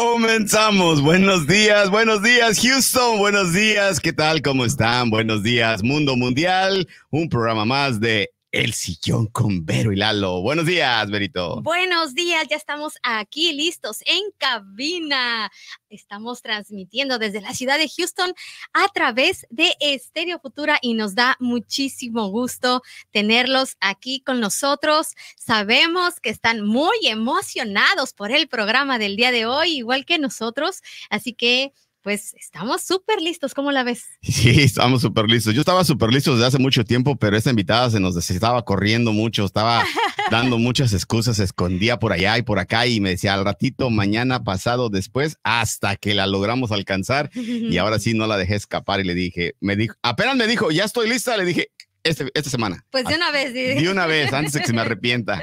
Comenzamos. Buenos días, buenos días, Houston. Buenos días, ¿qué tal? ¿Cómo están? Buenos días, Mundo Mundial. Un programa más de el sillón con Vero y Lalo. Buenos días, Verito. Buenos días, ya estamos aquí listos en cabina. Estamos transmitiendo desde la ciudad de Houston a través de Estéreo Futura y nos da muchísimo gusto tenerlos aquí con nosotros. Sabemos que están muy emocionados por el programa del día de hoy, igual que nosotros, así que pues estamos súper listos, ¿cómo la ves? Sí, estamos súper listos. Yo estaba súper listo desde hace mucho tiempo, pero esta invitada se nos estaba corriendo mucho, estaba dando muchas excusas, se escondía por allá y por acá y me decía al ratito, mañana, pasado, después, hasta que la logramos alcanzar. Y ahora sí no la dejé escapar y le dije, me dijo, apenas me dijo, ya estoy lista, le dije, este, esta semana. Pues de ah, una vez. dice. De una vez, antes de que se me arrepienta.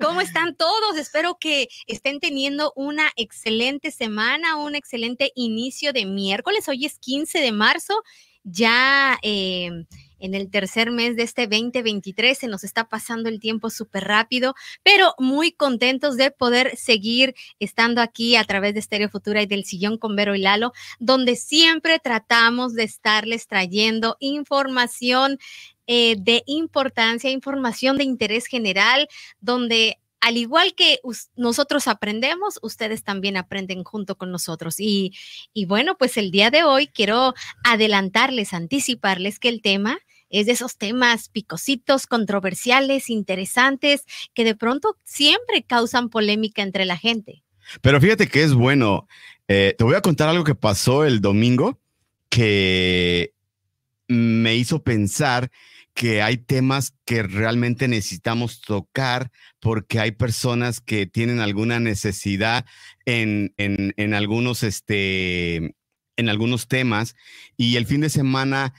¿Cómo están todos? Espero que estén teniendo una excelente semana, un excelente inicio de miércoles. Hoy es 15 de marzo. Ya eh, en el tercer mes de este 2023. Se nos está pasando el tiempo súper rápido, pero muy contentos de poder seguir estando aquí a través de Stereo Futura y del Sillón con Vero y Lalo, donde siempre tratamos de estarles trayendo información. Eh, de importancia, información de interés general, donde al igual que nosotros aprendemos, ustedes también aprenden junto con nosotros. Y, y, bueno, pues el día de hoy quiero adelantarles, anticiparles que el tema es de esos temas picositos, controversiales, interesantes, que de pronto siempre causan polémica entre la gente. Pero fíjate que es bueno. Eh, te voy a contar algo que pasó el domingo que me hizo pensar que hay temas que realmente necesitamos tocar porque hay personas que tienen alguna necesidad en, algunos, este, en algunos temas. Y el fin de semana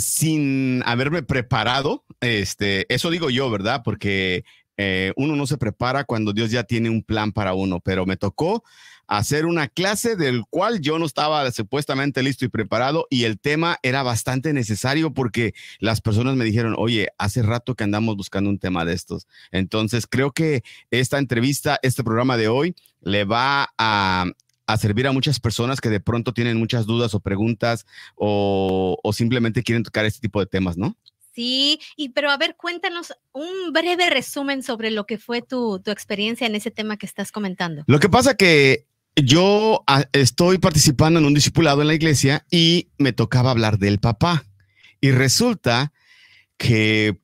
sin haberme preparado, este, eso digo yo, ¿verdad? Porque eh, uno no se prepara cuando Dios ya tiene un plan para uno, pero me tocó hacer una clase del cual yo no estaba supuestamente listo y preparado y el tema era bastante necesario porque las personas me dijeron, oye, hace rato que andamos buscando un tema de estos. Entonces creo que esta entrevista, este programa de hoy le va a a servir a muchas personas que de pronto tienen muchas dudas o preguntas o, simplemente quieren tocar este tipo de temas, ¿no? Sí, y pero a ver, cuéntanos un breve resumen sobre lo que fue tu, experiencia en ese tema que estás comentando. Lo que pasa que yo ah, estoy participando en un discipulado en la iglesia y me tocaba hablar del papá. Y resulta que,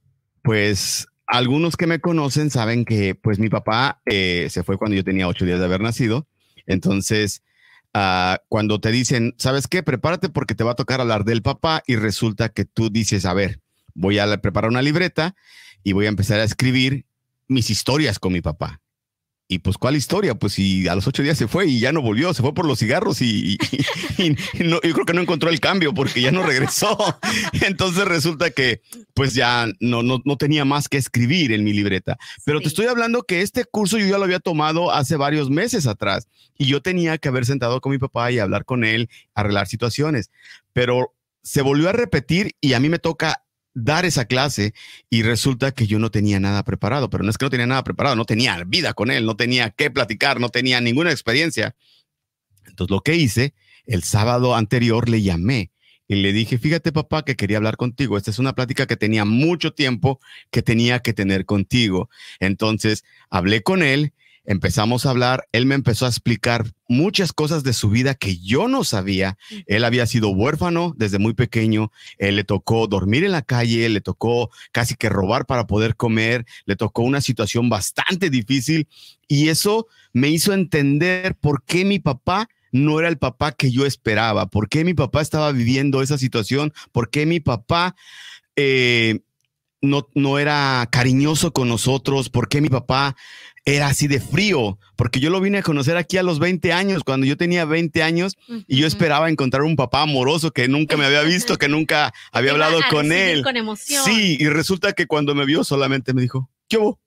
pues, algunos que me conocen saben que, pues, mi papá eh, se fue cuando yo tenía ocho días de haber nacido entonces, ah, cuando te dicen, ¿sabes qué? Prepárate porque te va a tocar hablar del papá y resulta que tú dices, a ver, voy a preparar una libreta y voy a empezar a escribir mis historias con mi papá. Y pues, ¿cuál historia? Pues si a los ocho días se fue y ya no volvió, se fue por los cigarros y, yo creo que no encontró el cambio porque ya no regresó. Entonces resulta que pues ya no, no, tenía más que escribir en mi libreta. Pero te estoy hablando que este curso yo ya lo había tomado hace varios meses atrás y yo tenía que haber sentado con mi papá y hablar con él, arreglar situaciones. Pero se volvió a repetir y a mí me toca dar esa clase y resulta que yo no tenía nada preparado, pero no es que no tenía nada preparado, no tenía vida con él, no tenía qué platicar, no tenía ninguna experiencia. Entonces lo que hice, el sábado anterior le llamé y le dije, fíjate papá que quería hablar contigo, esta es una plática que tenía mucho tiempo que tenía que tener contigo. Entonces hablé con él empezamos a hablar, él me empezó a explicar muchas cosas de su vida que yo no sabía. Él había sido huérfano desde muy pequeño, él le tocó dormir en la calle, le tocó casi que robar para poder comer, le tocó una situación bastante difícil y eso me hizo entender por qué mi papá no era el papá que yo esperaba, por qué mi papá estaba viviendo esa situación, por qué mi papá... Eh, no, no, era cariñoso con nosotros, por qué mi papá era así de frío, porque yo lo vine a conocer aquí a los 20 años, cuando yo tenía 20 años y yo esperaba encontrar un papá amoroso que nunca me había visto, que nunca había hablado con él. Con emoción. Sí, y resulta que cuando me vio solamente me dijo, ¿qué hubo?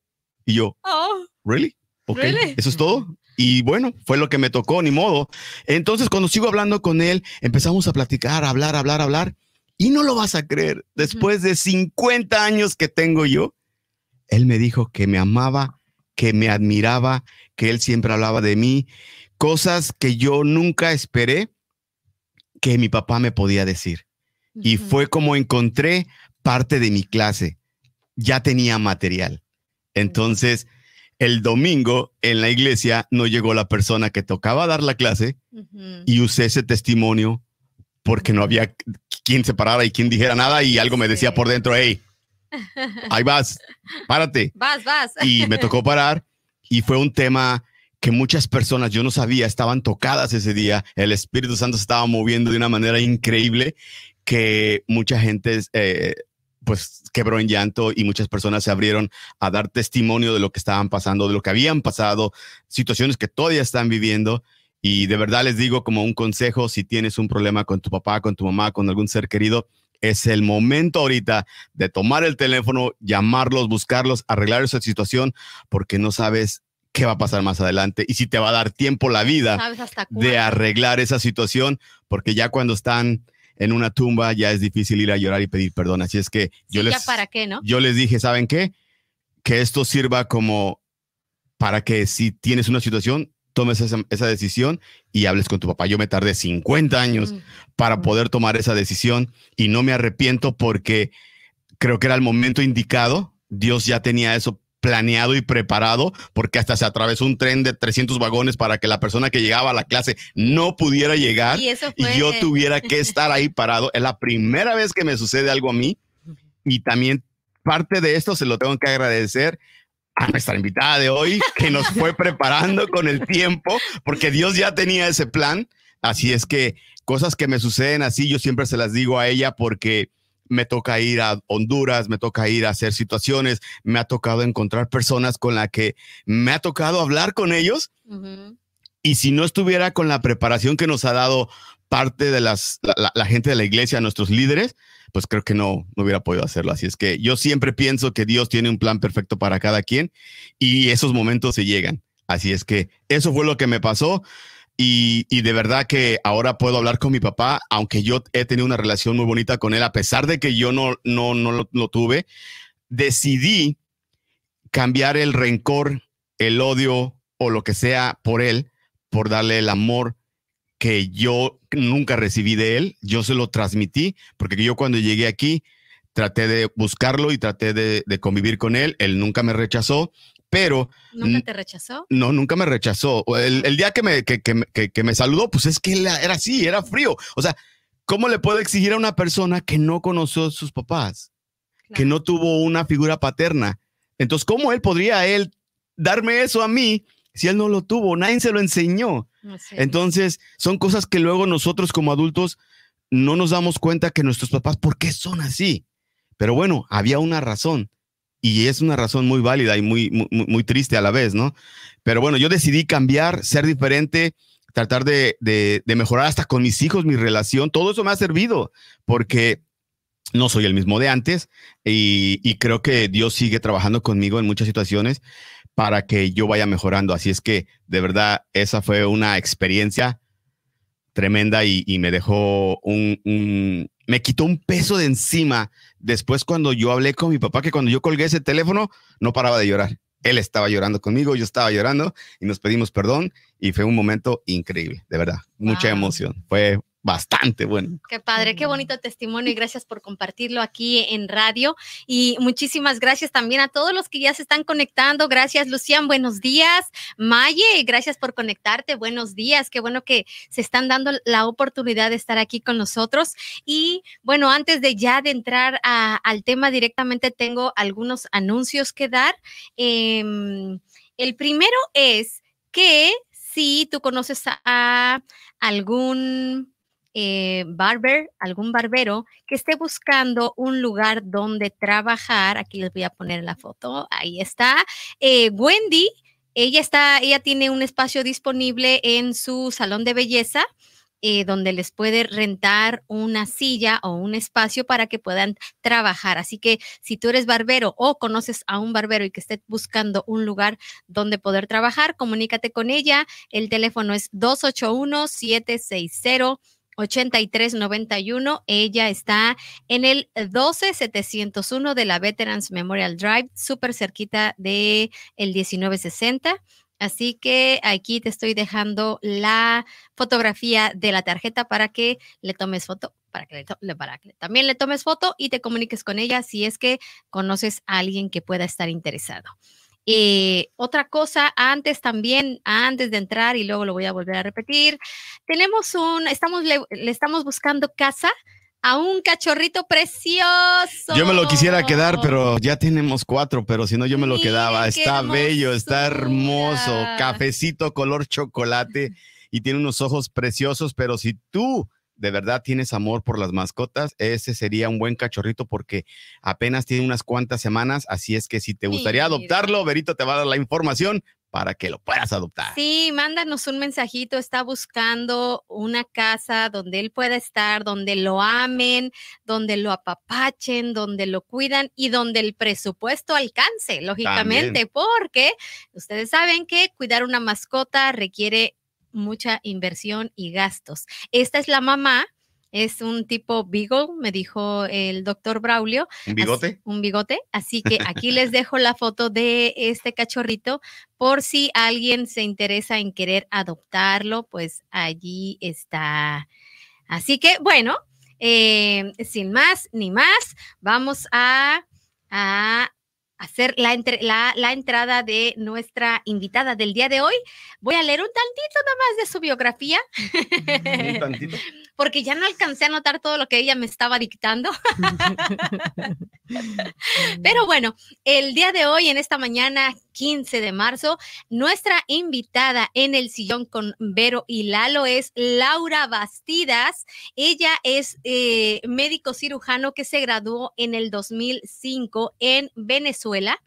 Y yo, oh. ¿really? Okay, ¿Eso es todo? Y bueno, fue lo que me tocó, ni modo. Entonces, cuando sigo hablando con él, empezamos a platicar, a hablar, hablar, hablar. Y no lo vas a creer, después de 50 años que tengo yo, él me dijo que me amaba que me admiraba, que él siempre hablaba de mí, cosas que yo nunca esperé que mi papá me podía decir. Y fue como encontré parte de mi clase. Ya tenía material. Entonces, el domingo en la iglesia no llegó la persona que tocaba dar la clase y usé ese testimonio porque no había quien se parara y quien dijera nada y algo me decía por dentro, hey, Ahí vas, párate. Vas, vas. Y me tocó parar y fue un tema que muchas personas, yo no sabía, estaban tocadas ese día. El Espíritu Santo se estaba moviendo de una manera increíble que mucha gente eh, pues quebró en llanto y muchas personas se abrieron a dar testimonio de lo que estaban pasando, de lo que habían pasado, situaciones que todavía están viviendo. Y de verdad les digo como un consejo, si tienes un problema con tu papá, con tu mamá, con algún ser querido, es el momento ahorita de tomar el teléfono, llamarlos, buscarlos, arreglar esa situación, porque no sabes qué va a pasar más adelante y si te va a dar tiempo la vida de arreglar esa situación, porque ya cuando están en una tumba ya es difícil ir a llorar y pedir perdón. Así es que yo, les, yo les dije, ¿saben qué? Que esto sirva como para que si tienes una situación, tomes esa, decisión y hables con tu papá. Yo me tardé 50 años para poder tomar esa decisión y no me arrepiento porque creo que era el momento indicado. Dios ya tenía eso planeado y preparado porque hasta se atravesó un tren de 300 vagones para que la persona que llegaba a la clase no pudiera llegar y yo tuviera que estar ahí parado. Es la primera vez que me sucede algo a mí y también parte de esto se lo tengo que agradecer a nuestra invitada de hoy, que nos fue preparando con el tiempo, porque Dios ya tenía ese plan. Así es que cosas que me suceden así, yo siempre se las digo a ella porque me toca ir a Honduras, me toca ir a hacer situaciones, me ha tocado encontrar personas con las que me ha tocado hablar con ellos. Y si no estuviera con la preparación que nos ha dado parte de la, gente de la iglesia, nuestros líderes, pues creo que no, no hubiera podido hacerlo. Así es que yo siempre pienso que Dios tiene un plan perfecto para cada quien y esos momentos se llegan. Así es que eso fue lo que me pasó. Y, de verdad que ahora puedo hablar con mi papá, aunque yo he tenido una relación muy bonita con él, a pesar de que yo no, no, no lo, lo tuve, decidí cambiar el rencor, el odio o lo que sea por él, por darle el amor, que yo nunca recibí de él, yo se lo transmití, porque yo cuando llegué aquí traté de buscarlo y traté de, convivir con él, él nunca me rechazó, pero... ¿Nunca te rechazó? No, nunca me rechazó. El, día que me, me, saludó, pues es que era así, era frío. O sea, ¿cómo le puedo exigir a una persona que no conoció a sus papás, que no tuvo una figura paterna? Entonces, ¿cómo él podría él darme eso a mí si él no lo tuvo? Nadie se lo enseñó. Entonces, son cosas que luego nosotros como adultos no nos damos cuenta que nuestros papás, ¿por qué son así? Pero bueno, había una razón y es una razón muy válida y muy, muy, muy triste a la vez, ¿no? Pero bueno, yo decidí cambiar, ser diferente, tratar de, de, mejorar hasta con mis hijos mi relación. Todo eso me ha servido porque no soy el mismo de antes y, y, creo que Dios sigue trabajando conmigo en muchas situaciones para que yo vaya mejorando. Así es que de verdad, esa fue una experiencia tremenda y, me dejó un, me quitó un peso de encima. Después cuando yo hablé con mi papá, que cuando yo colgué ese teléfono, no paraba de llorar. Él estaba llorando conmigo, yo estaba llorando y nos pedimos perdón y fue un momento increíble, de verdad, mucha emoción. Fue bastante bueno. Qué padre, qué bonito testimonio y gracias por compartirlo aquí en radio. Y muchísimas gracias también a todos los que ya se están conectando. Gracias, Lucián, buenos días. Maye, gracias por conectarte, buenos días. Qué bueno que se están dando la oportunidad de estar aquí con nosotros. Y bueno, antes de ya de entrar al tema directamente, tengo algunos anuncios que dar. Em, el primero es que si tú conoces a algún eh, barber, algún barbero que esté buscando un lugar donde trabajar. Aquí les voy a poner la foto. Ahí está. Eh, Wendy, ella está, ella tiene un espacio disponible en su salón de belleza. Eh, donde les puede rentar una silla o un espacio para que puedan trabajar. Así que si tú eres barbero o conoces a un barbero y que esté buscando un lugar donde poder trabajar, comunícate con ella. El teléfono es 281 760 8391. Ella está en el 12701 de la Veterans Memorial Drive, súper cerquita de el 1960. Así que aquí te estoy dejando la fotografía de la tarjeta para que le tomes foto, para que también le tomes foto y te comuniques con ella si es que conoces a alguien que pueda estar interesado. Eh, otra cosa, antes también, antes de entrar, y luego lo voy a volver a repetir, tenemos un, estamos, le estamos buscando casa a un cachorrito precioso. Yo me lo quisiera quedar, pero ya tenemos cuatro, pero si no yo me lo quedaba. Está bello, está hermoso, cafecito color chocolate y tiene unos ojos preciosos, pero si tú de verdad tienes amor por las mascotas, ese sería un buen cachorrito porque apenas tiene unas cuantas semanas, así es que si te gustaría adoptarlo, Verito te va a dar la información para que lo puedas adoptar. Sí, mándanos un mensajito, está buscando una casa donde él pueda estar, donde lo amen, donde lo apapachen, donde lo cuidan y donde el presupuesto alcance, lógicamente, porque ustedes saben que cuidar una mascota requiere mucha inversión y gastos. Esta es la mamá es un tipo beagle, me dijo el doctor Braulio. ¿Un bigote? un bigote. Así que aquí les dejo la foto de este cachorrito por si alguien se interesa en querer adoptarlo, pues allí está. Así que bueno, eh, sin más ni más, vamos a hacer la, la, la, entrada de nuestra invitada del día de hoy. Voy a leer un tantito nomás de su biografía. ¿Un tantito? porque ya no alcancé a notar todo lo que ella me estaba dictando. Pero bueno, el día de hoy, en esta mañana 15 de marzo, nuestra invitada en el sillón con Vero y Lalo es Laura Bastidas. Ella es eh, médico cirujano que se graduó en el 2005 en Venezuela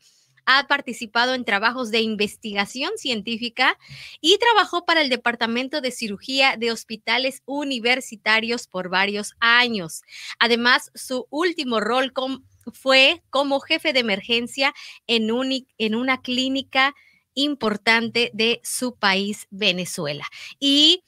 ha participado en trabajos de investigación científica y trabajó para el Departamento de Cirugía de Hospitales Universitarios por varios años. Además, su último rol fue como jefe de emergencia en, una clínica importante de su país, Venezuela. Y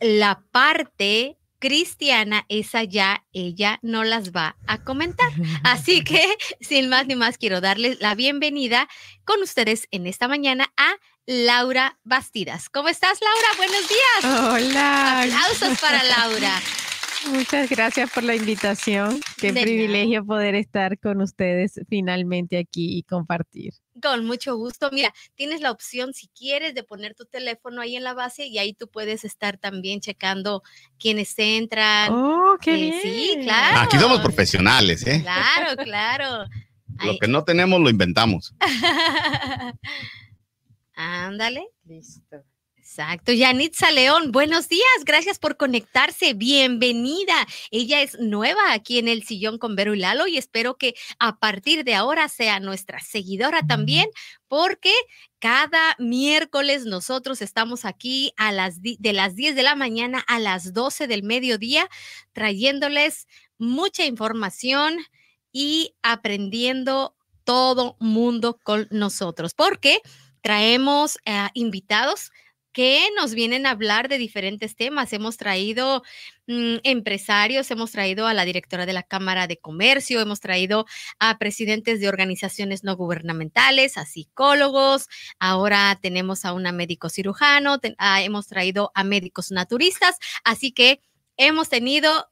la parte Cristiana, esa ya ella no las va a comentar. Así que, sin más ni más, quiero darles la bienvenida con ustedes en esta mañana a Laura Bastidas. ¿Cómo estás, Laura? Buenos días. Hola. Aplausos para Laura. Muchas gracias por la invitación. Qué privilegio poder estar con ustedes finalmente aquí y compartir. Con mucho gusto. Mira, tienes la opción, si quieres, de poner tu teléfono ahí en la base y ahí tú puedes estar también checando quiénes entran. Oh, qué eh, bien. Sí, claro. Aquí somos profesionales, ¿eh? Claro, claro. lo que no tenemos lo inventamos. Ándale. Listo. Exacto. Yanitza León, buenos días. Gracias por conectarse. Bienvenida. Ella es nueva aquí en el sillón con Vero y Lalo y espero que a partir de ahora sea nuestra seguidora también porque cada miércoles nosotros estamos aquí a las de las 10 de la mañana a las 12 del mediodía trayéndoles mucha información y aprendiendo todo mundo con nosotros porque traemos eh, invitados que nos vienen a hablar de diferentes temas. Hemos traído mm, empresarios, hemos traído a la directora de la Cámara de Comercio, hemos traído a presidentes de organizaciones no gubernamentales, a psicólogos, ahora tenemos a una médico cirujano, ah, hemos traído a médicos naturistas, así que hemos tenido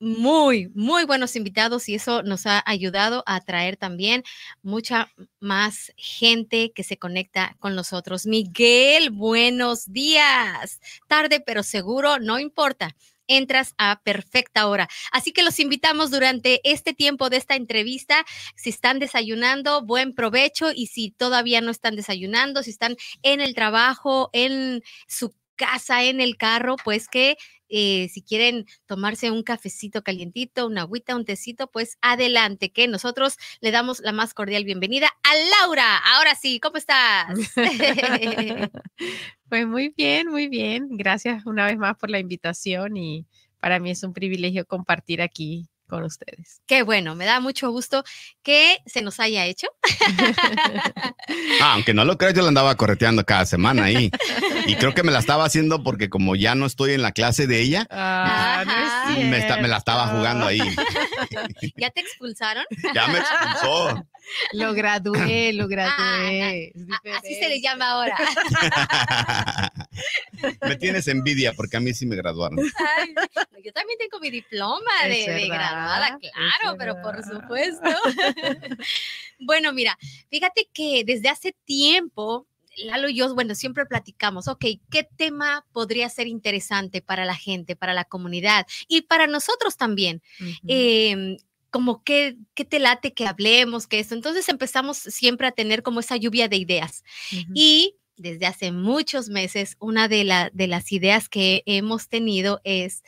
muy, muy buenos invitados y eso nos ha ayudado a atraer también mucha más gente que se conecta con nosotros. Miguel, buenos días. Tarde, pero seguro, no importa entras a perfecta hora. Así que los invitamos durante este tiempo de esta entrevista. Si están desayunando, buen provecho. Y si todavía no están desayunando, si están en el trabajo, en su casa, en el carro, pues que eh, si quieren tomarse un cafecito calientito, una agüita, un tecito, pues adelante, que nosotros le damos la más cordial bienvenida a Laura. Ahora sí, ¿cómo estás? pues muy bien, muy bien. Gracias una vez más por la invitación y para mí es un privilegio compartir aquí con ustedes. Qué bueno, me da mucho gusto que se nos haya hecho. ah, aunque no lo creas, yo la andaba correteando cada semana ahí. Y creo que me la estaba haciendo porque como ya no estoy en la clase de ella, ah, me, me la estaba jugando ahí. ¿Ya te expulsaron? ya me expulsó. Lo gradué, lo ah, gradué. así se le llama ahora. me tienes envidia porque a mí sí me graduaron. yo también tengo mi diploma de, graduada, claro, pero por supuesto. bueno, mira, fíjate que desde hace tiempo Lalo y yo, bueno, siempre platicamos, ok, ¿qué tema podría ser interesante para la gente, para la comunidad y para nosotros también? como que te late que hablemos, que eso. Entonces empezamos siempre a tener como esa lluvia de ideas. Y desde hace muchos meses, una de las ideas que hemos tenido es,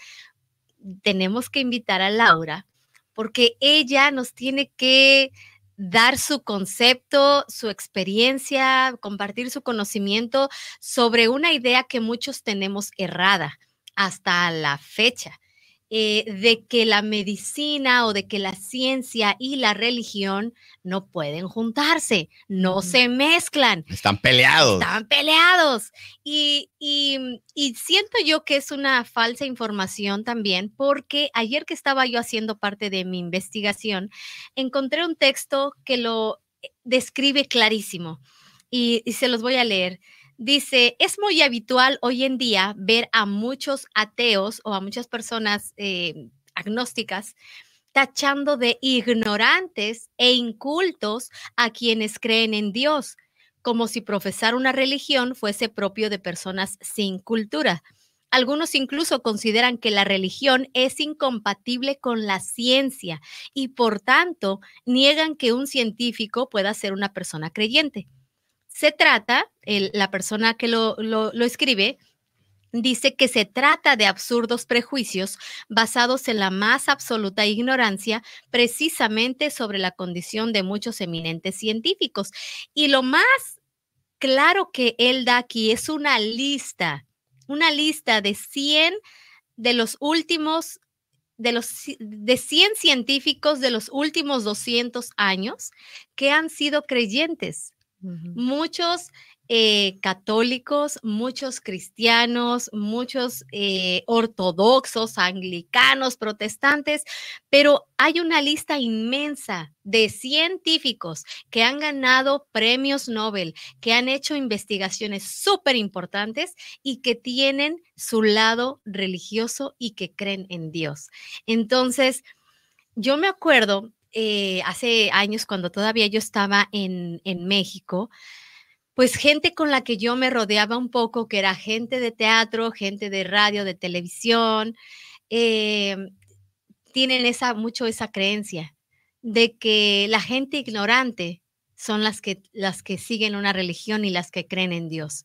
tenemos que invitar a Laura porque ella nos tiene que dar su concepto, su experiencia, compartir su conocimiento sobre una idea que muchos tenemos errada hasta la fecha. Eh, de que la medicina o de que la ciencia y la religión no pueden juntarse, no se mezclan. Están peleados. Están peleados. Mm, y, siento yo que es una falsa información también, porque ayer que estaba yo haciendo parte de mi investigación, encontré un texto que lo eh, describe clarísimo y se los voy a leer. Dice, es muy habitual hoy en día ver a muchos ateos o a muchas personas eh, agnósticas tachando de ignorantes e incultos a quienes creen en Dios, como si profesar una religión fuese propio de personas sin cultura. Algunos incluso consideran que la religión es incompatible con la ciencia y por tanto niegan que un científico pueda ser una persona creyente. Se trata, la persona que lo, escribe, dice que se trata de absurdos prejuicios basados en la más absoluta ignorancia precisamente sobre la condición de muchos eminentes científicos. Y lo más claro que él da aquí es una lista, una lista de 100 de los últimos de los de 100 científicos de los últimos 200 años que han sido creyentes Muchos eh, católicos, muchos cristianos, muchos eh, ortodoxos, anglicanos, protestantes, pero hay una lista inmensa de científicos que han ganado premios Nobel, que han hecho investigaciones súper importantes y que tienen su lado religioso y que creen en Dios. Entonces, yo me acuerdo eh, hace años, cuando todavía yo estaba en, México, pues gente con la que yo me rodeaba un poco, que era gente de teatro, gente de radio, de televisión, em, tienen esa, mucho esa creencia de que la gente ignorante son las que, las que siguen una religión y las que creen en Dios.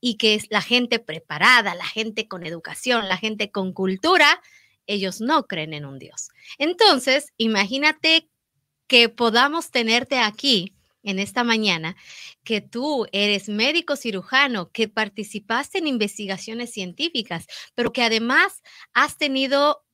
Y que es la gente preparada, la gente con educación, la gente con cultura, ellos no creen en un Dios. Entonces, imagínate que podamos tenerte aquí en esta mañana, que tú eres médico cirujano, que participaste en investigaciones científicas, pero que además has tenido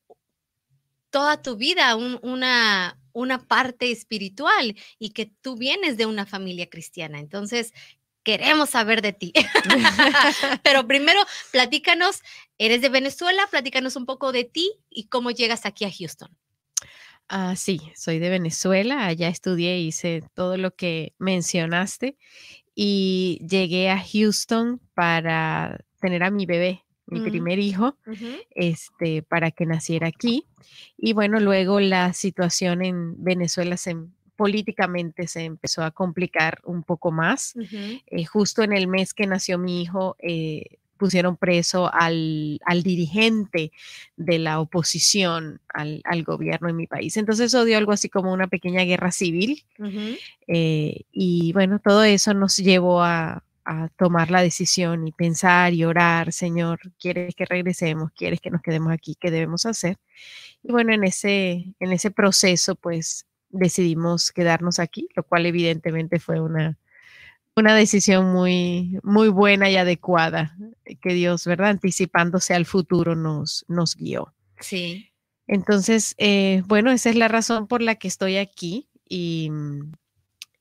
toda tu vida una, una parte espiritual y que tú vienes de una familia cristiana. Entonces, queremos saber de ti. Pero primero, platícanos, eres de Venezuela, platícanos un poco de ti y cómo llegas aquí a Houston. Ah, sí, soy de Venezuela, allá estudié, hice todo lo que mencionaste y llegué a Houston para tener a mi bebé, mi mm. primer hijo, este, para que naciera aquí. Y bueno, luego la situación en Venezuela se políticamente se empezó a complicar un poco más. Eh, justo en el mes que nació mi hijo, eh, pusieron preso al, dirigente de la oposición al, gobierno en mi país. Entonces eso dio algo así como una pequeña guerra civil. Eh, y bueno, todo eso nos llevó a, a, tomar la decisión y pensar y orar, Señor, ¿quieres que regresemos? ¿Quieres que nos quedemos aquí? ¿Qué debemos hacer? Y bueno, en ese, en ese proceso, pues decidimos quedarnos aquí, lo cual evidentemente fue una, una decisión muy, muy buena y adecuada eh, que Dios, ¿verdad? Anticipándose al futuro nos, nos guió. Sí. Entonces, eh, bueno, esa es la razón por la que estoy aquí y,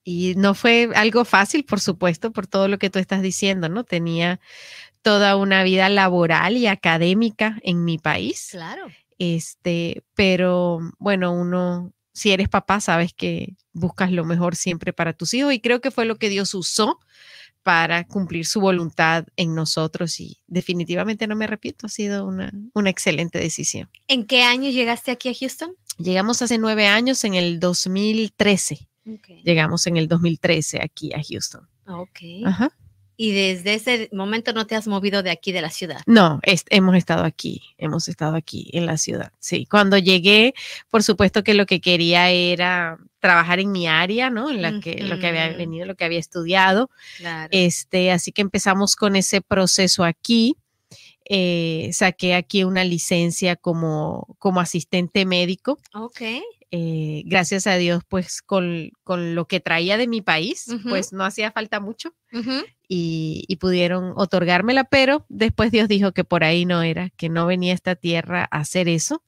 y no fue algo fácil, por supuesto, por todo lo que tú estás diciendo, ¿no? Tenía toda una vida laboral y académica en mi país. Claro. Este, pero bueno, uno si eres papá, sabes que buscas lo mejor siempre para tus hijos y creo que fue lo que Dios usó para cumplir su voluntad en nosotros y definitivamente no me repito, ha sido una, una excelente decisión. ¿En qué año llegaste aquí a Houston? Llegamos hace nueve años, en el 2013. Llegamos en el 2013 aquí a Houston. Ah, ok. Ajá y desde ese momento no te has movido de aquí de la ciudad. No, hemos estado aquí, hemos estado aquí en la ciudad. Sí, cuando llegué, por supuesto que lo que quería era trabajar en mi área, ¿no? En la que lo que había venido, lo que había estudiado. Claro. Este, así que empezamos con ese proceso aquí. Eh, saqué aquí una licencia como, como asistente médico. Ok. Eh, gracias a Dios, pues con, lo que traía de mi país, pues no hacía falta mucho y, y, pudieron otorgármela, pero después Dios dijo que por ahí no era, que no venía esta tierra a hacer eso,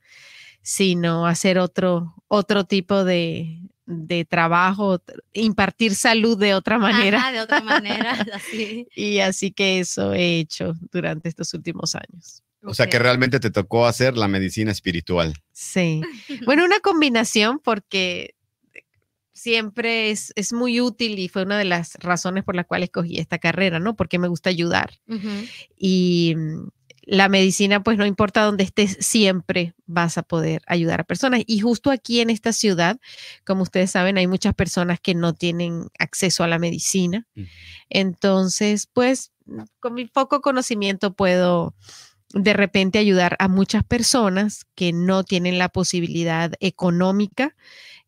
sino hacer otro, otro tipo de, de trabajo, impartir salud de otra manera. de otra manera, y así que eso he hecho durante estos últimos años. O sea que realmente te tocó hacer la medicina espiritual. Sí. Bueno, una combinación porque siempre es, es, muy útil y fue una de las razones por las cuales escogí esta carrera, ¿no? Porque me gusta ayudar. Y mm, la medicina, pues no importa dónde estés, siempre vas a poder ayudar a personas. Y justo aquí en esta ciudad, como ustedes saben, hay muchas personas que no tienen acceso a la medicina. Entonces, pues con mi poco conocimiento puedo de repente ayudar a muchas personas que no tienen la posibilidad económica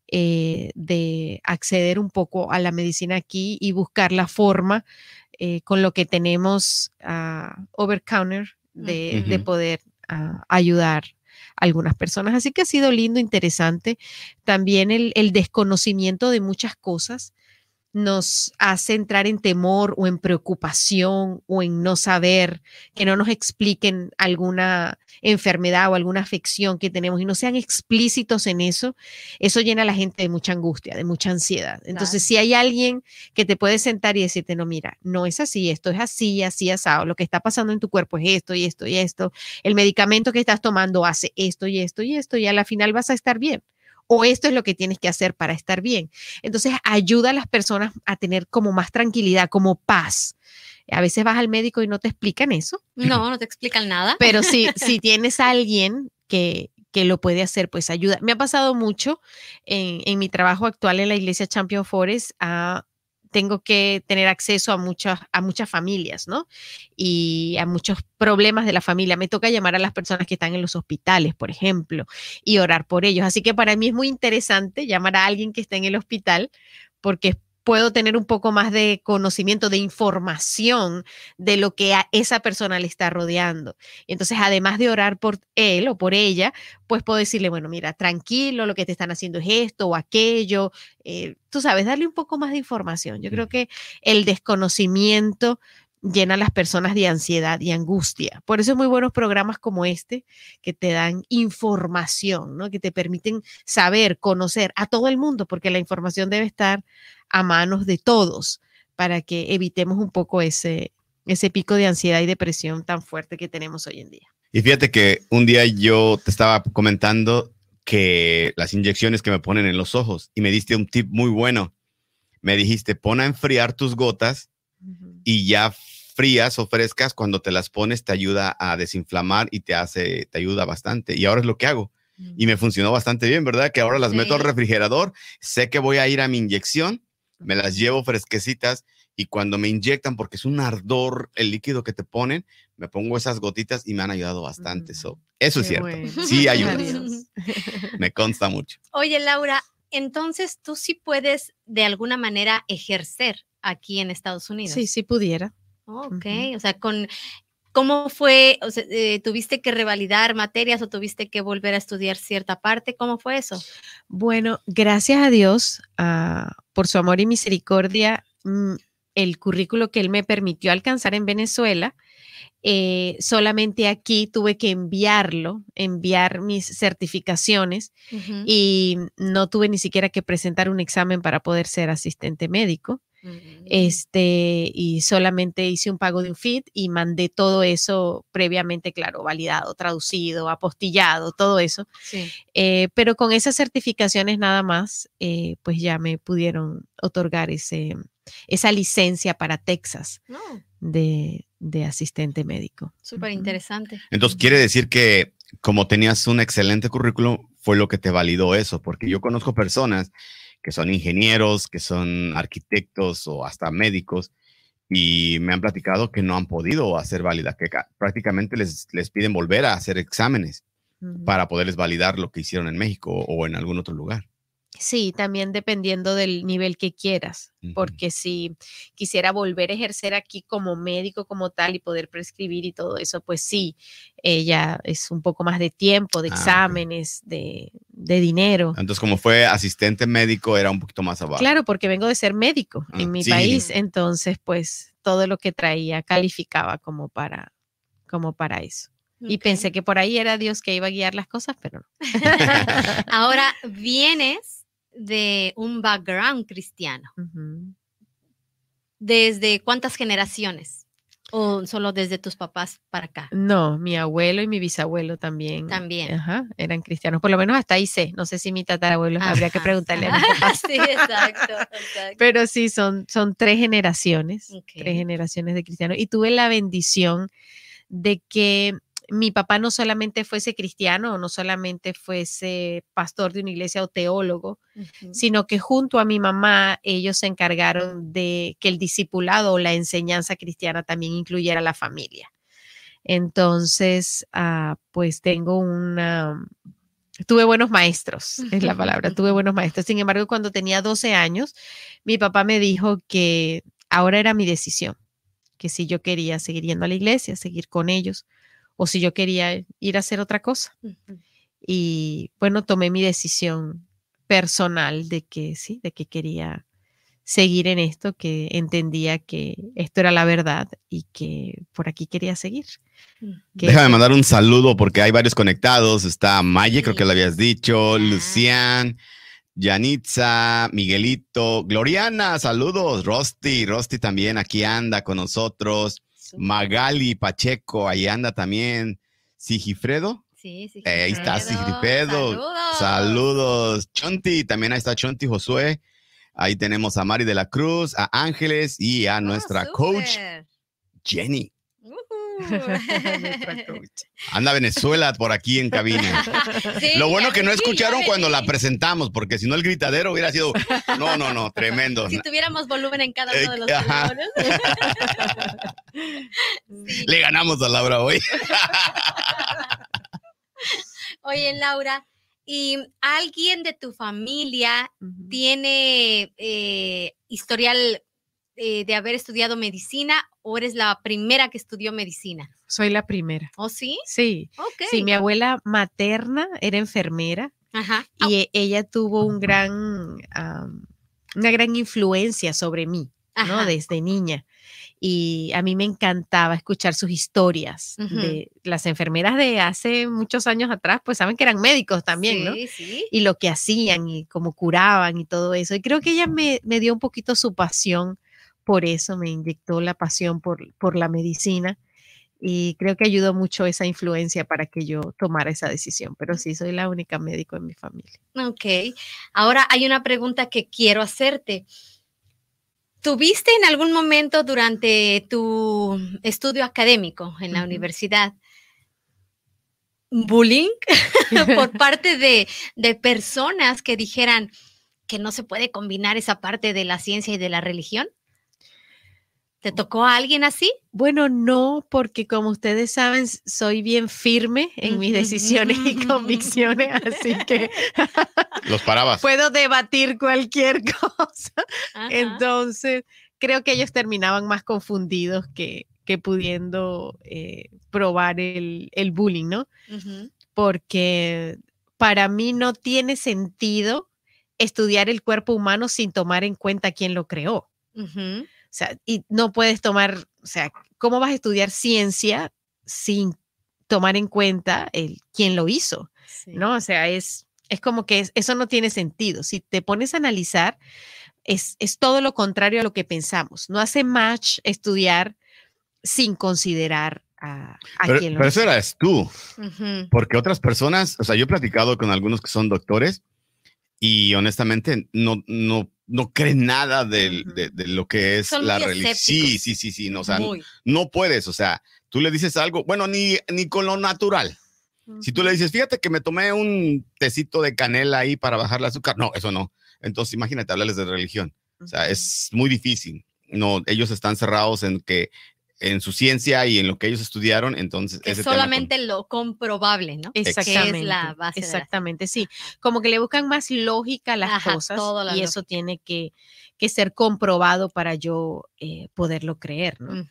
eh, de acceder un poco a la medicina aquí y buscar la forma eh, con lo que tenemos ah, Overcounter de, poder ah, ayudar a algunas personas. Así que ha sido lindo, interesante. También el desconocimiento de muchas cosas nos hace entrar en temor o en preocupación o en no saber, que no nos expliquen alguna enfermedad o alguna afección que tenemos y no sean explícitos en eso, eso llena a la gente de mucha angustia, de mucha ansiedad. Entonces, si hay alguien que te puede sentar y decirte, no, mira, no es así, esto es así, así, asado, lo que está pasando en tu cuerpo es esto y esto y esto, el medicamento que estás tomando hace esto y esto y esto y a la final vas a estar bien o esto es lo que tienes que hacer para estar bien. Entonces ayuda a las personas a tener como más tranquilidad, como paz. A veces vas al médico y no te explican eso. No, no te explican nada. Pero si, si tienes a alguien que, que lo puede hacer, pues ayuda. Me ha pasado mucho en, mi trabajo actual en la iglesia Champion Forest, a tengo que tener acceso a muchas, a muchas familias, ¿no? Y a muchos problemas de la familia. Me toca llamar a las personas que están en los hospitales, por ejemplo, y orar por ellos. Así que para mí es muy interesante llamar a alguien que está en el hospital porque es puedo tener un poco más de conocimiento, de información de lo que a esa persona le está rodeando. Entonces, además de orar por él o por ella, pues puedo decirle, bueno, mira, tranquilo, lo que te están haciendo es esto o aquello. Eh, tú sabes, darle un poco más de información. Yo creo que el desconocimiento llena a las personas de ansiedad y angustia. Por eso es muy buenos programas como este que te dan información, ¿no? que te permiten saber, conocer a todo el mundo, porque la información debe estar a manos de todos para que evitemos un poco ese, ese pico de ansiedad y depresión tan fuerte que tenemos hoy en día. Y fíjate que un día yo te estaba comentando que las inyecciones que me ponen en los ojos y me diste un tip muy bueno. Me dijiste, pon a enfriar tus gotas y ya frías o frescas cuando te las pones te ayuda a desinflamar y te hace, te ayuda bastante. Y ahora es lo que hago. Mm. Y me funcionó bastante bien, ¿verdad? Que ahora las meto al refrigerador, sé que voy a ir a mi inyección me las llevo fresquecitas y cuando me inyectan, porque es un ardor el líquido que te ponen, me pongo esas gotitas y me han ayudado bastante. Mm, eso es cierto. Sí ayuda. me consta mucho. Oye, Laura, entonces tú sí puedes de alguna manera ejercer aquí en Estados Unidos. Sí, sí pudiera. ok, o sea, con ¿Cómo fue? O sea, eh, ¿Tuviste que revalidar materias o tuviste que volver a estudiar cierta parte? ¿Cómo fue eso? Bueno, gracias a Dios, ah, por su amor y misericordia, mm, el currículo que él me permitió alcanzar en Venezuela, eh, solamente aquí tuve que enviarlo, enviar mis certificaciones y no tuve ni siquiera que presentar un examen para poder ser asistente médico. Este, y solamente hice un pago de un feed y mandé todo eso previamente, claro, validado, traducido, apostillado, todo eso. Eh, pero con esas certificaciones nada más, eh, pues ya me pudieron otorgar ese, esa licencia para Texas de, de, asistente médico. Súper interesante. Entonces, quiere decir que como tenías un excelente currículum, fue lo que te validó eso, porque yo conozco personas que son ingenieros, que son arquitectos o hasta médicos, y me han platicado que no han podido hacer válida, que prácticamente les, les piden volver a hacer exámenes para poderles validar lo que hicieron en México o en algún otro lugar. Sí, también dependiendo del nivel que quieras, porque si quisiera volver a ejercer aquí como médico como tal y poder prescribir y todo eso, pues sí, ella eh, es un poco más de tiempo, de ah, exámenes, de, dinero. Entonces, como fue asistente médico, era un poquito más abajo. Claro, porque vengo de ser médico ah, en mi país, entonces, pues todo lo que traía calificaba como para, como para eso. Y pensé que por ahí era Dios que iba a guiar las cosas, pero no. Ahora vienes de un background cristiano. ¿Desde cuántas generaciones? ¿O solo desde tus papás para acá? No, mi abuelo y mi bisabuelo también. También. eran cristianos. Por lo menos hasta ahí sé. No sé si mi tatarabuelo ah. habría que preguntarle a mi papá. sí, exacto, Pero sí, son, son tres generaciones. Tres generaciones de cristianos. Y tuve la bendición de que mi papá no solamente fuese cristiano, no solamente fuese pastor de una iglesia o teólogo, sino que junto a mi mamá ellos se encargaron de que el discipulado o la enseñanza cristiana también incluyera a la familia. Entonces, ah, pues tengo una, tuve buenos maestros, es la palabra, tuve buenos maestros. Sin embargo, cuando tenía 12 años, mi papá me dijo que ahora era mi decisión, que si yo quería seguir yendo a la iglesia, seguir con ellos, o si yo quería ir a hacer otra cosa. Y bueno, tomé mi decisión personal de que sí, de que quería seguir en esto, que entendía que esto era la verdad y que por aquí quería seguir. Déjame mandar un saludo porque hay varios conectados. Está Maye, creo que lo habías dicho, Lucian, ah. Lucián, Yanitza, Miguelito, Gloriana, saludos, Rosti, Rosti también aquí anda con nosotros. Magali Pacheco, ahí anda también. Sigifredo. ahí está Sigifredo. Saludos. Chonti, también ahí está Chonti Josué. Ahí tenemos a Mari de la Cruz, a Ángeles y a ah, nuestra coach Jenny Anda Venezuela por aquí en cabina. Lo bueno que no escucharon cuando la presentamos, porque si no el gritadero hubiera sido, no, no, no, tremendo. Si tuviéramos volumen en cada uno de los Le ganamos a Laura hoy. Oye, Laura, ¿y alguien de tu familia tiene eh, historial eh, de haber estudiado medicina o eres la primera que estudió medicina? Soy la primera. ¿Oh, sí? Sí. Ok. Sí, mi abuela materna era enfermera y e, ella tuvo un gran, una gran influencia sobre mí, ¿no? Desde niña y a mí me encantaba escuchar sus historias de las enfermeras de hace muchos años atrás, pues saben que eran médicos también, ¿no? Sí. Y lo que hacían y cómo curaban y todo eso. Y creo que ella me, me dio un poquito su pasión por eso me inyectó la pasión por, por la medicina y creo que ayudó mucho esa influencia para que yo tomara esa decisión, pero sí soy la única médico en mi familia. Ok, ahora hay una pregunta que quiero hacerte. ¿Tuviste en algún momento durante tu estudio académico en la universidad bullying por parte de, de personas que dijeran que no se puede combinar esa parte de la ciencia y de la religión? ¿Te tocó a alguien así? Bueno, no, porque como ustedes saben, soy bien firme en mm, mis mm, decisiones y mm, convicciones, así que los parabas. Puedo debatir cualquier cosa. Entonces, creo que ellos terminaban más confundidos que, que pudiendo eh, probar el, bullying, ¿no? Porque para mí no tiene sentido estudiar el cuerpo humano sin tomar en cuenta quién lo creó. O sea, y no puedes tomar, o sea, ¿cómo vas a estudiar ciencia sin tomar en cuenta el quién lo hizo? ¿No? O sea, es, es como que eso no tiene sentido. Si te pones a analizar, es, todo lo contrario a lo que pensamos. No hace match estudiar sin considerar a, a pero, hizo. lo pero eso eres tú, porque otras personas, o sea, yo he platicado con algunos que son doctores y honestamente no, no no creen nada de, lo que es la religión. Sí, sí, sí, sí, no, o sea, no, puedes, o sea, tú le dices algo, bueno, ni, ni con lo natural. Si tú le dices, fíjate que me tomé un tecito de canela ahí para bajar el azúcar, no, eso no. Entonces, imagínate hablarles de religión. O sea, es muy difícil. No, ellos están cerrados en que en su ciencia y en lo que ellos estudiaron, entonces... Es solamente lo comprobable, ¿no? Exactamente. es la base exactamente, sí. Como que le buscan más lógica a las cosas y eso tiene que, ser comprobado para yo eh, poderlo creer, ¿no?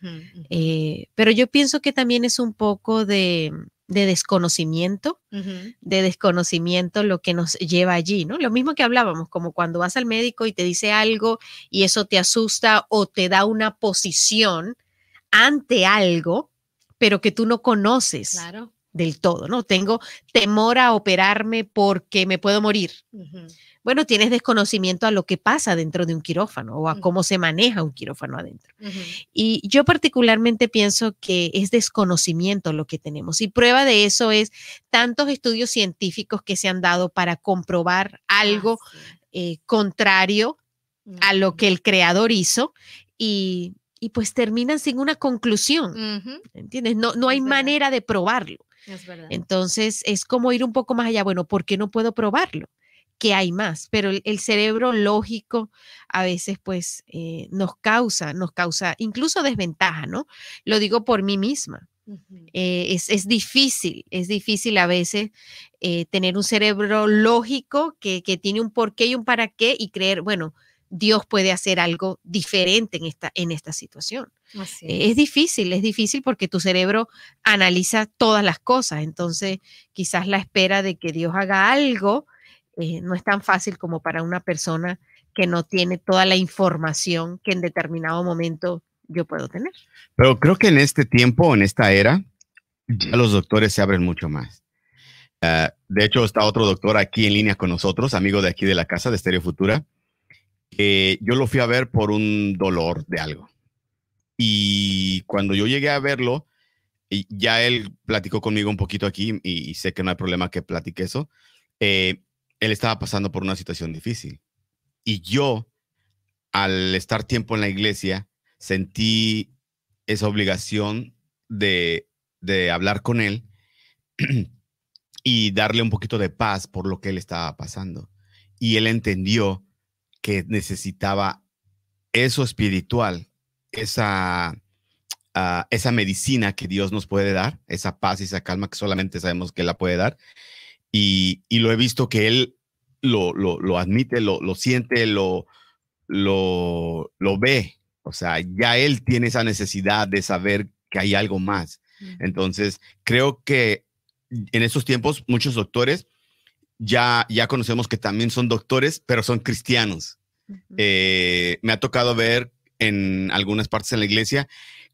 Eh, pero yo pienso que también es un poco de, desconocimiento, de desconocimiento lo que nos lleva allí, ¿no? Lo mismo que hablábamos, como cuando vas al médico y te dice algo y eso te asusta o te da una posición ante algo, pero que tú no conoces. del todo, ¿no? Tengo temor a operarme porque me puedo morir. Bueno, tienes desconocimiento a lo que pasa dentro de un quirófano o a cómo se maneja un quirófano adentro. Y yo particularmente pienso que es desconocimiento lo que tenemos. Y prueba de eso es tantos estudios científicos que se han dado para comprobar algo eh, contrario a lo que el creador hizo y y pues terminan sin una conclusión. ¿Entiendes? No, no hay manera de probarlo. Entonces es como ir un poco más allá. Bueno, ¿por qué no puedo probarlo? ¿Qué hay más, pero el, cerebro lógico a veces pues eh, nos causa, nos causa incluso desventaja, ¿no? Lo digo por mí misma. Eh, es, difícil, es difícil a veces eh, tener un cerebro lógico que, que, tiene un porqué y un para qué y creer, bueno, Dios puede hacer algo diferente en esta, en esta situación. Eh, es. difícil, es difícil porque tu cerebro analiza todas las cosas, entonces quizás la espera de que Dios haga algo eh, no es tan fácil como para una persona que no tiene toda la información que en determinado momento yo puedo tener. Pero creo que en este tiempo, en esta era, ya los doctores se abren mucho más. Ah, de hecho, está otro doctor aquí en línea con nosotros, amigo de aquí de la casa de Estereo Futura. Eh, yo lo fui a ver por un dolor de algo. Y cuando yo llegué a verlo, ya él platicó conmigo un poquito aquí y, sé que no hay problema que platique eso. Eh, él estaba pasando por una situación difícil. Y yo, al estar tiempo en la iglesia, sentí esa obligación de, de hablar con él y darle un poquito de paz por lo que él estaba pasando. Y él entendió que necesitaba eso espiritual, esa, ah, esa medicina que Dios nos puede dar, esa paz y esa calma que solamente sabemos que Él la puede dar. Y, lo he visto que Él lo, lo, admite, lo, lo siente, lo, lo, lo ve. O sea, ya Él tiene esa necesidad de saber que hay algo más. Mm. Entonces, creo que en estos tiempos muchos doctores ya, ya conocemos que también son doctores, pero son cristianos. Eh, me ha tocado ver en algunas partes de la iglesia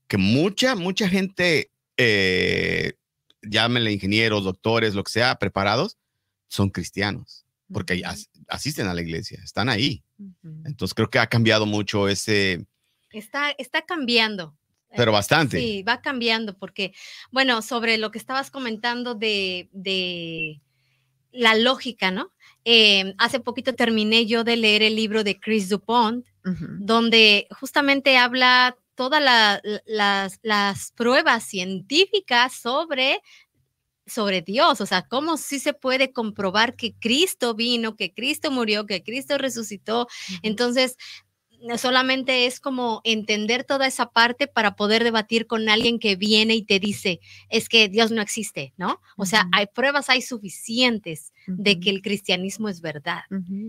que mucha, mucha gente, eh, llámenle ingenieros, doctores, lo que sea, preparados, son cristianos, porque asisten a la iglesia, están ahí. Entonces creo que ha cambiado mucho ese... Está, está cambiando. Eh, pero bastante. Sí, va cambiando, porque, bueno, sobre lo que estabas comentando de la lógica, ¿no? Eh, hace poquito terminé yo de leer el libro de Chris Dupont, donde justamente habla todas las, pruebas científicas sobre, sobre Dios, o sea, cómo sí se puede comprobar que Cristo vino, que Cristo murió, que Cristo resucitó. Entonces, solamente es como entender toda esa parte para poder debatir con alguien que viene y te dice, es que Dios no existe, ¿no? O sea, hay pruebas, hay suficientes de que el cristianismo es verdad.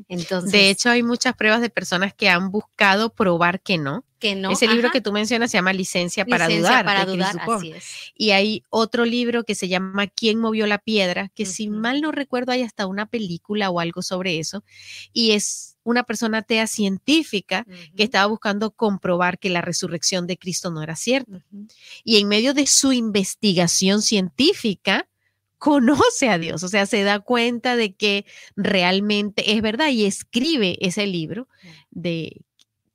Entonces, de hecho, hay muchas pruebas de personas que han buscado probar que no. Que no. Ese libro que tú mencionas se llama Licencia para dudar. Para dudar, así es. Y hay otro libro que se llama ¿Quién movió la piedra? Que si mal no recuerdo hay hasta una película o algo sobre eso. Y es una persona atea científica que estaba buscando comprobar que la resurrección de Cristo no era cierta. Y en medio de su investigación científica, conoce a Dios, o sea, se da cuenta de que realmente es verdad y escribe ese libro de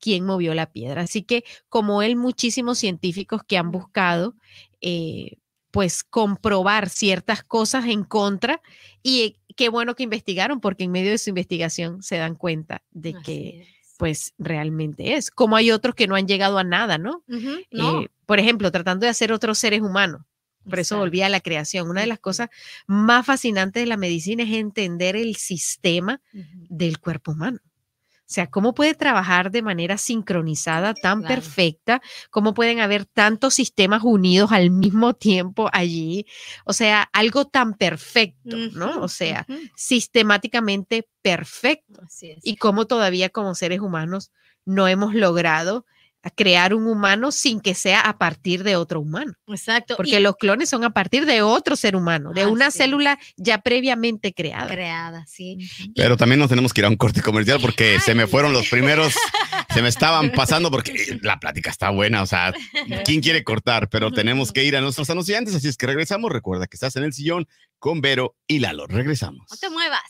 quién movió la piedra. Así que como él, muchísimos científicos que han buscado, eh, pues comprobar ciertas cosas en contra y qué bueno que investigaron porque en medio de su investigación se dan cuenta de que pues realmente es. Como hay otros que no han llegado a nada, ¿no? Eh, por ejemplo, tratando de hacer otros seres humanos. Por eso volví a la creación. Una de las cosas más fascinantes de la medicina es entender el sistema del cuerpo humano. O sea, cómo puede trabajar de manera sincronizada, tan perfecta, cómo pueden haber tantos sistemas unidos al mismo tiempo allí. O sea, algo tan perfecto, ¿no? O sea, sistemáticamente perfecto. Y cómo todavía como seres humanos no hemos logrado crear un humano sin que sea a partir de otro humano. Exacto. Porque los clones son a partir de otro ser humano, de una célula ya previamente creada. Creada, sí. Pero también nos tenemos que ir a un corte comercial porque se me fueron los primeros, se me estaban pasando porque la plática está buena, o sea, ¿quién quiere cortar? Pero tenemos que ir a nuestros anunciantes, así es que regresamos. Recuerda que estás en el sillón con Vero y Lalo. Regresamos. No te muevas.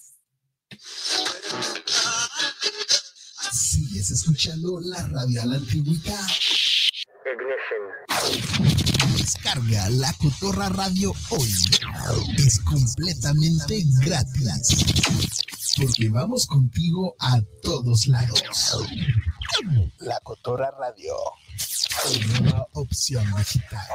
Sigues escuchando la radio a la antigüita. Descarga la Cotorra Radio hoy. Es completamente gratis. Porque vamos contigo a todos lados. La Cotorra Radio. Nueva opción digital.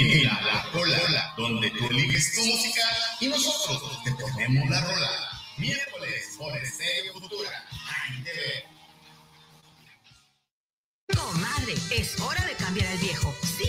en la, la Cola, donde tú eliges tu música y nosotros te ponemos la rola. Miércoles por Estéreo Futura. Ahí te Comadre, es hora de cambiar al viejo. Sí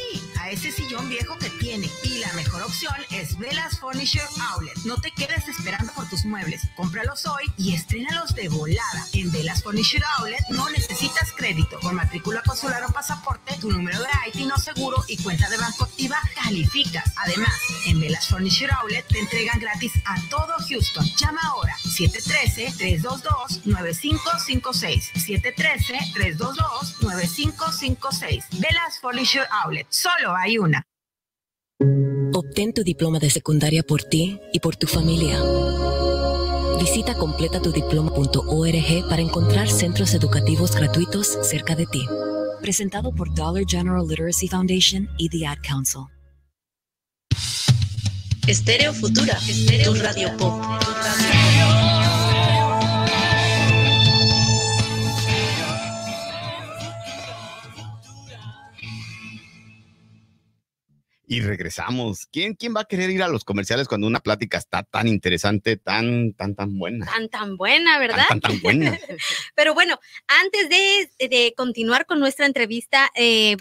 ese sillón viejo que tiene. Y la mejor opción es Velas Furniture Outlet. No te quedes esperando por tus muebles. Cómpralos hoy y los de volada. En Velas Furniture Outlet no necesitas crédito. Con matrícula consular o pasaporte, tu número de IT no seguro y cuenta de banco activa calificas. Además, en Velas Furniture Outlet te entregan gratis a todo Houston. Llama ahora 713-322-9556. 713-322-9556. Velas Furniture Outlet. Solo hay una. Obtén tu diploma de secundaria por ti y por tu familia. Visita completatudiploma.org para encontrar centros educativos gratuitos cerca de ti. Presentado por Dollar General Literacy Foundation y The Ad Council. Estéreo Futura, Estéreo Radio Pop. y regresamos. ¿Quién, ¿Quién va a querer ir a los comerciales cuando una plática está tan interesante, tan, tan, tan buena? Tan, tan buena, ¿verdad? Tan, tan, buena. Pero bueno, antes de, continuar con nuestra entrevista, eh,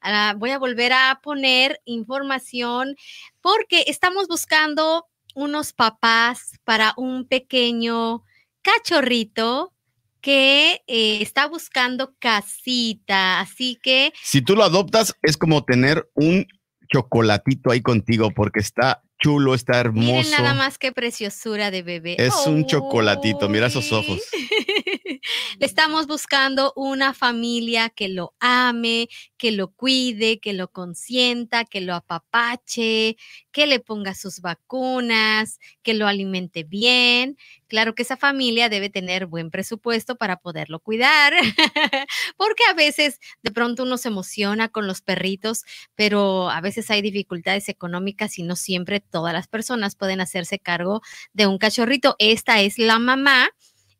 ah, voy a volver a poner información porque estamos buscando unos papás para un pequeño cachorrito que eh, está buscando casita, así que... Si tú lo adoptas, es como tener un chocolatito ahí contigo porque está chulo, está hermoso. nada más que preciosura de bebé. Es un chocolatito, mira esos ojos. Le estamos buscando una familia que lo ame, que lo cuide, que lo consienta, que lo apapache, que le ponga sus vacunas, que lo alimente bien. Claro que esa familia debe tener buen presupuesto para poderlo cuidar, porque a veces de pronto uno se emociona con los perritos, pero a veces hay dificultades económicas y no siempre todas las personas pueden hacerse cargo de un cachorrito. Esta es la mamá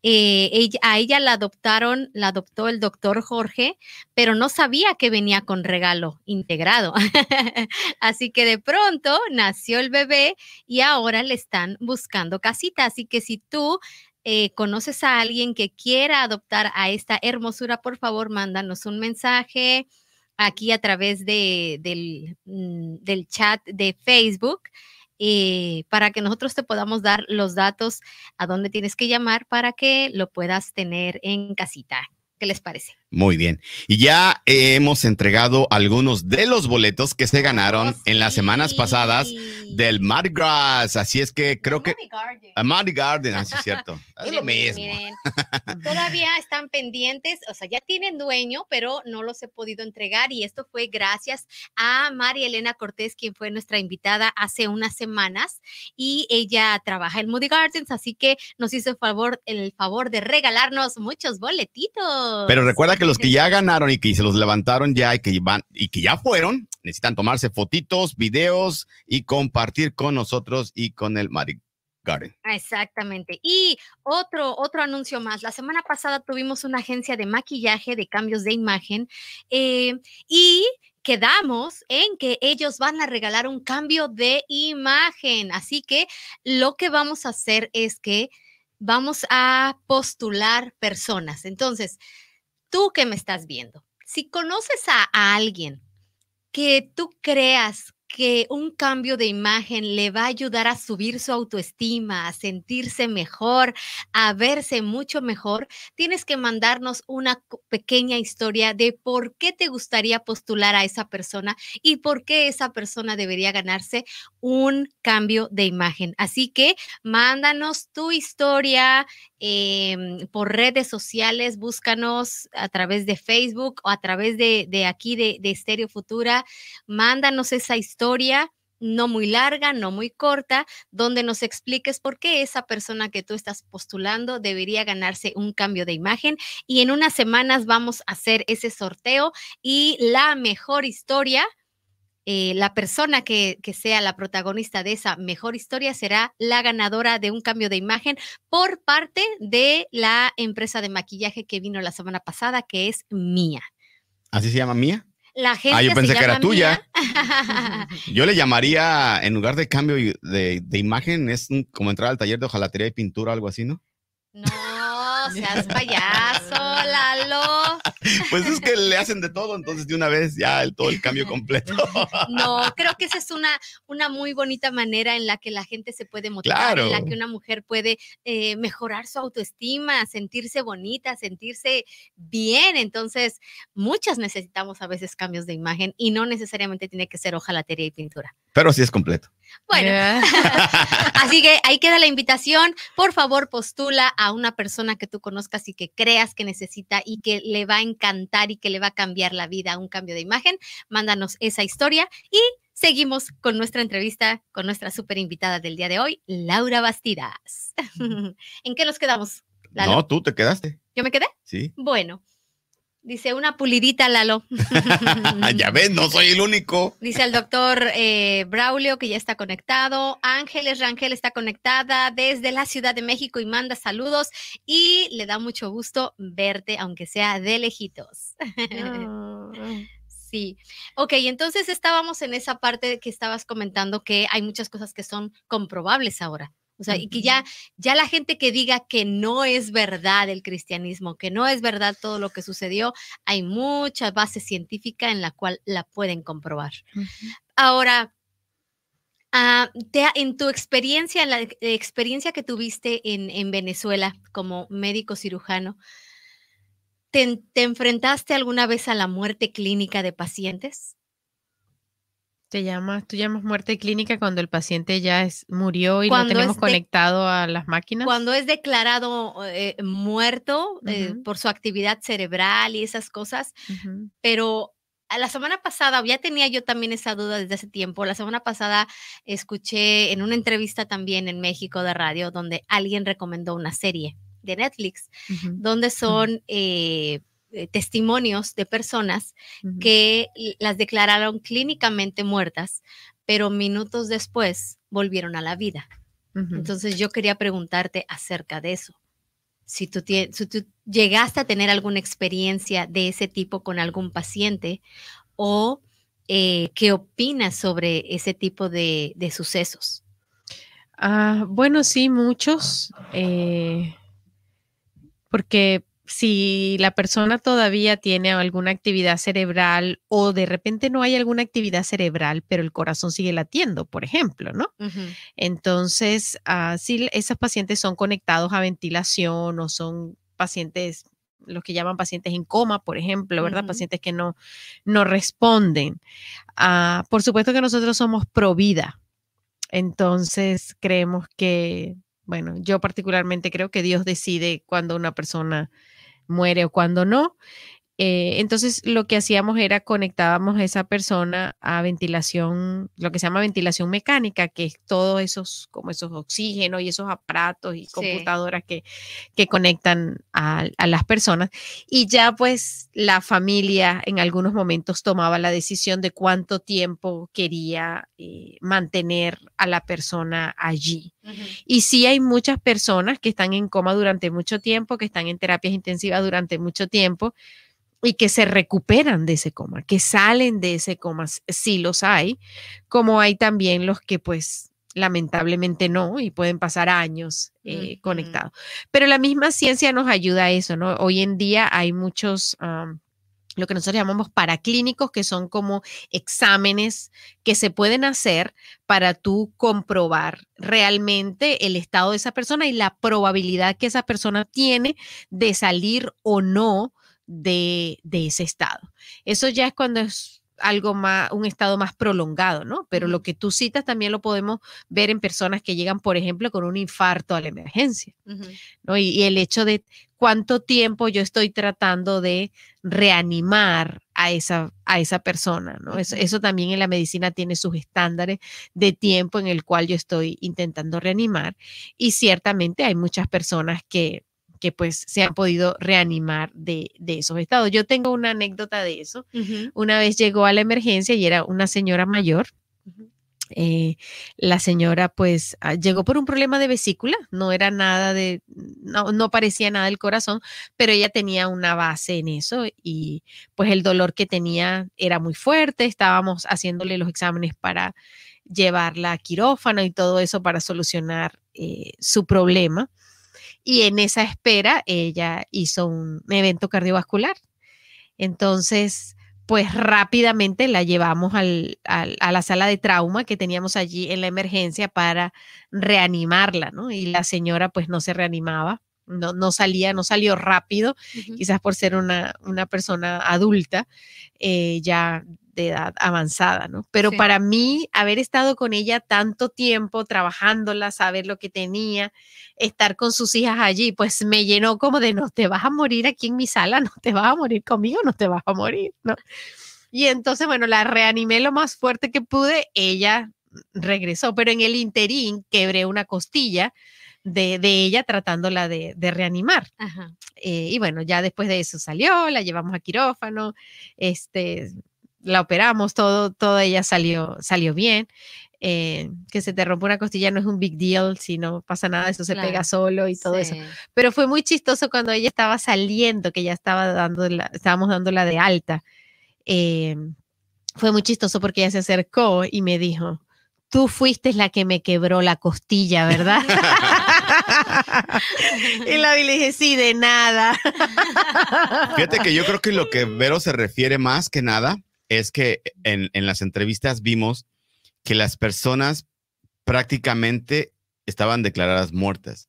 eh, a ella la adoptaron, la adoptó el doctor Jorge, pero no sabía que venía con regalo integrado. así que de pronto nació el bebé y ahora le están buscando casita. Así que si tú eh, conoces a alguien que quiera adoptar a esta hermosura, por favor, mándanos un mensaje aquí a través del, mm, del chat de Facebook para que nosotros te podamos dar los datos a dónde tienes que llamar para que lo puedas tener en casita. ¿Qué les parece? Muy bien. Y ya hemos entregado algunos de los boletos que se ganaron oh, en las semanas pasadas del Mardi Gras. Así es que creo que. A Mardi Garden, así ah, ah, es cierto. es lo mismo. Todavía están pendientes, o sea, ya tienen dueño, pero no los he podido entregar. Y esto fue gracias a María Elena Cortés, quien fue nuestra invitada hace unas semanas. Y ella trabaja en Moody Gardens, así que nos hizo el favor, el favor de regalarnos muchos boletitos. Pero recuerda que que los que ya ganaron y que se los levantaron ya y que van y que ya fueron, necesitan tomarse fotitos, videos y compartir con nosotros y con el Madrid Garden. Exactamente. Y otro, otro anuncio más. La semana pasada tuvimos una agencia de maquillaje, de cambios de imagen, eh, y quedamos en que ellos van a regalar un cambio de imagen. Así que lo que vamos a hacer es que vamos a postular personas. Entonces, tú que me estás viendo, si conoces a, alguien que tú creas que un cambio de imagen le va a ayudar a subir su autoestima, a sentirse mejor, a verse mucho mejor, tienes que mandarnos una pequeña historia de por qué te gustaría postular a esa persona y por qué esa persona debería ganarse un cambio de imagen. Así que mándanos tu historia Em, por redes sociales, búscanos a través de Facebook o a través de, aquí de, de Estéreo Futura. Mándanos esa historia no muy larga, no muy corta, donde nos expliques por qué esa persona que tú estás postulando debería ganarse un cambio de imagen. Y en unas semanas vamos a hacer ese sorteo y la mejor historia eh, la persona que, sea la protagonista de esa mejor historia será la ganadora de un cambio de imagen por parte de la empresa de maquillaje que vino la semana pasada, que es Mía. ¿Así se llama Mía? La gente ah, yo pensé que era tuya. yo le llamaría, en lugar de cambio de, imagen, es como entrar al taller de ojalatería y pintura, algo así, ¿no? No seas payaso, Lalo. Pues es que le hacen de todo, entonces de una vez ya el, todo el cambio completo. No, creo que esa es una, una muy bonita manera en la que la gente se puede motivar, en la que una mujer puede eh, mejorar su autoestima, sentirse bonita, sentirse bien. Entonces, muchas necesitamos a veces cambios de imagen y no necesariamente tiene que ser hojalatería y pintura. Pero sí es completo. Bueno, así que ahí queda la invitación. Por favor, postula a una persona que tú conozcas y que creas que necesita y que le va a encantar y que le va a cambiar la vida, un cambio de imagen. Mándanos esa historia y seguimos con nuestra entrevista con nuestra super invitada del día de hoy, Laura Bastidas. ¿En qué nos quedamos? No, tú te quedaste. ¿Yo me quedé? Sí. Bueno, Dice, una pulidita, Lalo. Ah, ya ves, no soy el único. Dice el doctor eh, Braulio, que ya está conectado. Ángeles Rangel está conectada desde la Ciudad de México y manda saludos. Y le da mucho gusto verte, aunque sea de lejitos. Sí. Ok, entonces estábamos en esa parte que estabas comentando que hay muchas cosas que son comprobables ahora. O sea, y que ya, ya la gente que diga que no es verdad el cristianismo, que no es verdad todo lo que sucedió, hay mucha base científica en la cual la pueden comprobar. Ahora, ah, en tu experiencia, en la experiencia que tuviste en, Venezuela como médico cirujano, ¿te, enfrentaste alguna vez a la muerte clínica de pacientes? Te tú llamas muerte clínica cuando el paciente ya es, murió y cuando tenemos conectado a las máquinas. Cuando es declarado eh, muerto eh, por su actividad cerebral y esas cosas. Pero la semana pasada, ya tenía yo también esa duda desde hace tiempo. La semana pasada escuché en una entrevista también en México de radio donde alguien recomendó una serie de Netflix, donde son eh, eh, testimonios de personas que las declararon clínicamente muertas, pero minutos después volvieron a la vida. Entonces yo quería preguntarte acerca de eso. Si tú, llegaste a tener alguna experiencia de ese tipo con algún paciente o eh, qué opinas sobre ese tipo de, sucesos. Ah, bueno, sí, muchos, eh, porque si la persona todavía tiene alguna actividad cerebral o de repente no hay alguna actividad cerebral, pero el corazón sigue latiendo, por ejemplo, ¿no? Entonces, ah, si esos pacientes son conectados a ventilación o son pacientes, los que llaman pacientes en coma, por ejemplo, ¿verdad? Pacientes que no, no responden. Ah, por supuesto que nosotros somos pro vida, entonces creemos que bueno, yo particularmente creo que Dios decide cuando una persona muere o cuando no. Eh, entonces lo que hacíamos era conectábamos a esa persona a ventilación, lo que se llama ventilación mecánica, que es todos esos, como esos oxígenos y esos aparatos y computadoras que, conectan a, las personas. Y ya pues la familia en algunos momentos tomaba la decisión de cuánto tiempo quería eh, mantener a la persona allí. Y sí hay muchas personas que están en coma durante mucho tiempo, que están en terapias intensivas durante mucho tiempo, y que se recuperan de ese coma, que salen de ese coma, si los hay, como hay también los que pues lamentablemente no y pueden pasar años eh, conectados. Pero la misma ciencia nos ayuda a eso, ¿no? Hoy en día hay muchos... lo que nosotros llamamos paraclínicos, que son como exámenes que se pueden hacer para tú comprobar realmente el estado de esa persona y la probabilidad que esa persona tiene de salir o no de, ese estado. Eso ya es cuando es algo más, un estado más prolongado, ¿no? Pero lo que tú citas también lo podemos ver en personas que llegan, por ejemplo, con un infarto a la emergencia, ¿no? Y, el hecho de cuánto tiempo yo estoy tratando de reanimar a esa, a esa persona, ¿no? eso también en la medicina tiene sus estándares de tiempo en el cual yo estoy intentando reanimar. Y ciertamente hay muchas personas que, que pues se han podido reanimar de, de esos estados. Yo tengo una anécdota de eso. Una vez llegó a la emergencia y era una señora mayor. Eh, la señora pues ah, llegó por un problema de vesícula, no era nada de, no, parecía nada del corazón, pero ella tenía una base en eso y pues el dolor que tenía era muy fuerte, estábamos haciéndole los exámenes para llevarla a quirófano y todo eso para solucionar eh, su problema y en esa espera ella hizo un evento cardiovascular. Entonces, pues rápidamente la llevamos a la sala de trauma que teníamos allí en la emergencia para reanimarla, ¿no? Y la señora pues no se reanimaba, no, salía, no salió rápido, quizás por ser una, persona adulta, eh, ya de edad avanzada, ¿no? Pero para mí, haber estado con ella tanto tiempo, trabajándola, saber lo que tenía, estar con sus hijas allí, pues me llenó como de, no te vas a morir aquí en mi sala, no te vas a morir conmigo, no te vas a morir, ¿no? Y entonces, bueno, la reanimé lo más fuerte que pude, ella regresó, pero en el interín quebré una costilla, de, ella tratándola de, de reanimar. Eh, y bueno, ya después de eso salió, la llevamos a quirófano, este, la operamos, todo, todo ella salió, salió bien. Eh, que se te rompe una costilla no es un big deal, si no pasa nada, eso se pega solo y todo eso. Pero fue muy chistoso cuando ella estaba saliendo, que ya estaba dando la, estábamos dándola de alta. Eh, fue muy chistoso porque ella se acercó y me dijo, tú fuiste la que me quebró la costilla, ¿verdad? y la vi le dije, sí, de nada. Fíjate que yo creo que lo que Vero se refiere más que nada es que en, las entrevistas vimos que las personas prácticamente estaban declaradas muertas.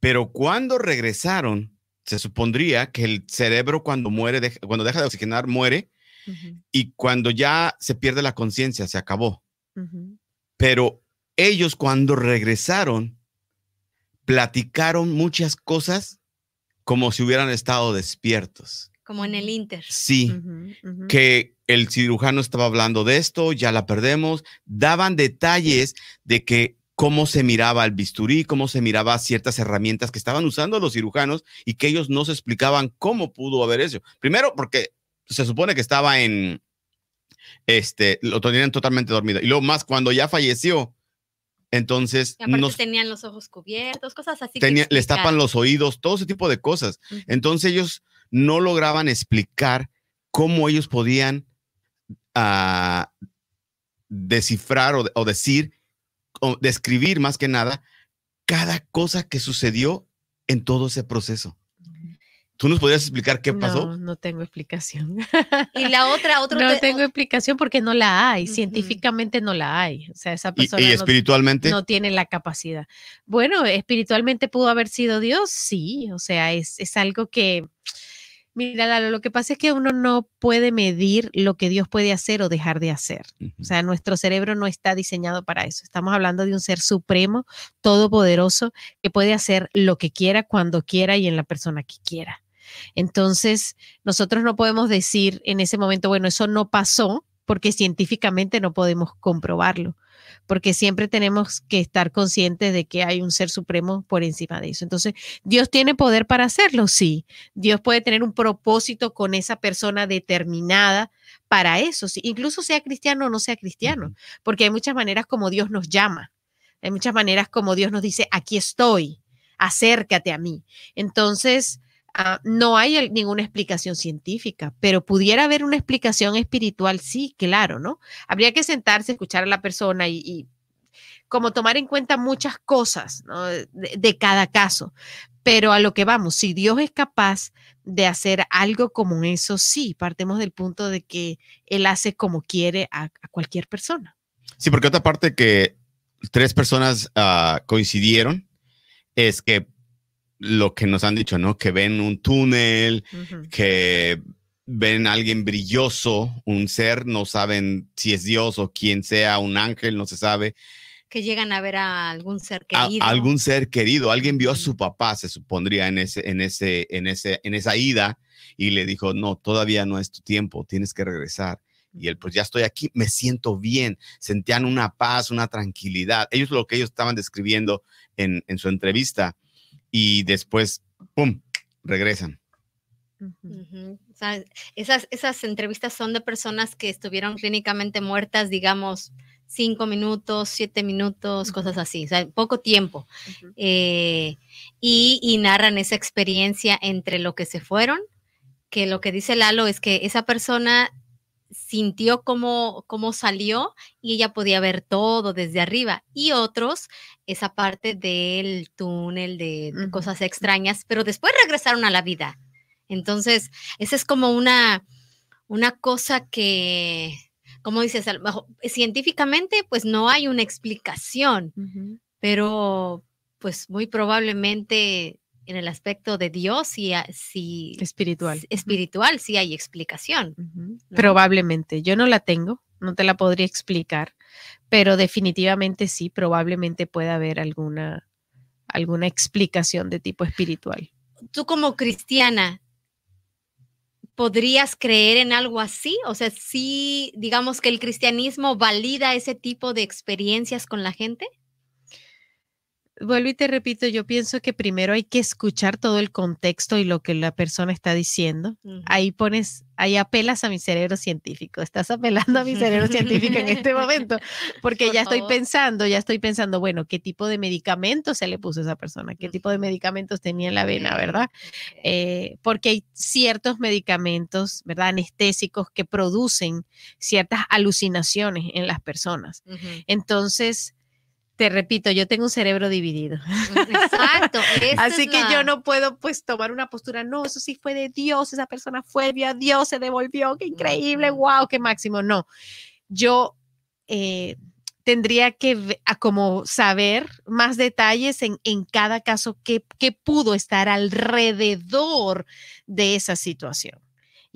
Pero cuando regresaron, se supondría que el cerebro cuando muere, cuando deja de oxigenar, muere. Y cuando ya se pierde la conciencia, se acabó. Pero ellos cuando regresaron, platicaron muchas cosas como si hubieran estado despiertos. Como en el Inter. Sí, que el cirujano estaba hablando de esto, ya la perdemos, daban detalles de que cómo se miraba el bisturí, cómo se miraba ciertas herramientas que estaban usando los cirujanos y que ellos no se explicaban cómo pudo haber eso. Primero, porque se supone que estaba en, este, lo tenían totalmente dormido. Y luego más cuando ya falleció, entonces... Y aparte tenían los ojos cubiertos, cosas así. que les tapan los oídos, todo ese tipo de cosas. Entonces ellos no lograban explicar cómo ellos podían a descifrar o, decir, o describir más que nada, cada cosa que sucedió en todo ese proceso. ¿Tú nos podrías explicar qué pasó? No, no tengo explicación. y la otra, otra. No tengo explicación porque no la hay, científicamente no la hay. O sea, esa persona. espiritualmente? No, tiene la capacidad. Bueno, espiritualmente pudo haber sido Dios, sí. O sea, es, es algo que Mira, lo que pasa es que uno no puede medir lo que Dios puede hacer o dejar de hacer. O sea, nuestro cerebro no está diseñado para eso. Estamos hablando de un ser supremo, todopoderoso, que puede hacer lo que quiera, cuando quiera y en la persona que quiera. Entonces, nosotros no podemos decir en ese momento, bueno, eso no pasó, porque científicamente no podemos comprobarlo porque siempre tenemos que estar conscientes de que hay un ser supremo por encima de eso. Entonces, Dios tiene poder para hacerlo, sí. Dios puede tener un propósito con esa persona determinada para eso, incluso sea cristiano o no sea cristiano, porque hay muchas maneras como Dios nos llama, hay muchas maneras como Dios nos dice, aquí estoy, acércate a mí. Entonces, Ah, no hay ninguna explicación científica, pero pudiera haber una explicación espiritual, sí, claro, ¿no? Habría que sentarse, escuchar a la persona y, como tomar en cuenta muchas cosas de, cada caso. Pero a lo que vamos, si Dios es capaz de hacer algo como eso, sí, partemos del punto de que Él hace como quiere a, cualquier persona. Sí, porque otra parte que tres personas ah, coincidieron es que lo que nos han dicho, ¿no? Que ven un túnel, que ven a alguien brilloso, un ser, no saben si es Dios o quien sea, un ángel, no se sabe. Que llegan a ver a algún ser querido. algún ser querido. Alguien vio a su papá, se supondría, en, ese, en, ese, en, ese, en esa ida y le dijo, no, todavía no es tu tiempo, tienes que regresar. Y él, pues ya estoy aquí, me siento bien, sentían una paz, una tranquilidad. Ellos lo que ellos estaban describiendo en su entrevista y después, ¡pum!, regresan. esas, esas entrevistas son de personas que estuvieron clínicamente muertas, digamos, cinco minutos, siete minutos, cosas así, o sea, poco tiempo. Eh, y, y, narran esa experiencia entre lo que se fueron, que lo que dice Lalo es que esa persona sintió cómo, cómo salió y ella podía ver todo desde arriba. Y otros, esa parte del túnel, de cosas extrañas, pero después regresaron a la vida. Entonces, esa es como una, una cosa que, como dices, científicamente, pues no hay una explicación, pero pues muy probablemente en el aspecto de Dios si, si espiritual. Espiritual, si hay explicación. Probablemente. Yo no la tengo, no te la podría explicar, pero definitivamente sí, probablemente puede haber alguna, alguna explicación de tipo espiritual. Tú como cristiana, ¿podrías creer en algo así? O sea, si ¿sí, digamos que el cristianismo valida ese tipo de experiencias con la gente vuelvo y te repito, yo pienso que primero hay que escuchar todo el contexto y lo que la persona está diciendo. Ahí pones, ahí apelas a mi cerebro científico. Estás apelando a mi cerebro científico en este momento, porque ya estoy pensando, ya estoy pensando, bueno, qué tipo de medicamentos se le puso a esa persona, qué tipo de medicamentos tenía en la vena, ¿verdad? Eh, porque hay ciertos medicamentos, ¿verdad? Anestésicos que producen ciertas alucinaciones en las personas. Entonces, te repito, yo tengo un cerebro dividido. Pues, exacto. Así que yo no puedo pues tomar una postura, no, eso sí fue de Dios, esa persona fue, vio Dios, se devolvió, qué increíble, wow, qué máximo. No, yo eh, tendría que como saber más detalles en, en cada caso qué que pudo estar alrededor de esa situación.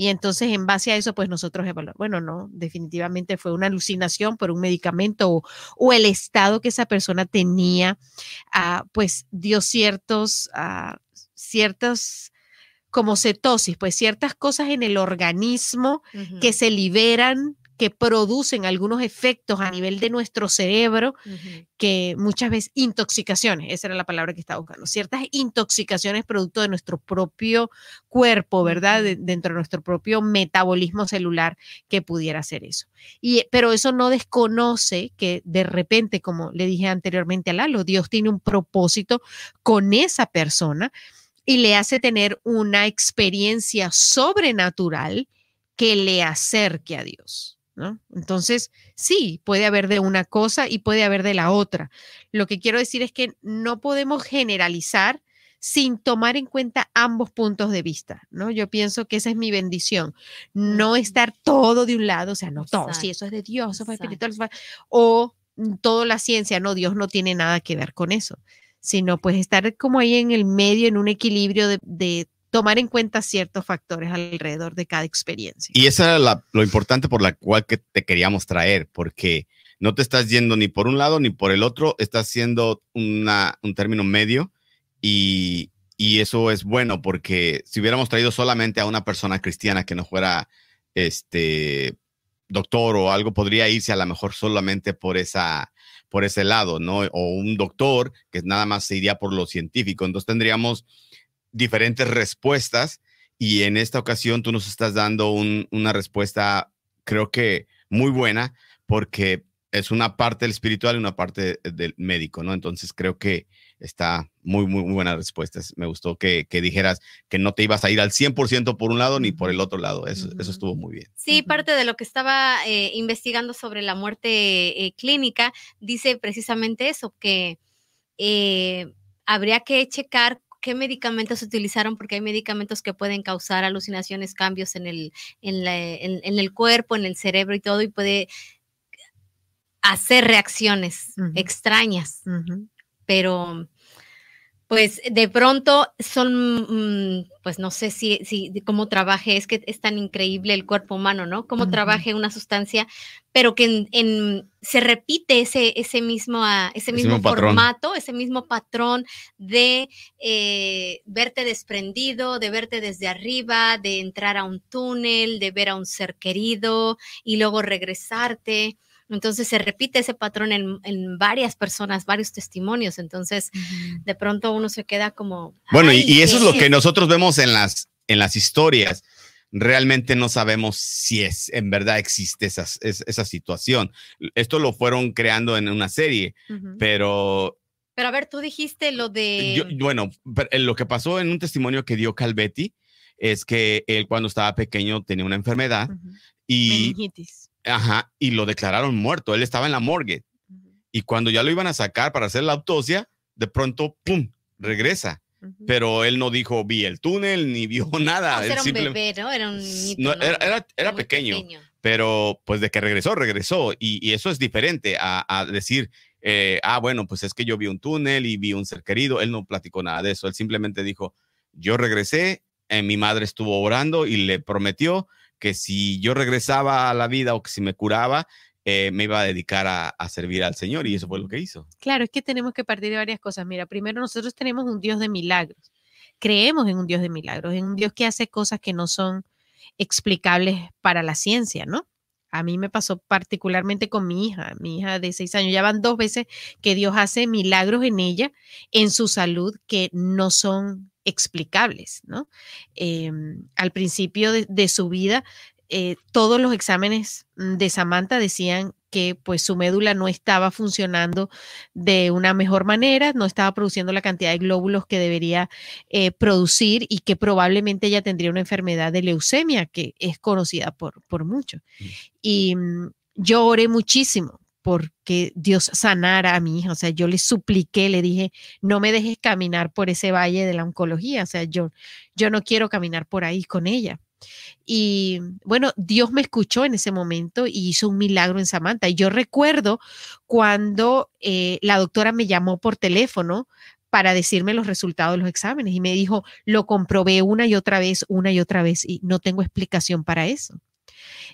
Y entonces en base a eso, pues nosotros evaluamos, bueno, no, definitivamente fue una alucinación por un medicamento o, el estado que esa persona tenía, ah, pues dio ciertos, ah, ciertas como cetosis, pues ciertas cosas en el organismo que se liberan que producen algunos efectos a nivel de nuestro cerebro, que muchas veces intoxicaciones, esa era la palabra que estaba buscando, ciertas intoxicaciones producto de nuestro propio cuerpo, ¿verdad? dentro de nuestro propio metabolismo celular que pudiera hacer eso. Y, eh, pero eso no desconoce que de repente, como le dije anteriormente a Lalo, Dios tiene un propósito con esa persona y le hace tener una experiencia sobrenatural que le acerque a Dios. Entonces, sí, puede haber de una cosa y puede haber de la otra. Lo que quiero decir es que no podemos generalizar sin tomar en cuenta ambos puntos de vista, ¿no? Yo pienso que esa es mi bendición, no estar todo de un lado, o sea, no todo, si eso es de Dios, eso o mm, toda la ciencia, no, Dios no tiene nada que ver con eso, sino pues estar como ahí en el medio, en un equilibrio de tomar en cuenta ciertos factores alrededor de cada experiencia. Y eso era lo importante por la cual que te queríamos traer, porque no te estás yendo ni por un lado ni por el otro, estás siendo una, un término medio y, y, eso es bueno, porque si hubiéramos traído solamente a una persona cristiana que no fuera este doctor o algo, podría irse a lo mejor solamente por esa por ese lado, ¿no? O un doctor que nada más se iría por lo científico. Entonces tendríamos diferentes respuestas y en esta ocasión tú nos estás dando una respuesta, creo que muy buena, porque es una parte del espiritual y una parte del médico, ¿no? Entonces creo que está muy, muy, muy buenas respuestas. Me gustó que, que dijeras que no te ibas a ir al 100% por un lado ni por el otro lado. Eso, estuvo muy bien. Sí, parte de lo que estaba eh, investigando sobre la muerte eh, clínica dice precisamente eso, que eh, habría que checar qué medicamentos utilizaron, porque hay medicamentos que pueden causar alucinaciones, cambios en el, en, el cuerpo, en el cerebro y todo, y puede hacer reacciones extrañas. Pero pues de pronto son, mm, pues no sé si, si cómo trabaje, es que es tan increíble el cuerpo humano, ¿no? Cómo trabaje una sustancia, pero que en, se repite ese, ese mismo, ah, ese mismo, formato, ese mismo patrón de eh, verte desprendido, de verte desde arriba, de entrar a un túnel, de ver a un ser querido y luego regresarte. Entonces se repite ese patrón en, varias personas, varios testimonios. Entonces, de pronto uno se queda como... Bueno, y, eso es lo que nosotros vemos en las, en las historias. Realmente no sabemos si es en verdad existe esa, esa situación. Esto lo fueron creando en una serie, pero pero a ver, tú dijiste lo de... bueno, eh, lo que pasó en un testimonio que dio Calvetti es que él cuando estaba pequeño tenía una enfermedad y... Ajá, y lo declararon muerto. Él estaba en la morgue. Y cuando ya lo iban a sacar para hacer la autopsia, de pronto, ¡pum!, regresa. Pero él no dijo, vi el túnel, ni vio nada. era un bebé, Era un era, pequeño, Pero pues de que regresó, regresó. Y, eso es diferente a, decir, eh, ah, bueno, pues es que yo vi un túnel y vi un ser querido. Él no platicó nada de eso. Él simplemente dijo, yo regresé, eh, mi madre estuvo orando y le prometió que si yo regresaba a la vida o que si me curaba, eh, me iba a dedicar a, a, servir al Señor y eso fue lo que hizo. Claro, es que tenemos que partir de varias cosas. Mira, primero nosotros tenemos un Dios de milagros. Creemos en un Dios de milagros, en un Dios que hace cosas que no son explicables para la ciencia, ¿no? A mí me pasó particularmente con mi hija, mi hija de seis años. Ya van dos veces que Dios hace milagros en ella, en su salud, que no son explicables, ¿no? Em, al principio de, su vida, eh, todos los exámenes mm, de Samantha decían que pues su médula no estaba funcionando de una mejor manera, no estaba produciendo la cantidad de glóbulos que debería eh, producir y que probablemente ella tendría una enfermedad de leucemia que es conocida por, por muchos. Mm. Y mm, yo oré muchísimo porque Dios sanara a mi hija. O sea, yo le supliqué, le dije, no me dejes caminar por ese valle de la oncología. O sea, yo, yo no quiero caminar por ahí con ella. Y bueno, Dios me escuchó en ese momento y hizo un milagro en Samantha. Y yo recuerdo cuando eh, la doctora me llamó por teléfono para decirme los resultados de los exámenes y me dijo, lo comprobé una y otra vez, una y otra vez y no tengo explicación para eso.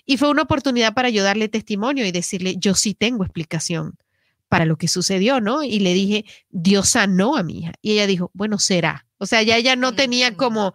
Y fue una oportunidad para yo darle testimonio y decirle, yo sí tengo explicación para lo que sucedió, ¿no? Y le dije, Dios sanó a mi hija. Y ella dijo, bueno, será. O sea, ya ella no tenía mm. como,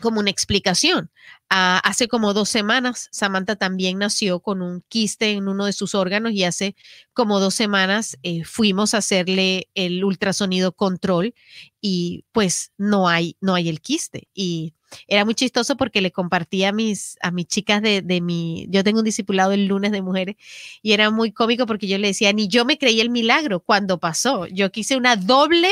como una explicación. Ah, hace como dos semanas, Samantha también nació con un quiste en uno de sus órganos y hace como dos semanas eh, fuimos a hacerle el ultrasonido control y pues no hay, no hay el quiste. Y era muy chistoso porque le compartía a mis, a mis chicas de, de mi, yo tengo un discipulado el lunes de mujeres y era muy cómico porque yo le decía, ni yo me creí el milagro cuando pasó, yo quise una doble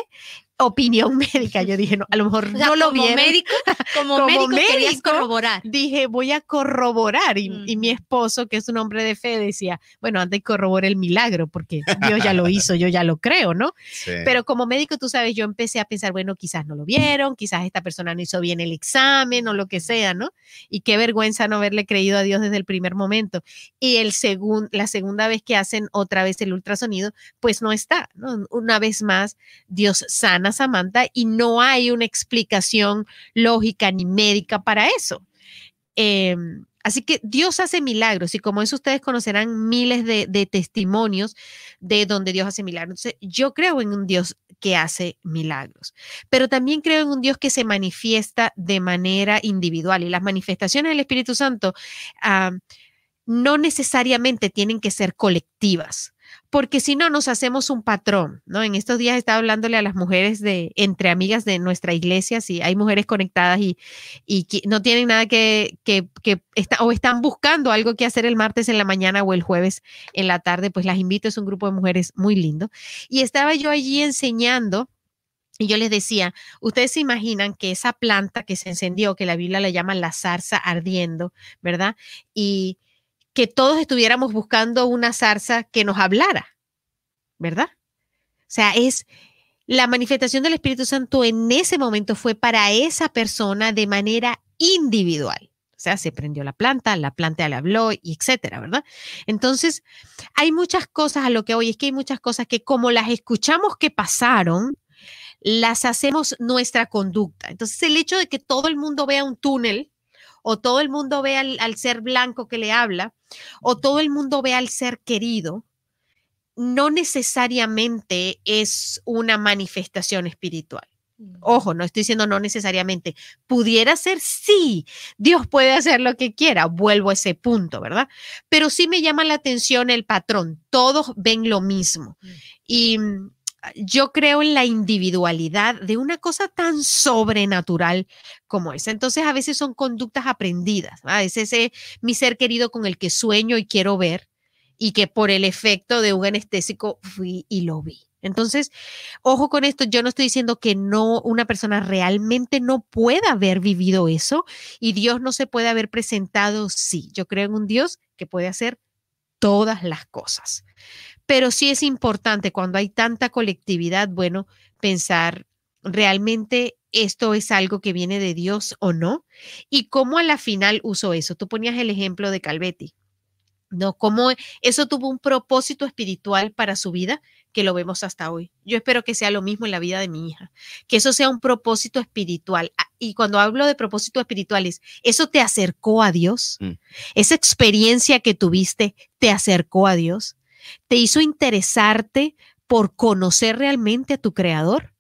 opinión médica. Yo dije, no, a lo mejor no lo vi. Como, como, médico, corroborar. Dije, voy a corroborar. Y, mi esposo, que es un hombre de fe, decía, bueno, antes corrobore el milagro, porque Dios ya lo hizo, yo ya lo creo, ¿no? Pero como médico, tú sabes, yo empecé a pensar, bueno, quizás no lo vieron, quizás esta persona no hizo bien el examen o lo que sea, ¿no? Y qué vergüenza no haberle creído a Dios desde el primer momento. Y el la segunda vez que hacen otra vez el ultrasonido, pues no está, ¿no? Una vez más, Dios sana Samantha y no hay una explicación lógica ni médica para eso. Em, así que Dios hace milagros y como eso ustedes conocerán miles de, testimonios de donde Dios hace milagros. Entonces, yo creo en un Dios que hace milagros, pero también creo en un Dios que se manifiesta de manera individual y las manifestaciones del Espíritu Santo ah, no necesariamente tienen que ser colectivas porque si no nos hacemos un patrón, ¿no? En estos días estaba hablándole a las mujeres de, entre amigas de nuestra iglesia, si hay mujeres conectadas y, y no tienen nada que, que, está, o están buscando algo que hacer el martes en la mañana o el jueves en la tarde, pues las invito, es un grupo de mujeres muy lindo. Y estaba yo allí enseñando. Y yo les decía, ustedes se imaginan que esa planta que se encendió, que la Biblia la llama la zarza ardiendo, ¿verdad? Y que todos estuviéramos buscando una zarza que nos hablara, ¿verdad? O sea, es la manifestación del Espíritu Santo en ese momento fue para esa persona de manera individual. O sea, se prendió la planta, la planta le habló, y etcétera, ¿verdad? Entonces, hay muchas cosas a lo que hoy es que hay muchas cosas que como las escuchamos que pasaron, las hacemos nuestra conducta. Entonces, el hecho de que todo el mundo vea un túnel o todo el mundo ve al, ser blanco que le habla, o todo el mundo ve al ser querido, no necesariamente es una manifestación espiritual. Ojo, no estoy diciendo no necesariamente. Pudiera ser sí, Dios puede hacer lo que quiera, vuelvo a ese punto, ¿verdad? Pero sí me llama la atención el patrón, todos ven lo mismo. Y mm, yo creo en la individualidad de una cosa tan sobrenatural como esa. Entonces a veces son conductas aprendidas. ¿va? Es ese mi ser querido con el que sueño y quiero ver y que por el efecto de un anestésico fui y lo vi. Entonces, ojo con esto, yo no estoy diciendo que no una persona realmente no pueda haber vivido eso y Dios no se puede haber presentado, sí. Yo creo en un Dios que puede hacer todas las cosas. Pero sí es importante cuando hay tanta colectividad, bueno, pensar realmente esto es algo que viene de Dios o no y cómo a la final uso eso. Tú ponías el ejemplo de Calvetti. ¿no? Cómo eso tuvo un propósito espiritual para su vida que lo vemos hasta hoy. Yo espero que sea lo mismo en la vida de mi hija, que eso sea un propósito espiritual. Ah, y cuando hablo de propósitos espirituales, eso te acercó a Dios. Mm. Esa experiencia que tuviste te acercó a Dios. ¿Te hizo interesarte por conocer realmente a tu creador?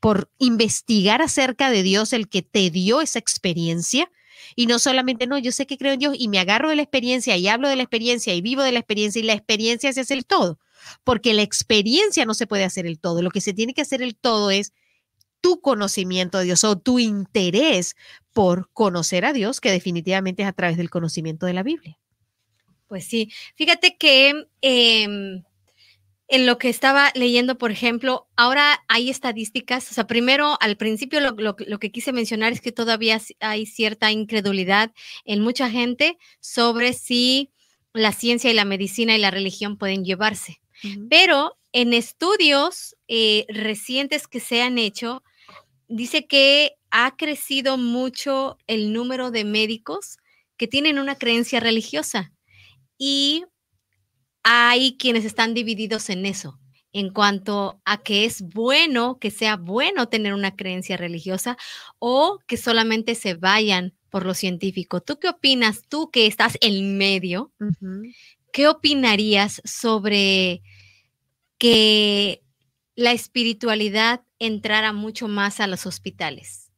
¿Por investigar acerca de Dios, el que te dio esa experiencia? Y no solamente, no, yo sé que creo en Dios y me agarro de la experiencia y hablo de la experiencia y vivo de la experiencia y la experiencia se hace el todo, porque la experiencia no se puede hacer el todo. Lo que se tiene que hacer el todo es tu conocimiento de Dios o tu interés por conocer a Dios, que definitivamente es a través del conocimiento de la Biblia. Pues sí, fíjate que em, en lo que estaba leyendo, por ejemplo, ahora hay estadísticas, o sea, primero, al principio lo, que quise mencionar es que todavía hay cierta incredulidad en mucha gente sobre si la ciencia y la medicina y la religión pueden llevarse. Pero en estudios eh, recientes que se han hecho, dice que ha crecido mucho el número de médicos que tienen una creencia religiosa y hay quienes están divididos en eso, en cuanto a que es bueno, que sea bueno tener una creencia religiosa o que solamente se vayan por lo científico. ¿Tú qué opinas? Tú que estás en medio, ¿qué opinarías sobre que la espiritualidad entrara mucho más a los hospitales?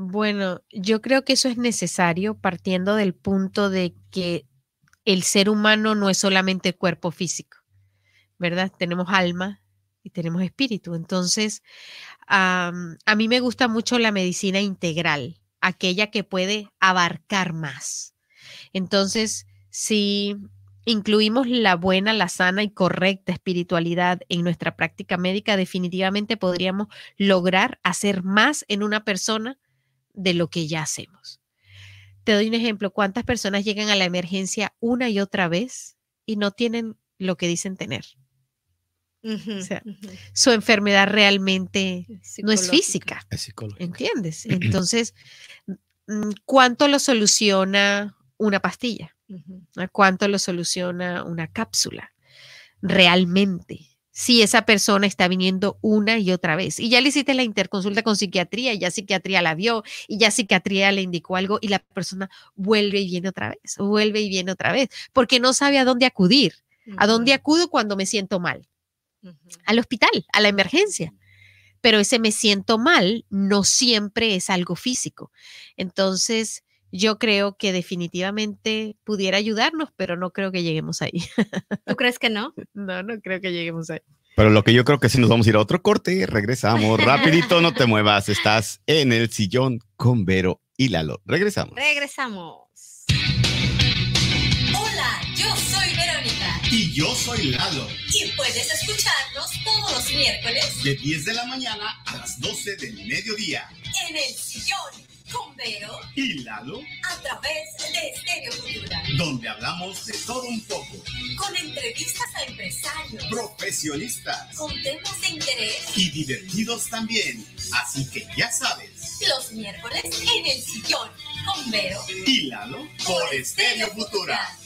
Bueno, yo creo que eso es necesario partiendo del punto de que el ser humano no es solamente cuerpo físico, ¿verdad? Tenemos alma y tenemos espíritu. Entonces, a mí me gusta mucho la medicina integral, aquella que puede abarcar más. Entonces, si incluimos la buena, la sana y correcta espiritualidad en nuestra práctica médica, definitivamente podríamos lograr hacer más en una persona de lo que ya hacemos. Te doy un ejemplo, ¿cuántas personas llegan a la emergencia una y otra vez y no tienen lo que dicen tener? o sea, su enfermedad realmente no es física. Es psicológica. ¿Entiendes? Entonces, mm, ¿cuánto lo soluciona una pastilla? ¿Cuánto lo soluciona una cápsula? Realmente si esa persona está viniendo una y otra vez. Y ya le hiciste la interconsulta con psiquiatría, y ya psiquiatría la vio, y ya psiquiatría le indicó algo, y la persona vuelve y viene otra vez, vuelve y viene otra vez, porque no sabe a dónde acudir, a dónde acudo cuando me siento mal, al hospital, a la emergencia. Pero ese me siento mal no siempre es algo físico. Entonces, yo creo que definitivamente pudiera ayudarnos, pero no creo que lleguemos ahí. ¿Tú crees que no? No, no creo que lleguemos ahí. Pero lo que yo creo que sí nos vamos a ir a otro corte, regresamos rapidito, no te muevas, estás en el sillón con Vero y Lalo. Regresamos. Regresamos. Hola, yo soy Verónica. Y yo soy Lalo. Y puedes escucharnos todos los miércoles de 10 de la mañana a las 12 del mediodía en el sillón con Vero y Lalo a través de Estéreo Futura donde hablamos de todo un poco, con entrevistas a empresarios, profesionistas, con temas de interés y divertidos también. Así que ya sabes, los miércoles en el sillón con y Lalo por, Estereo Estéreo Futura.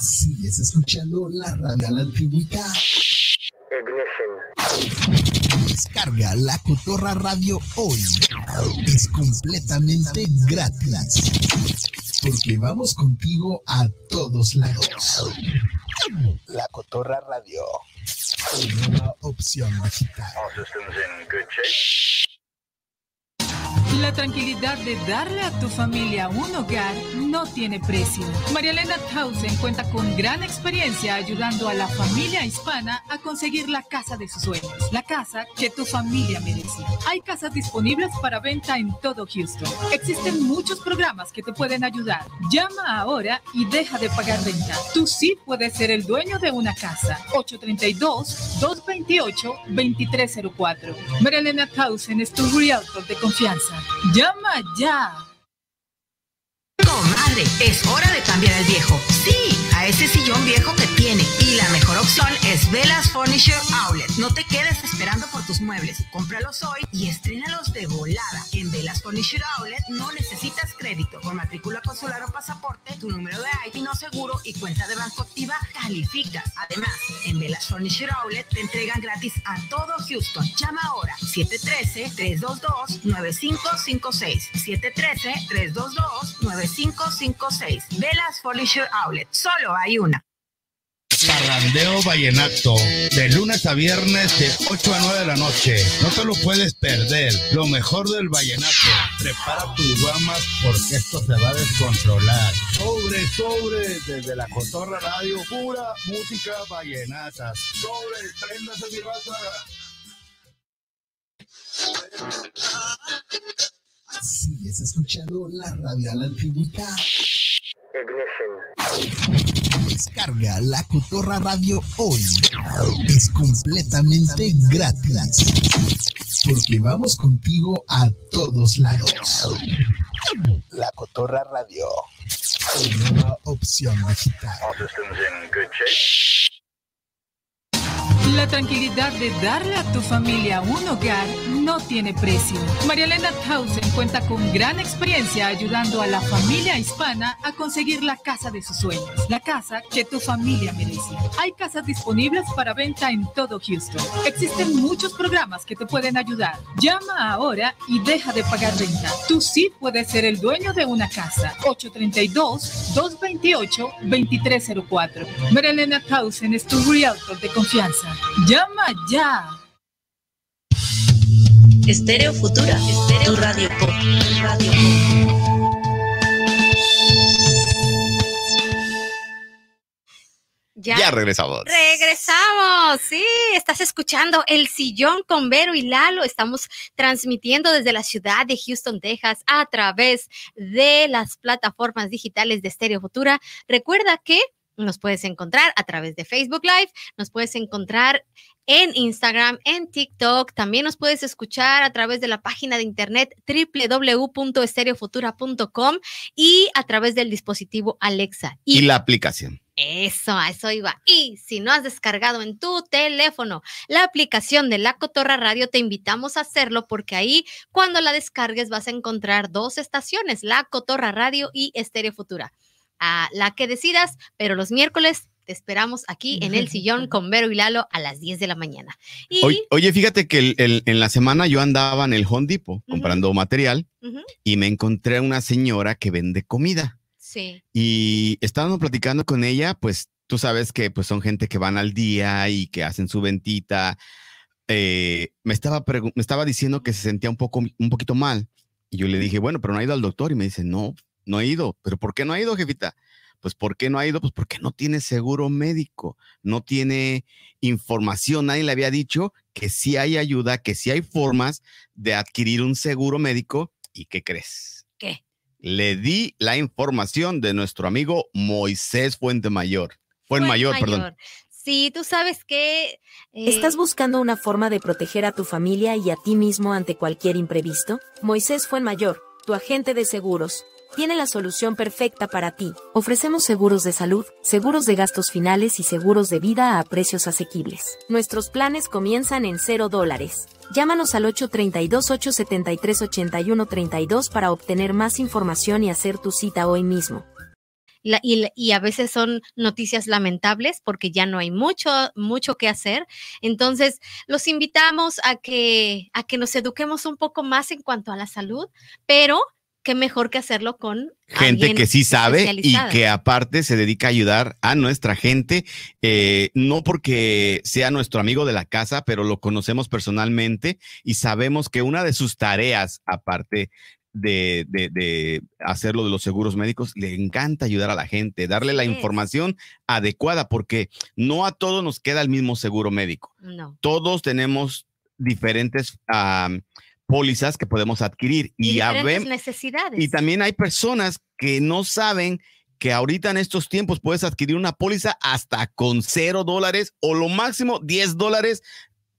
Sigues escuchando la radio la antigüedad. Descarga la Cotorra Radio hoy. Es completamente gratis. Porque vamos contigo a todos lados. La Cotorra Radio. una opción digital. La tranquilidad de darle a tu familia un hogar no tiene precio. María Elena Tausen cuenta con gran experiencia ayudando a la familia hispana a conseguir la casa de sus sueños, la casa que tu familia merece. Hay casas disponibles para venta en todo Houston. Existen muchos programas que te pueden ayudar. Llama ahora y deja de pagar renta. Tú sí puedes ser el dueño de una casa. 832-228-2304. María Elena Tausen es tu realtor de confianza. Llama ya Comadre, es hora de cambiar el viejo. Sí, a ese sillón viejo que tiene. Y la mejor opción es Velas Furniture Outlet. No te quedes esperando por tus muebles. Cómpralos hoy y los de volada. En Velas Furniture Outlet no necesitas crédito. Con matrícula consular o pasaporte, tu número de IT no seguro y cuenta de banco activa calificas. Además, en Velas Furniture Outlet te entregan gratis a todo Houston. Llama ahora 713-322-9556. 713-322-9556. 556 Velas Furniture Outlet. Solo hay una. Parrandeo Vallenato, de lunes a viernes de 8 a 9 de la noche. No te lo puedes perder, lo mejor del vallenato. Prepara tus guamas porque esto se va a descontrolar. Sobre, sobre, desde la Cotorra Radio, pura música vallenata. Sobre, de mi raza. Si has escuchado la radio a la Descarga la Cotorra Radio hoy. Es completamente gratis. Porque vamos contigo a todos lados. La Cotorra Radio. Nueva opción digital. La tranquilidad de darle a tu familia un hogar no tiene precio. María Elena Tausen cuenta con gran experiencia ayudando a la familia hispana a conseguir la casa de sus sueños, la casa que tu familia merece. Hay casas disponibles para venta en todo Houston. Existen muchos programas que te pueden ayudar. Llama ahora y deja de pagar renta. Tú sí puedes ser el dueño de una casa. 832-228-2304. María Elena Tausen es tu realtor de confianza. Llama ya. Estéreo Futura, Estéreo radio pop, radio Ya, regresamos. Regresamos, sí, estás escuchando El Sillón con Vero y Lalo. Estamos transmitiendo desde la ciudad de Houston, Texas, a través de las plataformas digitales de Estéreo Futura. Recuerda que nos puedes encontrar a través de Facebook Live, nos puedes encontrar en Instagram, en TikTok. También nos puedes escuchar a través de la página de internet www.estereofutura.com y a través del dispositivo Alexa. Y, la aplicación. Eso, a eso iba. Y si no has descargado en tu teléfono la aplicación de La Cotorra Radio, te invitamos a hacerlo porque ahí cuando la descargues vas a encontrar dos estaciones, La Cotorra Radio y Estereo Futura a la que decidas, pero los miércoles te esperamos aquí en el sillón con Vero y Lalo a las 10 de la mañana. Oye, fíjate que en la semana yo andaba en el Home Depot comprando material y me encontré a una señora que vende comida. Sí. Y estábamos platicando con ella, pues tú sabes que pues son gente que van al día y que hacen su ventita. Eh, me, estaba me estaba diciendo que se sentía un, poco, un poquito mal. Y yo le dije, bueno, pero no ha ido al doctor. Y me dice, no, no he ido. ¿Pero por qué no ha ido, jefita? Pues ¿por qué no ha ido? Pues porque no tiene seguro médico, no tiene información, nadie le había dicho que sí hay ayuda, que sí hay formas de adquirir un seguro médico. ¿Y qué crees? ¿Qué? Le di la información de nuestro amigo Moisés Fuente Mayor. Fuente Mayor, perdón. Sí, tú sabes que... Eh ¿Estás buscando una forma de proteger a tu familia y a ti mismo ante cualquier imprevisto? Moisés Fuente Mayor, tu agente de seguros, tiene la solución perfecta para ti. Ofrecemos seguros de salud, seguros de gastos finales y seguros de vida a precios asequibles. Nuestros planes comienzan en 0 dólares. Llámanos al 832-873-8132 para obtener más información y hacer tu cita hoy mismo. y, y, a veces son noticias lamentables porque ya no hay mucho, mucho que hacer. Entonces, los invitamos a que, a que nos eduquemos un poco más en cuanto a la salud, pero qué mejor que hacerlo con gente que sí sabe y que aparte se dedica a ayudar a nuestra gente, eh, no porque sea nuestro amigo de la casa, pero lo conocemos personalmente y sabemos que una de sus tareas, aparte de, hacerlo de los seguros médicos, le encanta ayudar a la gente, darle la información adecuada, porque no a todos nos queda el mismo seguro médico. No. Todos tenemos diferentes pólizas que podemos adquirir. Y, y ver necesidades. Y también hay personas que no saben que ahorita en estos tiempos puedes adquirir una póliza hasta con cero dólares o lo máximo 10 dólares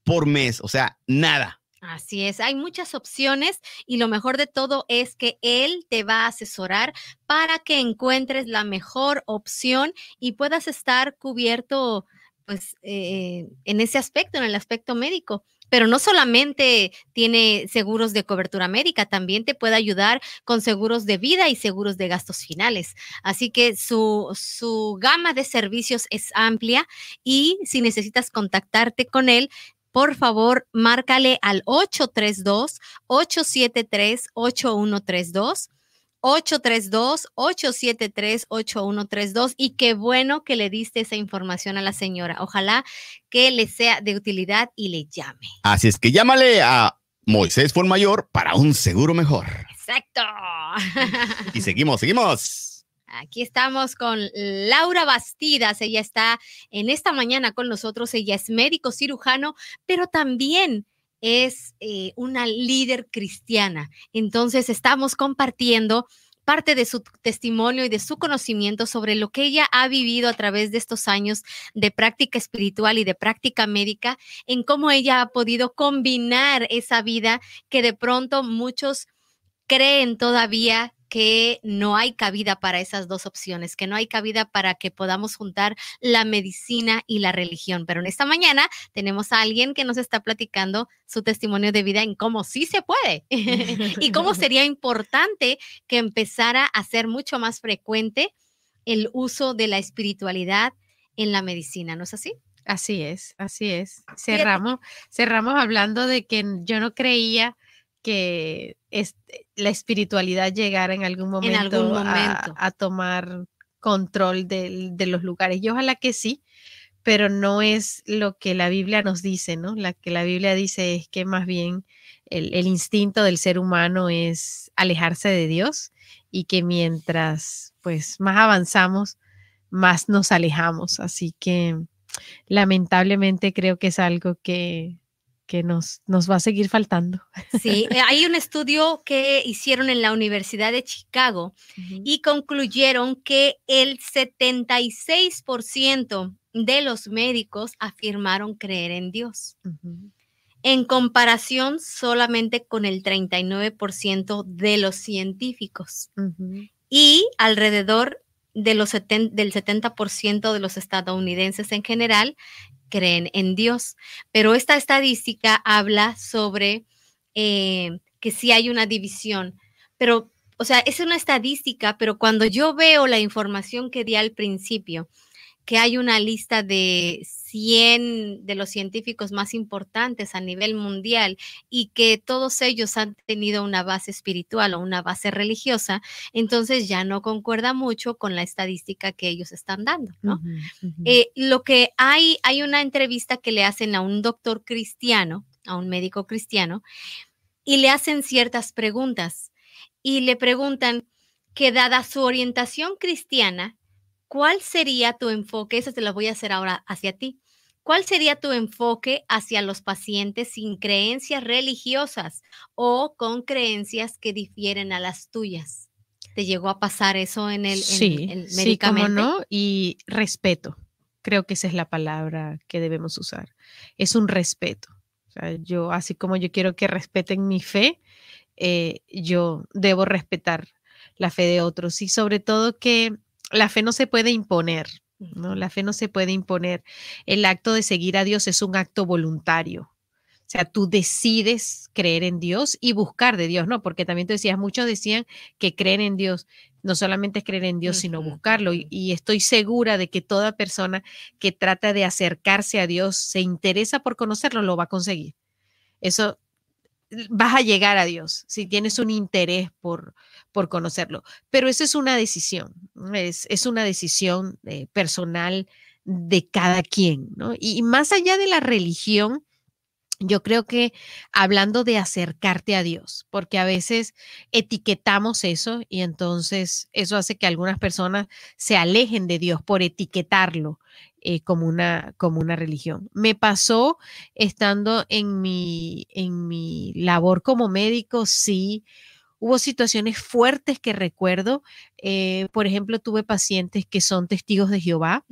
por mes, o sea, nada. Así es, hay muchas opciones y lo mejor de todo es que él te va a asesorar para que encuentres la mejor opción y puedas estar cubierto pues eh, en ese aspecto, en el aspecto médico. Pero no solamente tiene seguros de cobertura médica, también te puede ayudar con seguros de vida y seguros de gastos finales. Así que su, gama de servicios es amplia y si necesitas contactarte con él, por favor, márcale al 832-873-8132 832-873-8132. Y qué bueno que le diste esa información a la señora. Ojalá que le sea de utilidad y le llame. Así es que llámale a Moisés Mayor para un seguro mejor. Exacto. Y seguimos, seguimos. Aquí estamos con Laura Bastidas. Ella está en esta mañana con nosotros. Ella es médico cirujano, pero también es eh, una líder cristiana. Entonces estamos compartiendo parte de su testimonio y de su conocimiento sobre lo que ella ha vivido a través de estos años de práctica espiritual y de práctica médica, en cómo ella ha podido combinar esa vida que de pronto muchos creen todavía que no hay cabida para esas dos opciones, que no hay cabida para que podamos juntar la medicina y la religión. Pero en esta mañana tenemos a alguien que nos está platicando su testimonio de vida en cómo sí se puede y cómo sería importante que empezara a ser mucho más frecuente el uso de la espiritualidad en la medicina, ¿no es así? Así es, así es. Cerramos, cerramos hablando de que yo no creía que este, la espiritualidad llegara en algún momento, A, tomar control de, los lugares. Y ojalá que sí, pero no es lo que la Biblia nos dice, ¿no? La que la Biblia dice es que más bien el, el instinto del ser humano es alejarse de Dios y que mientras pues más avanzamos, más nos alejamos. Así que lamentablemente creo que es algo que que nos, nos va a seguir faltando. Sí, eh, hay un estudio que hicieron en la Universidad de Chicago y concluyeron que el 76% de los médicos afirmaron creer en Dios, en comparación solamente con el 39% de los científicos y alrededor de los del 70% de los estadounidenses en general creen en Dios. Pero esta estadística habla sobre eh, que sí hay una división, pero, o sea, es una estadística, pero cuando yo veo la información que di al principio, que hay una lista de 100 de los científicos más importantes a nivel mundial y que todos ellos han tenido una base espiritual o una base religiosa, entonces ya no concuerda mucho con la estadística que ellos están dando, ¿no? Eh, lo que hay, hay una entrevista que le hacen a un doctor cristiano, a un médico cristiano, y le hacen ciertas preguntas y le preguntan que dada su orientación cristiana, ¿cuál sería tu enfoque? Eso te lo voy a hacer ahora hacia ti. ¿Cuál sería tu enfoque hacia los pacientes sin creencias religiosas o con creencias que difieren a las tuyas? ¿Te llegó a pasar eso en el, sí, medicamento? Sí, cómo no, y respeto. Creo que esa es la palabra que debemos usar. Es un respeto. yo, así como yo quiero que respeten mi fe, eh, yo debo respetar la fe de otros y sobre todo que la fe no se puede imponer, ¿no? La fe no se puede imponer. El acto de seguir a Dios es un acto voluntario. O sea, tú decides creer en Dios y buscar de Dios, ¿no? Porque también tú decías, muchos decían que creen en Dios. No solamente es creer en Dios, sino buscarlo. y estoy segura de que toda persona que trata de acercarse a Dios, se interesa por conocerlo, lo va a conseguir. Eso vas a llegar a Dios si tienes un interés por, por conocerlo. Pero esa es una decisión, es, una decisión eh, personal de cada quien, y más allá de la religión, yo creo que hablando de acercarte a Dios, porque a veces etiquetamos eso y entonces eso hace que algunas personas se alejen de Dios por etiquetarlo eh, como, una, como una religión. Me pasó estando en mi, en mi labor como médico, sí. Hubo situaciones fuertes que recuerdo. Eh, por ejemplo, tuve pacientes que son testigos de Jehová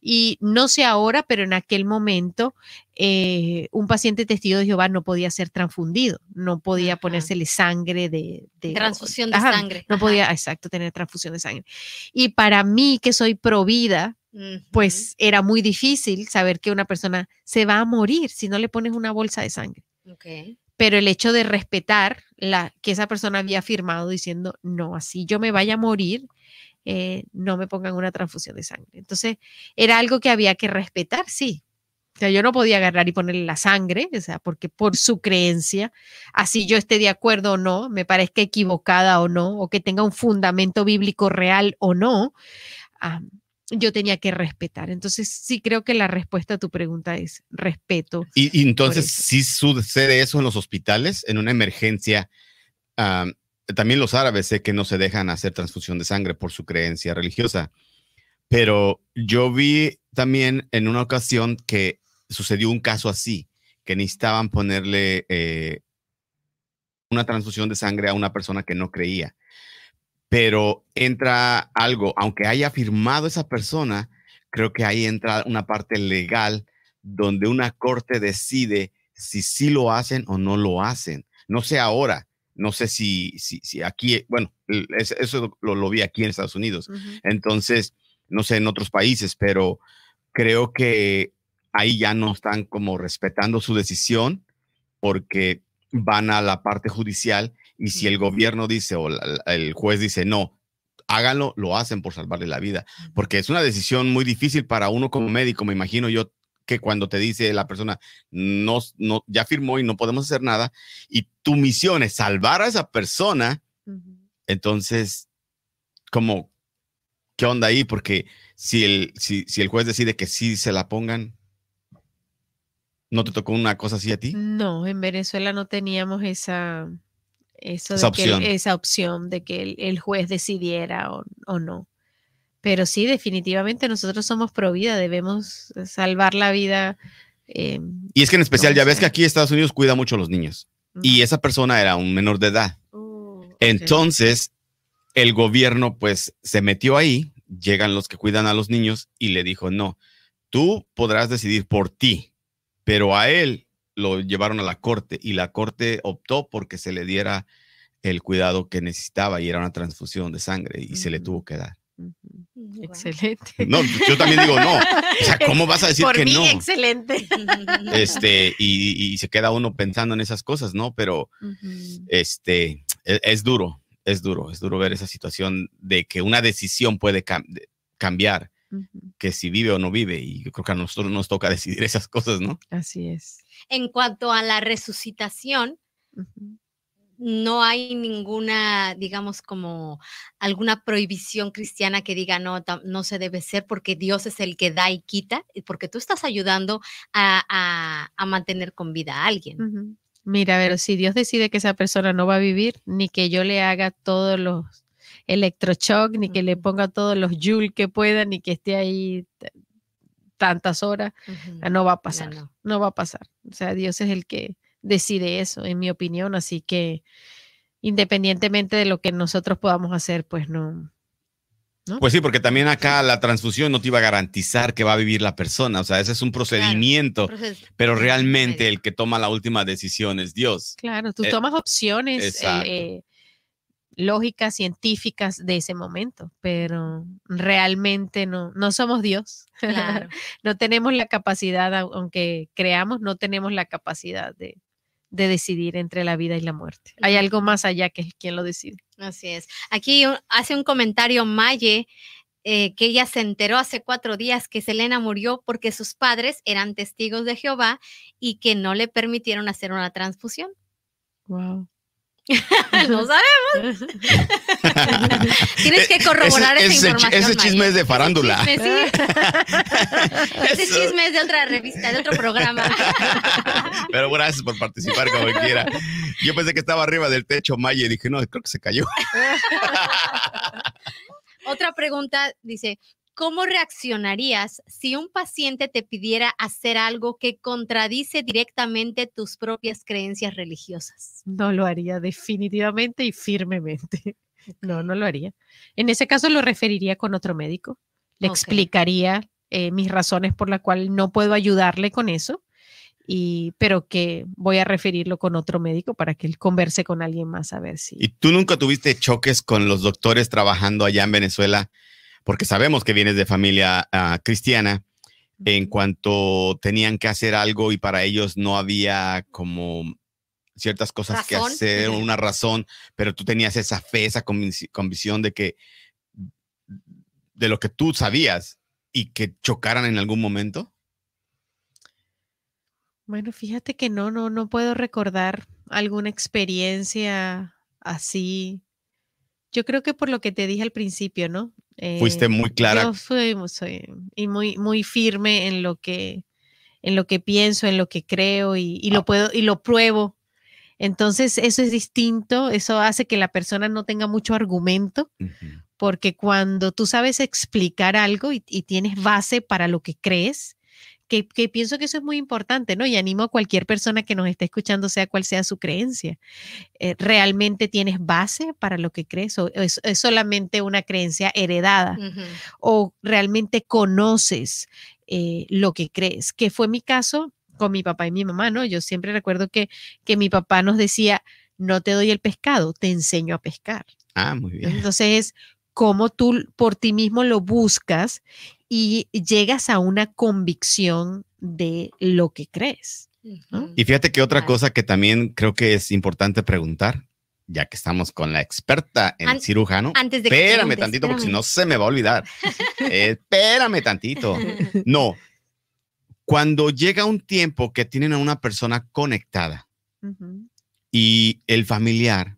y no sé ahora, pero en aquel momento eh, un paciente testigo de Jehová no podía ser transfundido, no podía ponérsele sangre de... transfusión de sangre. No podía, exacto, tener transfusión de sangre. Y para mí, que soy provida, pues era muy difícil saber que una persona se va a morir si no le pones una bolsa de sangre. Pero el hecho de respetar la, que esa persona había firmado diciendo, no, así yo me vaya a morir, eh, no me pongan una transfusión de sangre. Entonces, era algo que había que respetar, sí. O sea, yo no podía agarrar y ponerle la sangre, o sea, porque por su creencia, así yo esté de acuerdo o no, me parezca equivocada o no, o que tenga un fundamento bíblico real o no, yo tenía que respetar. Entonces, sí creo que la respuesta a tu pregunta es respeto. Y, entonces, si ¿sí sucede eso en los hospitales, en una emergencia, ah, también los árabes sé que no se dejan hacer transfusión de sangre por su creencia religiosa, pero yo vi también en una ocasión que sucedió un caso así, que necesitaban ponerle eh, una transfusión de sangre a una persona que no creía pero entra algo, aunque haya firmado esa persona, creo que ahí entra una parte legal donde una corte decide si sí lo hacen o no lo hacen. No sé ahora, no sé si, si, aquí, bueno, eso lo, vi aquí en Estados Unidos. Entonces, no sé en otros países, pero creo que ahí ya no están como respetando su decisión porque van a la parte judicial y si el gobierno dice o el juez dice no, háganlo, lo hacen por salvarle la vida. Porque es una decisión muy difícil para uno como médico, me imagino yo que cuando te dice la persona, no, no, ya firmó y no podemos hacer nada, y tu misión es salvar a esa persona, entonces, como, ¿qué onda ahí? Porque si el, si, si el juez decide que sí se la pongan, ¿no te tocó una cosa así a ti? No, en Venezuela no teníamos esa, esa, opción. de que el, juez decidiera o, no. Pero sí, definitivamente nosotros somos pro vida, debemos eh, salvar la vida. Eh, y es que en especial, ya ves que aquí Estados Unidos cuida mucho a los niños. Y esa persona era un menor de edad. Uh, Entonces, el gobierno pues se metió ahí, llegan los que cuidan a los niños y le dijo, no, tú podrás decidir por ti, pero a él lo llevaron a la corte y la corte optó porque se le diera el cuidado que necesitaba y era una transfusión de sangre y se le tuvo que dar. Excelente. No, yo también digo no. O sea, ¿cómo vas a decir Por que mí, no? Excelente. Este, y, y, se queda uno pensando en esas cosas, ¿no? Pero este e, es, duro, es duro, es duro ver esa situación de que una decisión puede cambiar que si vive o no vive. Y yo creo que a nosotros nos toca decidir esas cosas, ¿no? Así es. En cuanto a la resucitación, no hay ninguna, digamos, como alguna prohibición cristiana que diga, no, no se debe ser porque Dios es el que da y quita, porque tú estás ayudando a, a, mantener con vida a alguien. Mira, pero si Dios decide que esa persona no va a vivir, ni que yo le haga todos los electrochoc, ni que le ponga todos los joules que pueda, ni que esté ahí tantas horas. No va a pasar, no, va a pasar. O sea, Dios es el que decide eso, en mi opinión. Así que independientemente de lo que nosotros podamos hacer, pues no. Pues sí, porque también acá la transfusión no te iba a garantizar que va a vivir la persona, o sea, ese es un procedimiento, pero realmente el que toma la última decisión es Dios. Claro, tú eh, tomas opciones. Eh, lógicas científicas de ese momento, pero realmente no, no somos Dios. no tenemos la capacidad, aunque creamos, no tenemos la capacidad de, decidir entre la vida y la muerte. Hay algo más allá que es quien lo decide. Así es. Aquí hace un comentario Maye, eh, que ella se enteró hace cuatro días que Selena murió porque sus padres eran testigos de Jehová y que no le permitieron hacer una transfusión. Wow no sabemos. Tienes que corroborar ese, esa información. Ese chisme es de farándula. Ese chisme, ese chisme es de otra revista, de otro programa. Pero gracias por participar como quiera. Yo pensé que estaba arriba del techo Maya y dije, no, creo que se cayó. Otra pregunta dice, ¿Cómo reaccionarías si un paciente te pidiera hacer algo que contradice directamente tus propias creencias religiosas? No lo haría definitivamente y firmemente. No, no lo haría. En ese caso lo referiría con otro médico. Le explicaría eh, mis razones por las cuales no puedo ayudarle con eso, y, pero que voy a referirlo con otro médico para que él converse con alguien más a ver si. ¿Y tú nunca tuviste choques con los doctores trabajando allá en Venezuela? porque sabemos que vienes de familia ah, cristiana, en cuanto tenían que hacer algo y para ellos no había como ciertas cosas que hacer, una razón, pero tú tenías esa fe, esa convicción de que de lo que tú sabías y que chocaran en algún momento? Bueno, fíjate que no, no, no puedo recordar alguna experiencia así yo creo que por lo que te dije al principio, ¿no? Fuiste eh, muy clara. y muy, muy firme en lo que, en lo que pienso, en lo que creo y, lo ah. puedo y lo pruebo. Entonces eso es distinto, eso hace que la persona no tenga mucho argumento, porque cuando tú sabes explicar algo y, tienes base para lo que crees, que, pienso que eso es muy importante, ¿no? Y animo a cualquier persona que nos esté escuchando, sea cual sea su creencia. Eh, ¿Realmente tienes base para lo que crees? ¿O es, solamente una creencia heredada? ¿O realmente conoces eh, lo que crees? Que fue mi caso con mi papá y mi mamá, ¿no? Yo siempre recuerdo que, que mi papá nos decía, no te doy el pescado, te enseño a pescar. Ah, muy bien. Entonces, cómo tú por ti mismo lo buscas y llegas a una convicción de lo que crees. Y fíjate que otra cosa que también creo que es importante preguntar, ya que estamos con la experta en cirujano, antes de espérame tantito, porque si no se me va a olvidar. Eh, espérame tantito. No, cuando llega un tiempo que tienen a una persona conectada y el familiar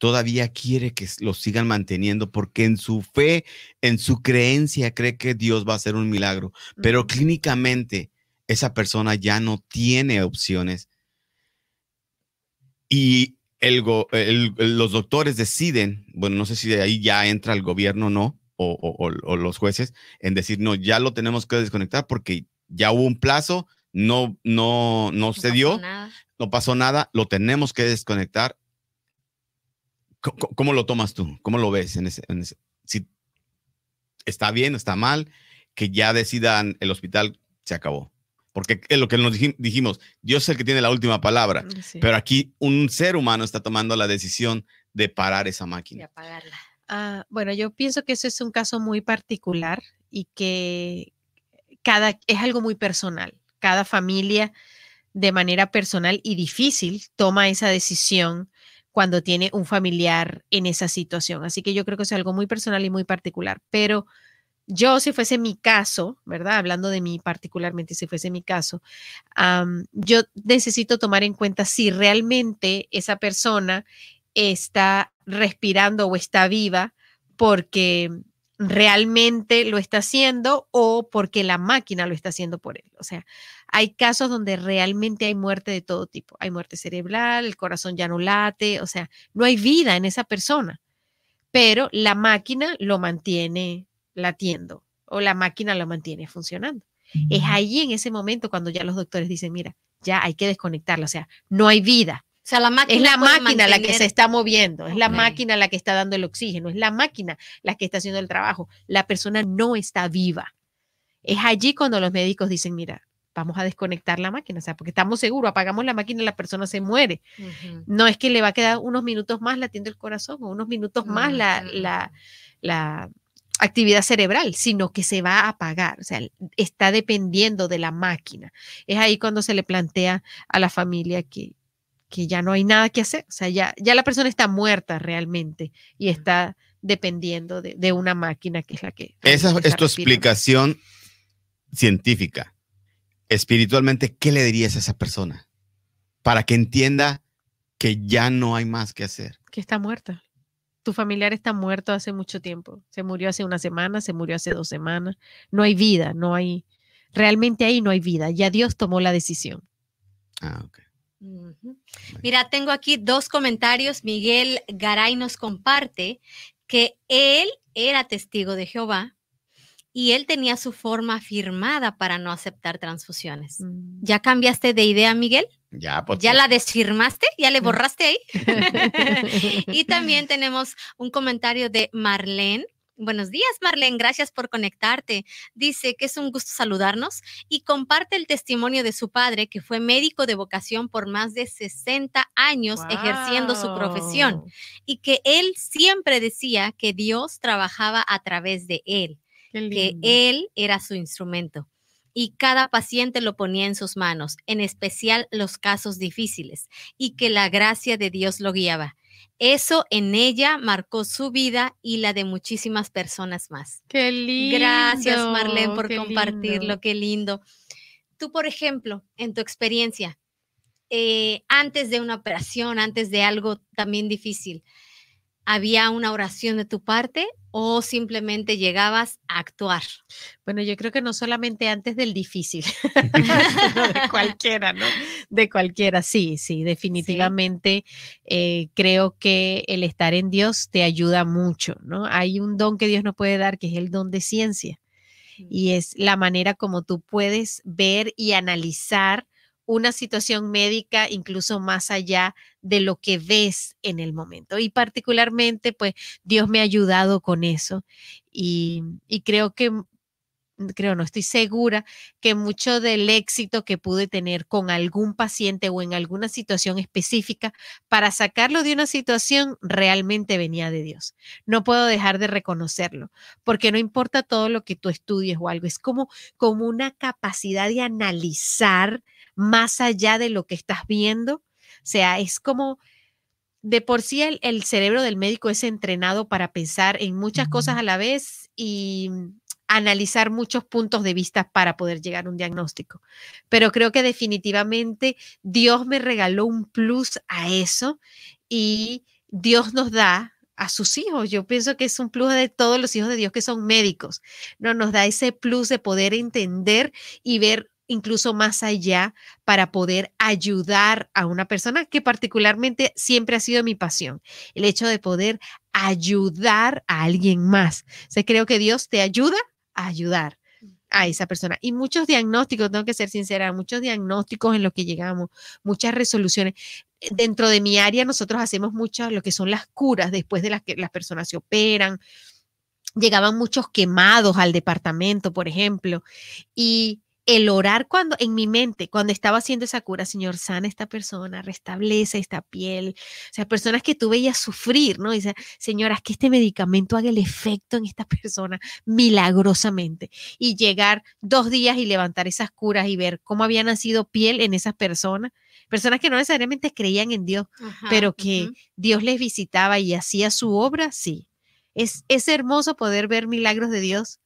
todavía quiere que lo sigan manteniendo porque en su fe, en su creencia, cree que Dios va a hacer un milagro. Pero clínicamente esa persona ya no tiene opciones. Y el, los doctores deciden, bueno, no sé si de ahí ya entra el gobierno o no, o, los jueces, en decir, no, ya lo tenemos que desconectar porque ya hubo un plazo, no, no, no, se dio, no pasó nada, lo tenemos que desconectar ¿Cómo, lo tomas tú? ¿Cómo lo ves? En si está bien, está mal, que ya decidan el hospital, se acabó. Porque es lo que nos dijimos, Dios es el que tiene la última palabra, mm, pero aquí un ser humano está tomando la decisión de parar esa máquina. Ah, bueno, yo pienso que eso es un caso muy particular y que cada, es algo muy personal. Cada familia de manera personal y difícil toma esa decisión cuando tiene un familiar en esa situación. Así que yo creo que es algo muy personal y muy particular. Pero yo, si fuese mi caso, ¿verdad? Hablando de mí particularmente, si fuese mi caso, yo necesito tomar en cuenta si realmente esa persona está respirando o está viva, porque realmente lo está haciendo o porque la máquina lo está haciendo por él. O sea, hay casos donde realmente hay muerte de todo tipo. Hay muerte cerebral, el corazón ya no late, o sea, no hay vida en esa persona, pero la máquina lo mantiene latiendo o la máquina lo mantiene funcionando. Es ahí en ese momento cuando ya los doctores dicen, mira, ya hay que desconectarlo, o sea, no hay vida, es la máquina la que se está moviendo, es la máquina la que está dando el oxígeno, es la máquina la que está haciendo el trabajo. La persona no está viva. Es allí cuando los médicos dicen, mira, vamos a desconectar la máquina, o sea, porque estamos seguros, apagamos la máquina y la persona se muere. No es que le va a quedar unos minutos más latiendo el corazón o unos minutos más la, la, actividad cerebral, sino que se va a apagar, o sea, está dependiendo de la máquina. Es ahí cuando se le plantea a la familia que que ya no hay nada que hacer, o sea, ya, ya la persona está muerta realmente y está dependiendo de, una máquina que es la que... Esa es tu explicación científica. Espiritualmente, ¿qué le dirías a esa persona? Para que entienda que ya no hay más que hacer. Que está muerta. Tu familiar está muerto hace mucho tiempo. Se murió hace una semana, se murió hace dos semanas. No hay vida, no hay... Realmente ahí no hay vida. Ya Dios tomó la decisión. Ah, ok. Mira, tengo aquí dos comentarios. Miguel Garay nos comparte que él era testigo de Jehová y él tenía su forma firmada para no aceptar transfusiones. Mm. ¿Ya cambiaste de idea, Miguel? Ya, pues ¿Ya la desfirmaste? ¿Ya le mm. borraste ahí? y también tenemos un comentario de Marlene Buenos días, Marlene. Gracias por conectarte. Dice que es un gusto saludarnos y comparte el testimonio de su padre, que fue médico de vocación por más de 60 años ejerciendo su profesión y que él siempre decía que Dios trabajaba a través de él, que él era su instrumento y cada paciente lo ponía en sus manos, en especial los casos difíciles, y que la gracia de Dios lo guiaba. Eso en ella marcó su vida y la de muchísimas personas más. Qué lindo. Gracias, Marlene, por compartirlo. Qué lindo. Tú, por ejemplo, en tu experiencia, eh, antes de una operación, antes de algo también difícil, ¿Había una oración de tu parte o simplemente llegabas a actuar? Bueno, yo creo que no solamente antes del difícil, de cualquiera, ¿no? De cualquiera, sí, sí, definitivamente eh, creo que el estar en Dios te ayuda mucho, ¿no? Hay un don que Dios nos puede dar, que es el don de ciencia, mm. y es la manera como tú puedes ver y analizar una situación médica incluso más allá de lo que ves en el momento. Y particularmente, pues Dios me ha ayudado con eso. Y, creo que, mm, creo, no estoy segura que mucho del éxito que pude tener con algún paciente o en alguna situación específica para sacarlo de una situación realmente venía de Dios. No puedo dejar de reconocerlo, porque no importa todo lo que tú estudies o algo, es como, como una capacidad de analizar más allá de lo que estás viendo. O sea, es como de por sí el, cerebro del médico es entrenado para pensar en muchas cosas a la vez y mm, analizar muchos puntos de vista para poder llegar a un diagnóstico. Pero creo que definitivamente Dios me regaló un plus a eso y Dios nos da a sus hijos. Yo pienso que es un plus de todos los hijos de Dios que son médicos. No nos da ese plus de poder entender y ver incluso más allá para poder ayudar a una persona que particularmente siempre ha sido mi pasión, el hecho de poder ayudar a alguien más. O creo que Dios te ayuda a ayudar a esa persona. Y muchos diagnósticos, tengo que ser sincera, muchos diagnósticos en los que llegamos, muchas resoluciones. Eh, dentro de mi área nosotros hacemos mucho lo que son las curas después de las que las personas se operan. Llegaban muchos quemados al departamento, por ejemplo. Y el orar cuando en mi mente, cuando estaba haciendo esa cura, Señor, sana esta persona, restablece esta piel. O sea, personas que tú veías sufrir, ¿no? Dice, Señor, que este medicamento haga el efecto en esta persona milagrosamente. Y llegar dos días y levantar esas curas y ver cómo había nacido piel en esas personas. Personas que no necesariamente creían en Dios, pero que Dios les visitaba y hacía su obra, sí. Es, es hermoso poder ver milagros de Dios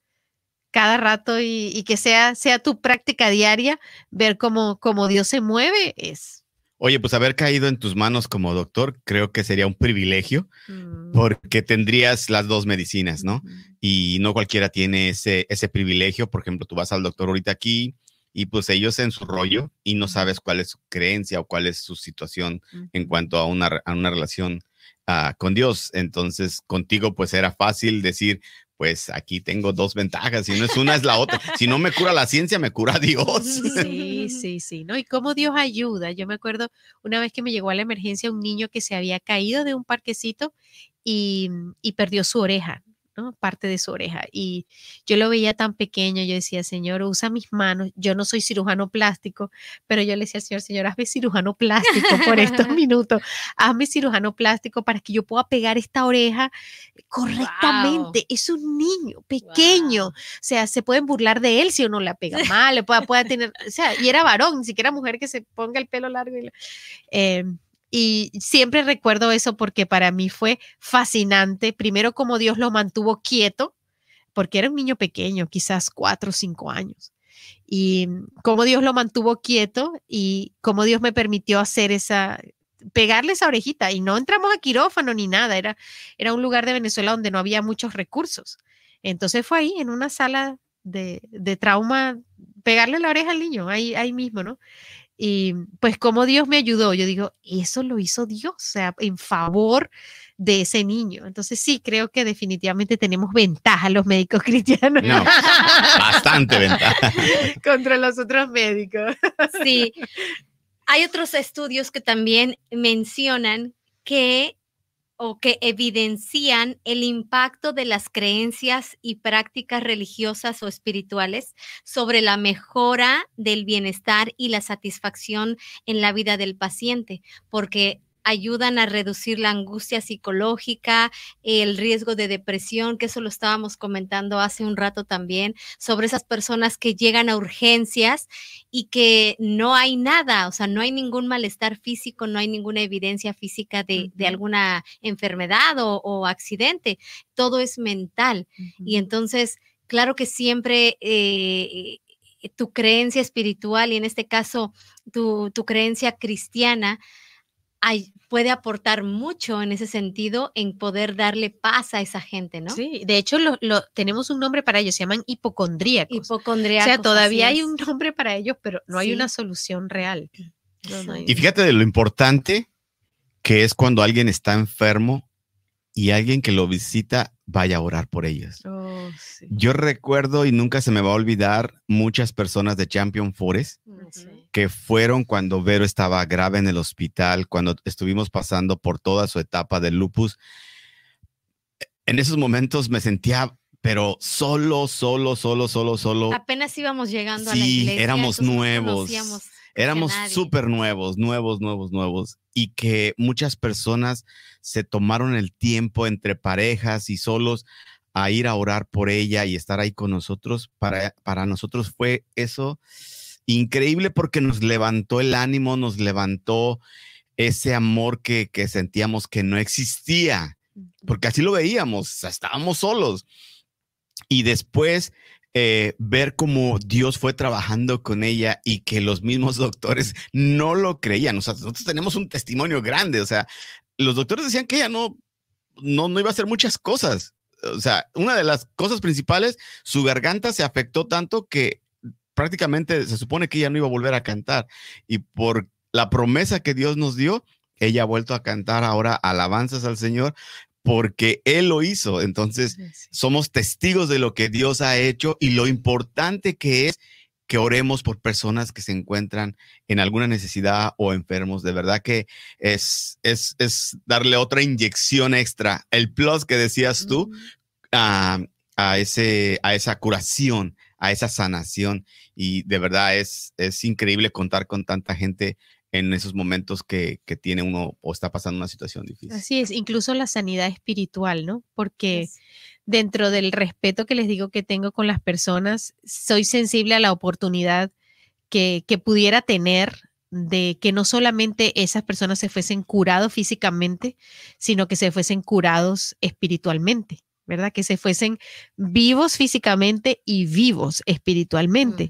cada rato y, que sea, sea tu práctica diaria, ver cómo, cómo Dios se mueve es. Oye, pues haber caído en tus manos como doctor creo que sería un privilegio mm. porque tendrías las dos medicinas, ¿no? Y no cualquiera tiene ese, ese privilegio. Por ejemplo, tú vas al doctor ahorita aquí y pues ellos en su rollo y no sabes cuál es su creencia o cuál es su situación en cuanto a una, a una relación. Ah, con Dios. Entonces, contigo pues era fácil decir, pues aquí tengo dos ventajas, si no es una es la otra. Si no me cura la ciencia, me cura Dios. Sí, sí, sí, ¿no? Y cómo Dios ayuda. Yo me acuerdo una vez que me llegó a la emergencia un niño que se había caído de un parquecito y, y perdió su oreja. Parte de su oreja. Y yo lo veía tan pequeño, yo decía, Señor, usa mis manos. Yo no soy cirujano plástico, pero yo le decía Señor, Señor, hazme cirujano plástico por estos minutos. Hazme cirujano plástico para que yo pueda pegar esta oreja correctamente. Es un niño pequeño. O sea, se pueden burlar de él si uno la pega mal, le pueda, tener, o sea, y era varón, ni siquiera mujer que se ponga el pelo largo. Y em, y siempre recuerdo eso porque para mí fue fascinante, primero como Dios lo mantuvo quieto, porque era un niño pequeño, quizás cuatro o cinco años, y cómo Dios lo mantuvo quieto y cómo Dios me permitió hacer esa, pegarle esa orejita. Y no entramos a quirófano ni nada, era, era un lugar de Venezuela donde no había muchos recursos. Entonces fue ahí, en una sala de, de trauma, pegarle la oreja al niño, ahí, ahí mismo, ¿no? Y pues como Dios me ayudó, yo digo, eso lo hizo Dios, o sea, en favor de ese niño. Entonces sí, creo que definitivamente tenemos ventaja los médicos cristianos. bastante ventaja. Contra los otros médicos. Sí. Hay otros estudios que también mencionan que o que evidencian el impacto de las creencias y prácticas religiosas o espirituales sobre la mejora del bienestar y la satisfacción en la vida del paciente, porque ayudan a reducir la angustia psicológica, el riesgo de depresión, que eso lo estábamos comentando hace un rato también, sobre esas personas que llegan a urgencias y que no hay nada, o sea, no hay ningún malestar físico, no hay ninguna evidencia física de, alguna enfermedad o, accidente, todo es mental. Y entonces, claro que siempre... Eh, eh, tu creencia espiritual y en este caso tu creencia cristiana puede aportar mucho en ese sentido en poder darle paz a esa gente, ¿no? Sí, de hecho lo, tenemos un nombre para ellos, se llaman hipocondríacos. Hipocondríacos. O sea, todavía hay un nombre para ellos, pero no hay una solución real. Y fíjate de lo importante que es cuando alguien está enfermo y alguien que lo visita vaya a orar por ellos. Oh, Yo recuerdo y nunca se me va a olvidar muchas personas de Champion Forest que fueron cuando Vero estaba grave en el hospital, cuando estuvimos pasando por toda su etapa de lupus. En esos momentos me sentía pero solo, solo, solo, solo, solo. Apenas íbamos llegando a la iglesia. éramos nuevos. éramos súper nuevos, nuevos, nuevos, nuevos. Y que muchas personas se tomaron el tiempo entre parejas y solos a ir a orar por ella y estar ahí con nosotros. Para, para nosotros fue eso increíble porque nos levantó el ánimo, nos levantó ese amor que, sentíamos que no existía, porque así lo veíamos, estábamos solos. Y después eh, ver cómo Dios fue trabajando con ella y que los mismos doctores no lo creían. nosotros tenemos un testimonio grande, o sea, los doctores decían que ella no, no, iba a hacer muchas cosas. O sea, una de las cosas principales, su garganta se afectó tanto que prácticamente se supone que ella no iba a volver a cantar. Y por la promesa que Dios nos dio, ella ha vuelto a cantar ahora alabanzas al Señor porque Él lo hizo. Entonces, somos testigos de lo que Dios ha hecho y lo importante que es que oremos por personas que se encuentran en alguna necesidad o enfermos. De verdad que es, es, es darle otra inyección extra, el plus que decías tú, ah, a, ese, a esa curación, a esa sanación. Y de verdad es, es increíble contar con tanta gente en esos momentos que, que, tiene uno o está pasando una situación difícil. Así es, incluso la sanidad espiritual, ¿no? Porque dentro del respeto que les digo que tengo con las personas, soy sensible a la oportunidad que, pudiera tener de que no solamente esas personas se fuesen curados físicamente, sino que se fuesen curados espiritualmente. ¿verdad? Que se fuesen vivos físicamente y vivos espiritualmente.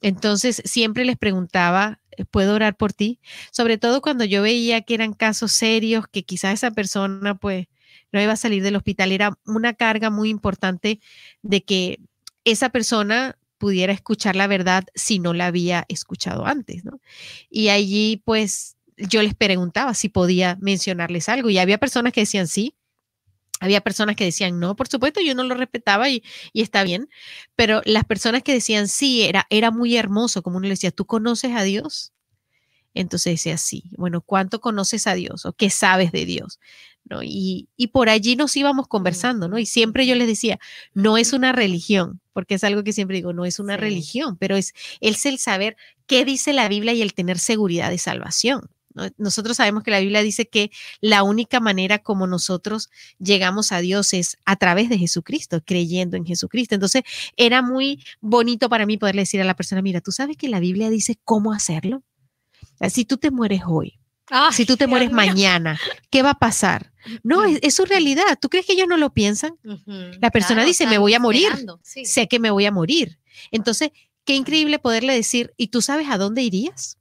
Entonces, siempre les preguntaba, eh, ¿puedo orar por ti? Sobre todo cuando yo veía que eran casos serios, que quizás esa persona, pues, no iba a salir del hospital. Era una carga muy importante de que esa persona pudiera escuchar la verdad si no la había escuchado antes, ¿no? Y allí, pues, yo les preguntaba si podía mencionarles algo y había personas que decían sí, había personas que decían no, por supuesto, yo no lo respetaba y, está bien, pero las personas que decían sí, era, era muy hermoso, como uno le decía, ¿tú conoces a Dios? Entonces decía sí, bueno, ¿cuánto conoces a Dios o qué sabes de Dios? Y, por allí nos íbamos conversando, ¿no? Y siempre yo les decía, no es una religión, porque es algo que siempre digo, no es una religión, pero es, el saber qué dice la Biblia y el tener seguridad de salvación. Nosotros sabemos que la Biblia dice que la única manera como nosotros llegamos a Dios es a través de Jesucristo, creyendo en Jesucristo. Entonces era muy bonito para mí poderle decir a la persona, mira, tú sabes que la Biblia dice cómo hacerlo. Si tú te mueres hoy, Ah, si tú te mueres mañana, ¿qué va a pasar? No, es, su realidad. ¿Tú crees que ellos no lo piensan? La persona dice, me voy a morir. Sé que me voy a morir. Entonces, qué increíble poderle decir, ¿y tú sabes a dónde irías?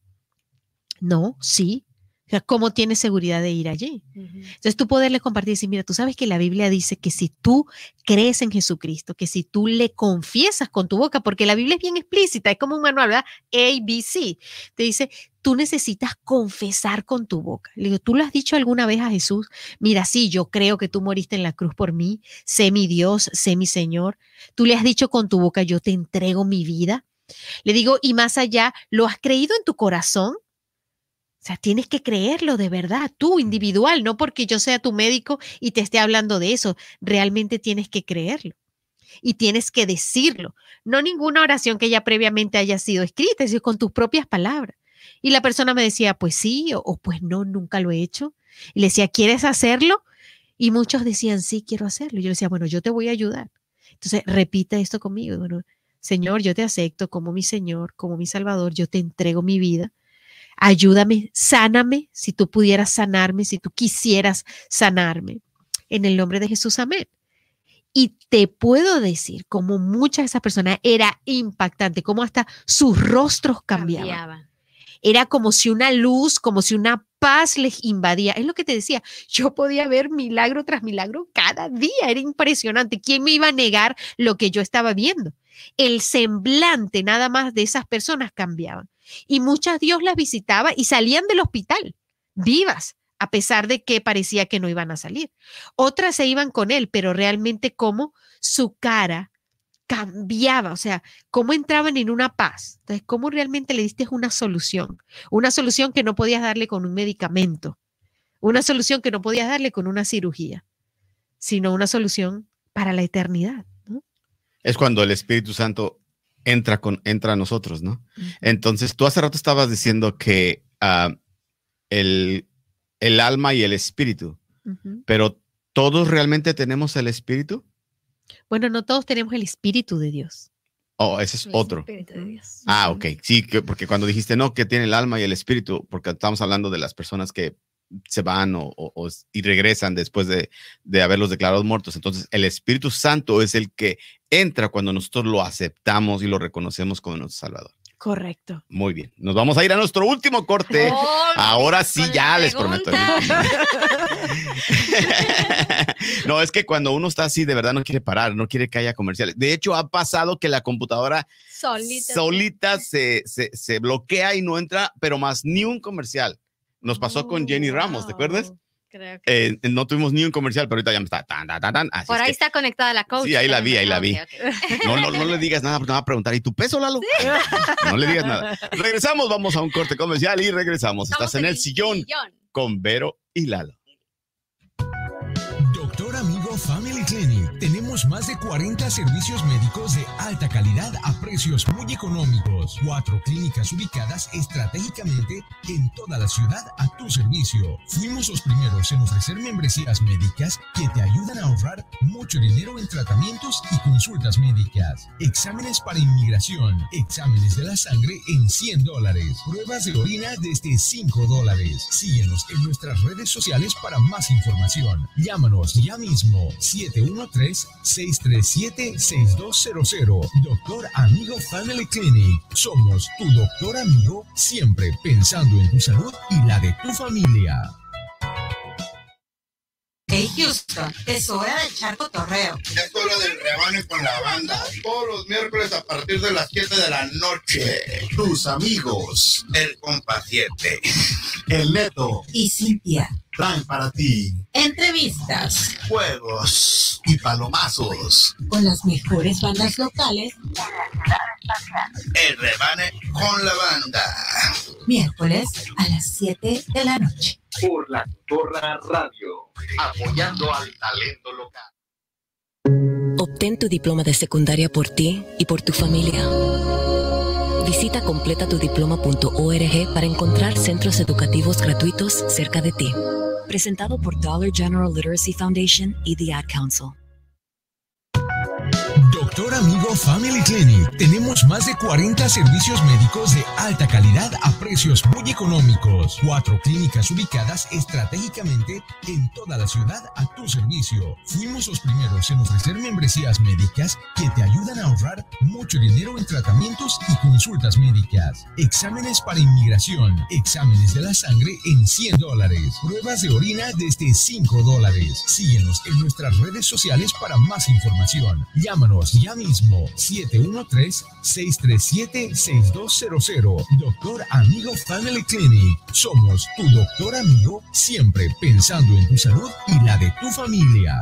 No, sí, o sea, ¿cómo tienes seguridad de ir allí? Entonces tú poderle compartir y decir, mira, tú sabes que la Biblia dice que si tú crees en Jesucristo, que si tú le confiesas con tu boca, porque la Biblia es bien explícita, es como un manual, ¿verdad? C. Te dice, tú necesitas confesar con tu boca. Le digo, tú lo has dicho alguna vez a Jesús, mira, sí, yo creo que tú moriste en la cruz por mí, sé mi Dios, sé mi Señor. Tú le has dicho con tu boca, yo te entrego mi vida. Le digo, y más allá, ¿lo has creído en tu corazón? O sea, tienes que creerlo de verdad, tú individual, no porque yo sea tu médico y te esté hablando de eso. Realmente tienes que creerlo y tienes que decirlo. No ninguna oración que ya previamente haya sido escrita, sino con tus propias palabras. Y la persona me decía, pues sí, o, pues no, nunca lo he hecho. Y le decía, ¿quieres hacerlo? Y muchos decían, sí, quiero hacerlo. Y yo decía, bueno, yo te voy a ayudar. Entonces, repita esto conmigo. Señor, yo te acepto como mi Señor, como mi Salvador, yo te entrego mi vida ayúdame, sáname, si tú pudieras sanarme, si tú quisieras sanarme. En el nombre de Jesús, amén. Y te puedo decir, como muchas de esas personas, era impactante, como hasta sus rostros cambiaban. Era como si una luz, como si una paz les invadía. Es lo que te decía, yo podía ver milagro tras milagro cada día, era impresionante. ¿Quién me iba a negar lo que yo estaba viendo? El semblante nada más de esas personas cambiaban y muchas Dios las visitaba y salían del hospital vivas, a pesar de que parecía que no iban a salir. Otras se iban con él, pero realmente cómo su cara cambiaba, o sea, cómo entraban en una paz. Entonces, cómo realmente le diste una solución, una solución que no podías darle con un medicamento, una solución que no podías darle con una cirugía, sino una solución para la eternidad. Es cuando el Espíritu Santo entra, con, entra a nosotros, ¿no? Entonces, tú hace rato estabas diciendo que ah, el, alma y el espíritu, pero ¿todos realmente tenemos el espíritu? Bueno, no todos tenemos el espíritu de Dios. Oh, ese es otro. Ah, ok. Sí, porque cuando dijiste no, que tiene el alma y el espíritu, porque estamos hablando de las personas que se van o, y regresan después de, haberlos declarado muertos. Entonces, el Espíritu Santo es el que entra cuando nosotros lo aceptamos y lo reconocemos como nuestro Salvador. Correcto. Muy bien. Nos vamos a ir a nuestro último corte. Ahora sí, ya les prometo. no, es que cuando uno está así, de verdad no quiere parar, no quiere que haya comerciales. De hecho, ha pasado que la computadora solita, se bloquea y no entra, pero más ni un comercial. Nos pasó con Jenny oh, Ramos, ¿te acuerdas? Creo que... Eh, no tuvimos ni un comercial, pero ahorita ya me está Por ahí está conectada la coach. Sí, ahí la vi, ahí la vi. No, no, le digas nada, porque me va a preguntar, ¿y tu peso, Lalo? No le digas nada. Regresamos, vamos a un corte comercial y regresamos. Estás en, el sillón, con Vero y Lalo. Doctor Amigo Family Clinic más de 40 servicios médicos de alta calidad a precios muy económicos. Cuatro clínicas ubicadas estratégicamente en toda la ciudad a tu servicio. Fuimos los primeros en ofrecer membresías médicas que te ayudan a ahorrar mucho dinero en tratamientos y consultas médicas. Exámenes para inmigración. Exámenes de la sangre en 100 dólares. Pruebas de orina desde 5 dólares. Síguenos en nuestras redes sociales para más información. Llámanos ya mismo 713 637-6200. Doctor Amigo Family Clinic. Somos tu doctor amigo, siempre pensando en tu salud y la de tu familia. Houston. Es hora de echar torreo. Es hora del rebane con la banda. Todos los miércoles a partir de las 7 de la noche. Tus amigos. El compaciente. El neto. Y Cintia. Traen para ti entrevistas, juegos y palomazos con las mejores bandas locales. El rebane con la banda. Miércoles a las 7 de la noche por la Torra Radio, apoyando al talento local. Obtén tu diploma de secundaria por ti y por tu familia. Visita completatudiploma.org para encontrar centros educativos gratuitos cerca de ti. Presentado por Dollar General Literacy Foundation y the Ad Council. Doctora Family Clinic tenemos más de 40 servicios médicos de alta calidad a precios muy económicos. Cuatro clínicas ubicadas estratégicamente en toda la ciudad a tu servicio. Fuimos los primeros en ofrecer membresías médicas que te ayudan a ahorrar mucho dinero en tratamientos y consultas médicas. Exámenes para inmigración, exámenes de la sangre en 100 dólares, pruebas de orina desde 5 dólares. Síguenos en nuestras redes sociales para más información. Llámanos ya mismo 713-637-6200. Doctor Amigo Family Clinic. Somos tu doctor amigo, siempre pensando en tu salud y la de tu familia.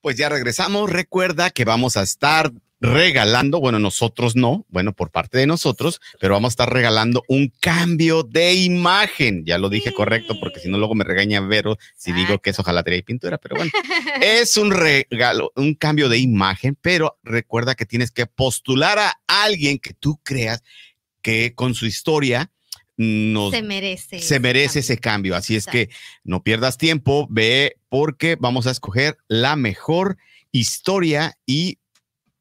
Pues ya regresamos. Recuerda que vamos a estar regalando, bueno, nosotros no, bueno, por parte de nosotros, pero vamos a estar regalando un cambio de imagen. Ya lo dije correcto, porque si no, luego me regaña Vero si digo que es ojalá y pintura, pero bueno, es un regalo, un cambio de imagen, pero recuerda que tienes que postular a alguien que tú creas que con su historia nos, se merece. Se merece ese cambio. Así es que no pierdas tiempo, ve porque vamos a escoger la mejor historia y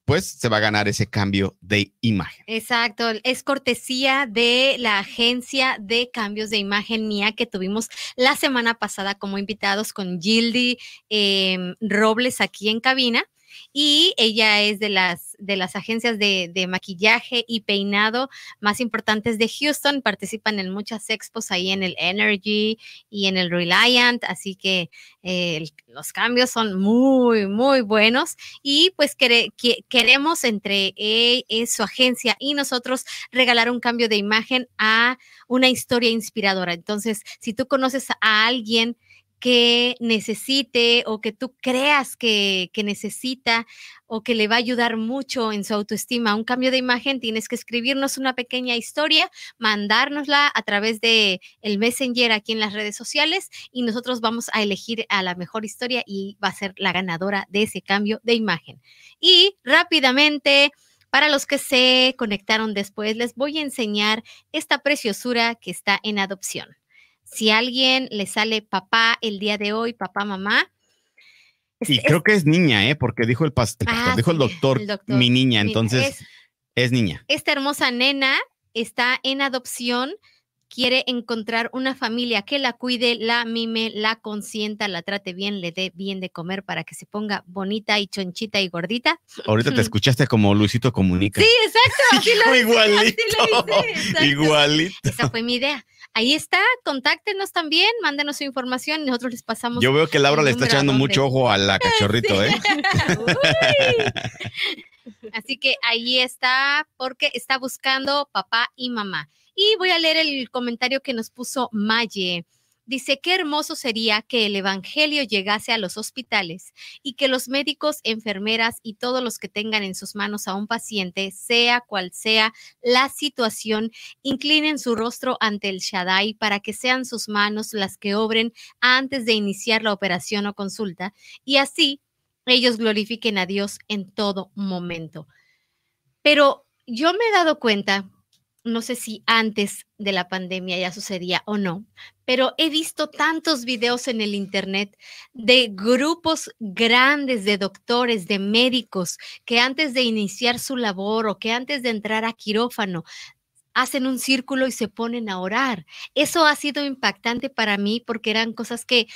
pues se va a ganar ese cambio de imagen. Exacto, es cortesía de la agencia de cambios de imagen mía que tuvimos la semana pasada como invitados con Gildi em, Robles aquí en cabina y ella es de las de las agencias de, maquillaje y peinado más importantes de Houston. Participan en muchas expos ahí en el Energy y en el Reliant, así que eh, los cambios son muy, muy buenos. Y pues queremos entre e, su agencia y nosotros regalar un cambio de imagen a una historia inspiradora. Entonces, si tú conoces a alguien, que necesite o que tú creas que, necesita o que le va a ayudar mucho en su autoestima. Un cambio de imagen, tienes que escribirnos una pequeña historia, mandárnosla a través de el Messenger aquí en las redes sociales y nosotros vamos a elegir a la mejor historia y va a ser la ganadora de ese cambio de imagen. Y rápidamente, para los que se conectaron después, les voy a enseñar esta preciosura que está en adopción. Si alguien le sale papá el día de hoy, papá, mamá. Sí creo que es niña, ¿eh? Porque dijo el, pastor, ah, dijo el doctor, mi niña, entonces es, niña. Esta hermosa nena está en adopción quiere encontrar una familia que la cuide, la mime, la consienta, la trate bien, le dé bien de comer para que se ponga bonita y chonchita y gordita. Ahorita te mm. escuchaste como Luisito comunica. Sí, exacto. igualito. Igualito. Esa fue mi idea. Ahí está, contáctenos también, mándenos su información y nosotros les pasamos. Yo veo que Laura le está echando mucho ojo a la cachorrito, ¿eh? Así que ahí está, porque está buscando papá y mamá. Y voy a leer el comentario que nos puso Maye. Dice, qué hermoso sería que el Evangelio llegase a los hospitales y que los médicos, enfermeras y todos los que tengan en sus manos a un paciente, sea cual sea la situación, inclinen su rostro ante el Shaddai para que sean sus manos las que obren antes de iniciar la operación o consulta y así ellos glorifiquen a Dios en todo momento. Pero yo me he dado cuenta no sé si antes de la pandemia ya sucedía o no, pero he visto tantos videos en el Internet de grupos grandes de doctores, de médicos, que antes de iniciar su labor o que antes de entrar a quirófano, hacen un círculo y se ponen a orar. Eso ha sido impactante para mí porque eran cosas que,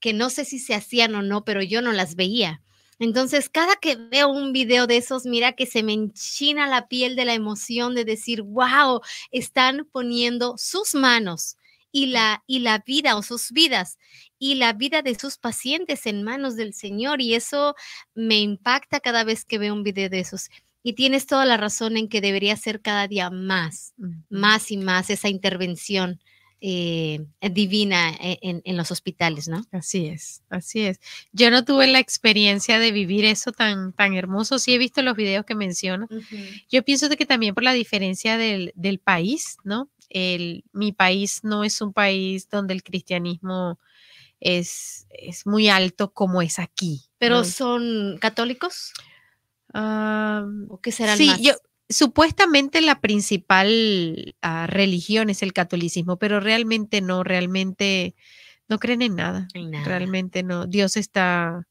que no sé si se hacían o no, pero yo no las veía. Entonces, cada que veo un video de esos, mira que se me enchina la piel de la emoción de decir, wow, están poniendo sus manos y la, y la vida o sus vidas y la vida de sus pacientes en manos del Señor. Y eso me impacta cada vez que veo un video de esos. Y tienes toda la razón en que debería ser cada día más, más y más esa intervención eh, divina eh, en, los hospitales, ¿no? Así es, así es. Yo no tuve la experiencia de vivir eso tan, tan hermoso, sí he visto los videos que menciono, Yo pienso que también por la diferencia del, país, ¿no? El, mi país no es un país donde el cristianismo es, es muy alto como es aquí. ¿Pero son católicos? ¿O qué será. sí, más? Yo, supuestamente la principal ah, religión es el catolicismo, pero realmente no, realmente no creen en nada. Realmente no. Dios está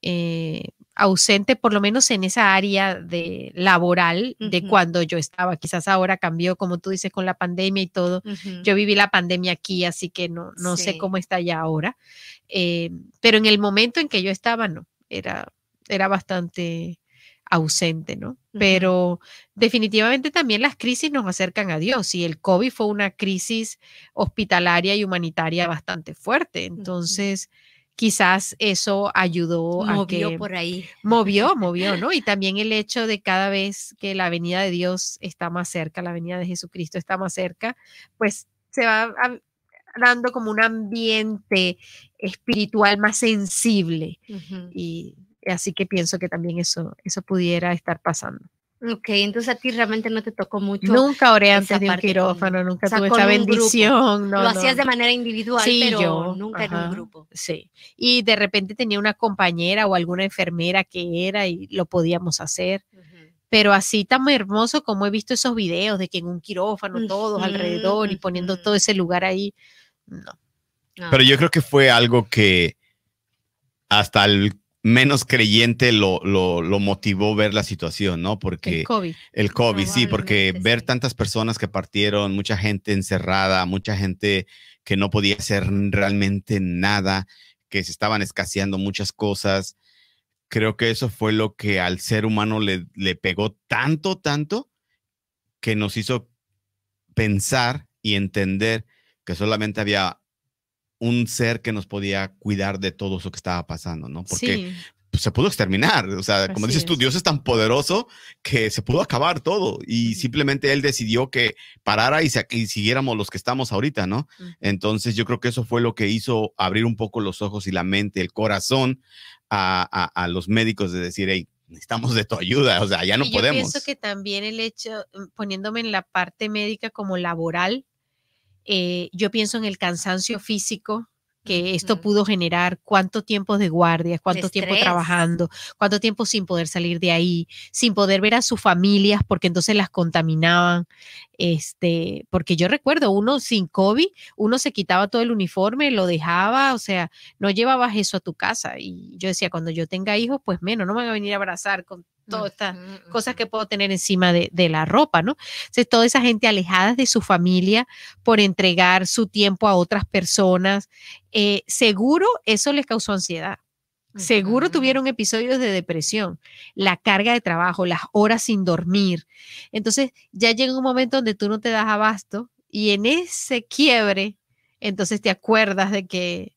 eh, ausente, por lo menos en esa área de laboral de cuando yo estaba. Quizás ahora cambió, como tú dices, con la pandemia y todo. Yo viví la pandemia aquí, así que no, no sé cómo está ya ahora. Eh, pero en el momento en que yo estaba, no, era, era bastante ausente, ¿no? pero definitivamente también las crisis nos acercan a Dios y el COVID fue una crisis hospitalaria y humanitaria bastante fuerte. Entonces, quizás eso ayudó a que... Movió por ahí. Movió, movió, ¿no? Y también el hecho de cada vez que la venida de Dios está más cerca, la venida de Jesucristo está más cerca, pues se va dando como un ambiente espiritual más sensible. Y Así que pienso que también eso, eso pudiera estar pasando. Ok, entonces a ti realmente no te tocó mucho. Nunca oré antes de quirófano, nunca tuve esa bendición. No, Lo hacías de manera individual, sí, pero yo, nunca en un grupo. Sí, y de repente tenía una compañera o alguna enfermera que era y lo podíamos hacer. Pero así tan hermoso como he visto esos videos de que en un quirófano todos alrededor y poniendo todo ese lugar ahí, no. Ah. Pero yo creo que fue algo que hasta el menos creyente lo, lo, motivó ver la situación, ¿no? Porque el COVID. sí, porque ver tantas personas que partieron, mucha gente encerrada, mucha gente que no podía hacer realmente nada, que se estaban escaseando muchas cosas. Creo que eso fue lo que al ser humano le, le pegó tanto, tanto, que nos hizo pensar y entender que solamente había un ser que nos podía cuidar de todo eso que estaba pasando, ¿no? Porque se pudo exterminar, o sea, como dices tú, Dios es tan poderoso que se pudo acabar todo y simplemente Él decidió que parara y, siguiéramos los que estamos ahorita, ¿no? Entonces yo creo que eso fue lo que hizo abrir un poco los ojos y la mente, el corazón a, los médicos de decir, hey, necesitamos de tu ayuda, o sea, ya no podemos. Yo pienso que también el hecho, mm, poniéndome en la parte médica como laboral, eh, yo pienso en el cansancio físico que esto pudo generar, cuánto tiempo de guardias, cuánto tiempo trabajando, cuánto tiempo sin poder salir de ahí, sin poder ver a sus familias porque entonces las contaminaban. Este, porque yo recuerdo uno sin COVID, uno se quitaba todo el uniforme, lo dejaba, o sea, no llevabas eso a tu casa y yo decía, cuando yo tenga hijos, pues menos, no me van a venir a abrazar con todas estas mm, mm, cosas mm. que puedo tener encima de, la ropa, ¿no? Entonces, toda esa gente alejada de su familia por entregar su tiempo a otras personas, eh, seguro eso les causó ansiedad. Seguro tuvieron episodios de depresión, la carga de trabajo, las horas sin dormir. Entonces ya llega un momento donde tú no te das abasto y en ese quiebre, entonces te acuerdas de que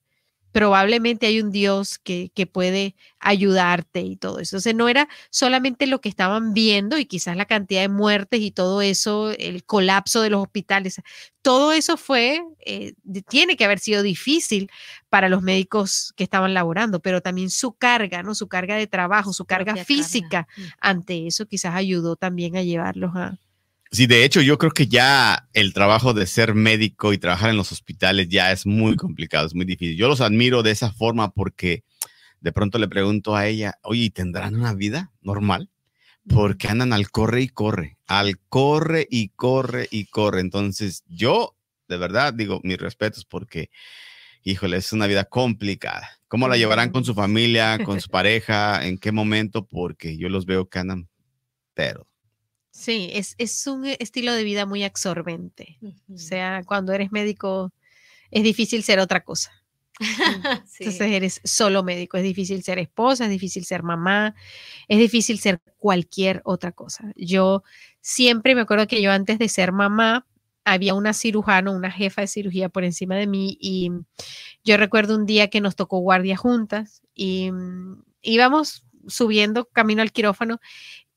probablemente hay un Dios que, que, puede ayudarte y todo eso. Entonces no era solamente lo que estaban viendo y quizás la cantidad de muertes y todo eso, el colapso de los hospitales, todo eso fue, eh, tiene que haber sido difícil para los médicos que estaban laborando, pero también su carga, ¿no? Su carga de trabajo, su, carga física mm. ante eso quizás ayudó también a llevarlos a, Sí, de hecho, yo creo que ya el trabajo de ser médico y trabajar en los hospitales ya es muy complicado, es muy difícil. Yo los admiro de esa forma porque de pronto le pregunto a ella, oye, ¿tendrán una vida normal? Porque andan al corre y corre, al corre y corre y corre. Entonces, yo de verdad digo mis respetos porque, híjole, es una vida complicada. ¿Cómo la llevarán con su familia, con su pareja? ¿En qué momento? Porque yo los veo que andan, pero Sí, es, un estilo de vida muy absorbente. O sea, cuando eres médico es difícil ser otra cosa. Entonces eres solo médico, es difícil ser esposa, es difícil ser mamá, es difícil ser cualquier otra cosa. Yo siempre me acuerdo que yo antes de ser mamá había una cirujana, una jefa de cirugía por encima de mí y yo recuerdo un día que nos tocó guardia juntas y mm, íbamos subiendo camino al quirófano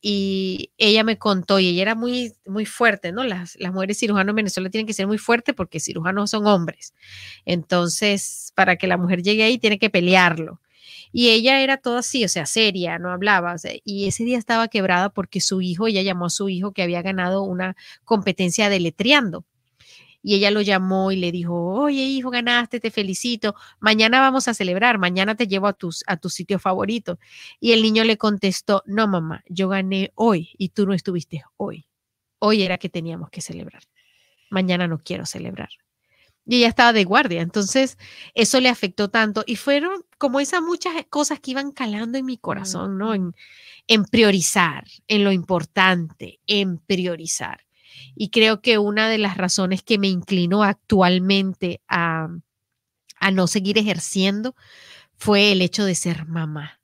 y ella me contó, y ella era muy, muy fuerte, ¿no? Las, las mujeres cirujanas en Venezuela tienen que ser muy fuertes porque cirujanos son hombres. Entonces, para que la mujer llegue ahí, tiene que pelearlo. Y ella era toda así, o sea, seria, no hablaba. y ese día estaba quebrada porque su hijo, ella llamó a su hijo que había ganado una competencia de letreando y ella lo llamó y le dijo, oye hijo, ganaste, te felicito, mañana vamos a celebrar, mañana te llevo a, tus, a tu sitio favorito. Y el niño le contestó, no mamá, yo gané hoy y tú no estuviste hoy. Hoy era que teníamos que celebrar. Mañana no quiero celebrar. Y ella estaba de guardia, entonces eso le afectó tanto y fueron como esas muchas cosas que iban calando en mi corazón, ¿no? En, en priorizar, en lo importante, en priorizar. Y creo que una de las razones que me inclinó actualmente a, no seguir ejerciendo fue el hecho de ser mamá,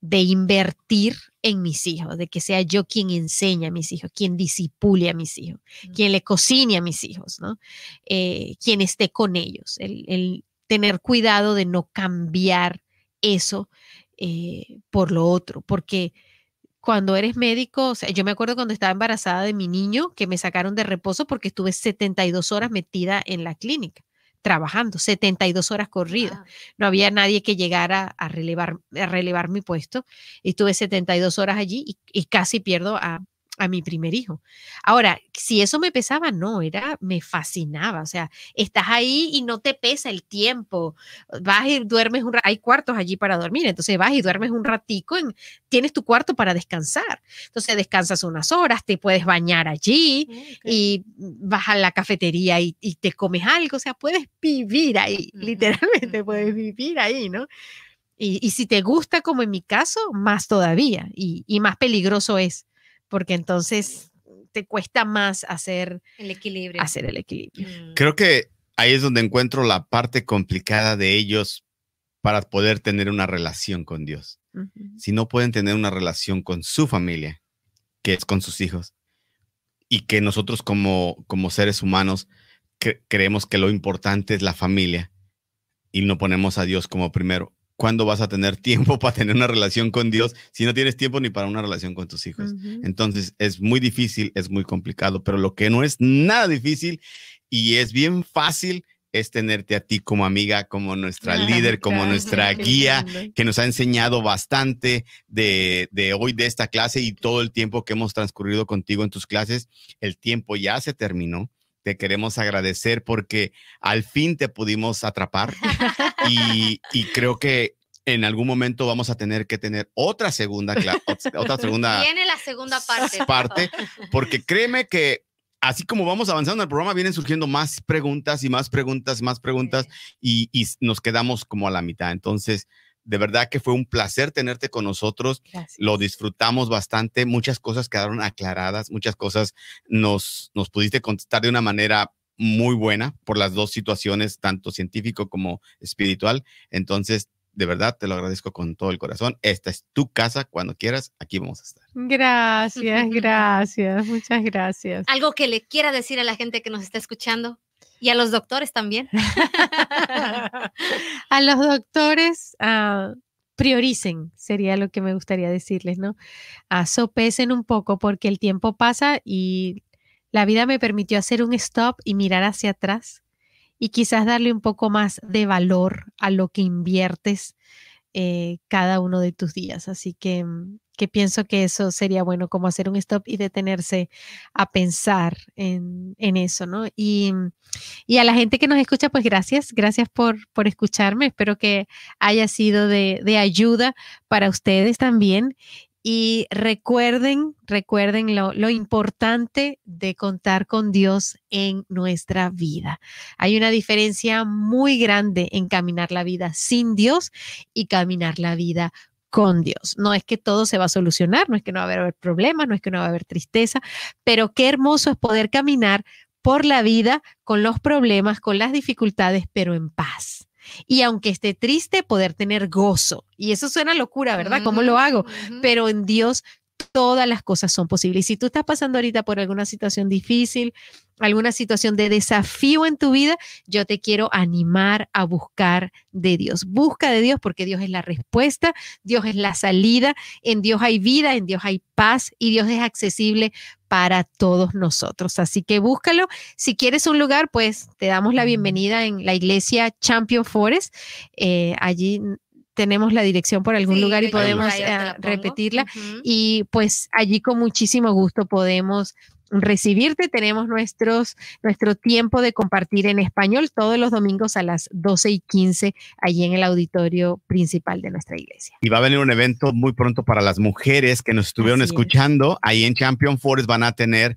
de invertir en mis hijos, de que sea yo quien enseña a mis hijos, quien disipule a mis hijos, quien le cocine a mis hijos, ¿no? Eh, quien esté con ellos, el, tener cuidado de no cambiar eso eh, por lo otro, porque cuando eres médico, yo me acuerdo cuando estaba embarazada de mi niño, que me sacaron de reposo porque estuve 72 horas metida en la clínica, trabajando, 72 horas corridas. No había nadie que llegara a relevar, a relevar mi puesto. Estuve 72 horas allí y casi pierdo a, a mi primer hijo. Ahora, si eso me pesaba, no, era, me fascinaba, o sea, estás ahí y no te pesa el tiempo, vas y duermes un rato, hay cuartos allí para dormir, entonces vas y duermes un ratico, tienes tu cuarto para descansar, entonces descansas unas horas, te puedes bañar allí oh, y vas a la cafetería y, te comes algo, o sea, puedes vivir ahí, literalmente puedes vivir ahí, ¿no? Y, si te gusta, como en mi caso, más todavía y más peligroso es porque entonces te cuesta más hacer el equilibrio. Hacer el equilibrio. Mm. Creo que ahí es donde encuentro la parte complicada de ellos para poder tener una relación con Dios. Si no pueden tener una relación con su familia, que es con sus hijos, y que nosotros como, como seres humanos creemos que lo importante es la familia y no ponemos a Dios como primero, ¿cuándo vas a tener tiempo para tener una relación con Dios si no tienes tiempo ni para una relación con tus hijos? Entonces es muy difícil, es muy complicado, pero lo que no es nada difícil y es bien fácil es tenerte a ti como amiga, como nuestra líder, como nuestra guía, que nos ha enseñado bastante de, hoy, de esta clase y todo el tiempo que hemos transcurrido contigo en tus clases. El tiempo ya se terminó te queremos agradecer porque al fin te pudimos atrapar y, creo que en algún momento vamos a tener que tener otra segunda otra segunda viene la segunda parte porque créeme que así como vamos avanzando en el programa vienen surgiendo más preguntas y más preguntas más preguntas y, nos quedamos como a la mitad entonces de verdad que fue un placer tenerte con nosotros. Lo disfrutamos bastante. Muchas cosas quedaron aclaradas, muchas cosas nos, nos pudiste contestar de una manera muy buena por las dos situaciones, tanto científico como espiritual. Entonces, de verdad, te lo agradezco con todo el corazón. Esta es tu casa. Cuando quieras, aquí vamos a estar. Gracias, gracias, muchas gracias. ¿Algo que le quiera decir a la gente que nos está escuchando? Y a los doctores también. a los doctores, ah, prioricen, sería lo que me gustaría decirles, ¿no? a ah, sopesen un poco porque el tiempo pasa y la vida me permitió hacer un stop y mirar hacia atrás y quizás darle un poco más de valor a lo que inviertes eh, cada uno de tus días. Así que mm, que pienso que eso sería bueno, como hacer un stop y detenerse a pensar en, eso, ¿no? Y, a la gente que nos escucha, pues gracias, gracias por, por escucharme, espero que haya sido de, ayuda para ustedes también. Y recuerden, recuerden lo, lo, importante de contar con Dios en nuestra vida. Hay una diferencia muy grande en caminar la vida sin Dios y caminar la vida con Dios. No es que todo se va a solucionar, no es que no va a haber problemas, no es que no va a haber tristeza, pero qué hermoso es poder caminar por la vida con los problemas, con las dificultades, pero en paz. Y aunque esté triste, poder tener gozo. Y eso suena locura, ¿verdad? ¿Cómo lo hago? Pero en Dios todas las cosas son posibles. si tú estás pasando ahorita por alguna situación difícil, alguna situación de desafío en tu vida, yo te quiero animar a buscar de Dios. Busca de Dios porque Dios es la respuesta, Dios es la salida, en Dios hay vida, en Dios hay paz y Dios es accesible para todos nosotros. Así que búscalo. Si quieres un lugar, pues te damos la bienvenida en la iglesia Champion Forest. Eh, allí tenemos la dirección por algún lugar y podemos eh, repetirla. Y pues allí con muchísimo gusto podemos recibirte. Tenemos nuestros, nuestro tiempo de compartir en español todos los domingos a las 12 y 15 allí en el auditorio principal de nuestra iglesia. Y va a venir un evento muy pronto para las mujeres que nos estuvieron escuchando. Ahí en Champion Forest van a tener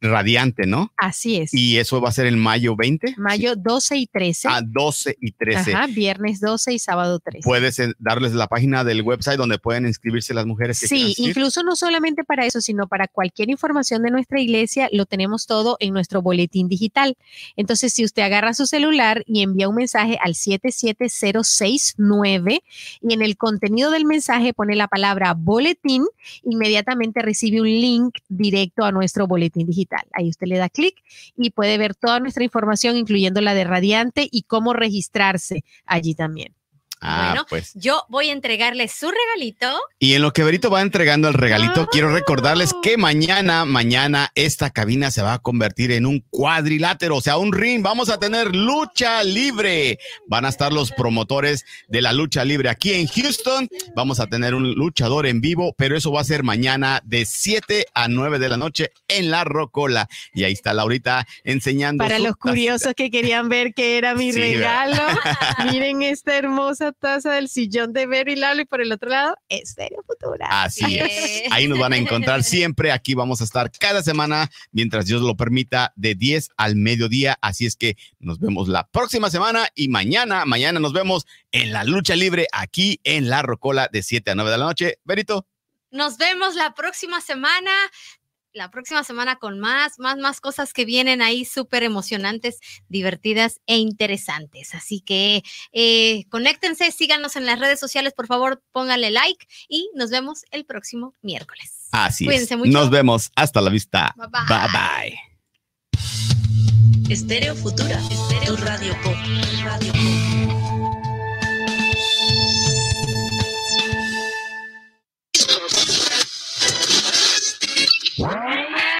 radiante, ¿no? Así es. Y eso va a ser el mayo 20. Mayo 12 y 13. Ah, 12 y 13. Ajá, viernes 12 y sábado 13. Puedes eh, darles la página del website donde pueden inscribirse las mujeres. Que sí, incluso no solamente para eso, sino para cualquier información de nuestra iglesia, lo tenemos todo en nuestro boletín digital. Entonces, si usted agarra su celular y envía un mensaje al 77069 y en el contenido del mensaje pone la palabra boletín, inmediatamente recibe un link directo a nuestro boletín digital. Ahí usted le da clic y puede ver toda nuestra información, incluyendo la de Radiante y cómo registrarse allí también. Ah, pues. yo voy a entregarles su regalito. Y en lo que Berito va entregando el regalito, ¡Ah! quiero recordarles que mañana, mañana, esta cabina se va a convertir en un cuadrilátero, o sea, un ring. Vamos a tener lucha libre. Van a estar los promotores de la lucha libre aquí en Houston. Vamos a tener un luchador en vivo, pero eso va a ser mañana de 7 a 9 de la noche en La Rocola. Y ahí está Laurita enseñando. Para los curiosos que querían ver qué era mi regalo, miren esta hermosa taza del sillón de y Lalo y por el otro lado, Estéreo Futura. Así es. Ahí nos van a encontrar siempre. Aquí vamos a estar cada semana, mientras Dios lo permita, de 10 al mediodía. Así es que nos vemos la próxima semana y mañana, mañana nos vemos en la lucha libre aquí en La Rocola de 7 a 9 de la noche. Verito. Nos vemos la próxima semana la próxima semana con más, más, más cosas que vienen ahí súper emocionantes, divertidas e interesantes. Así que eh, conéctense, síganos en las redes sociales, por favor, pónganle like y nos vemos el próximo miércoles. Así Cuídense Mucho. Nos vemos. Hasta la vista. Bye bye. Estéreo Futura, Radio Pop.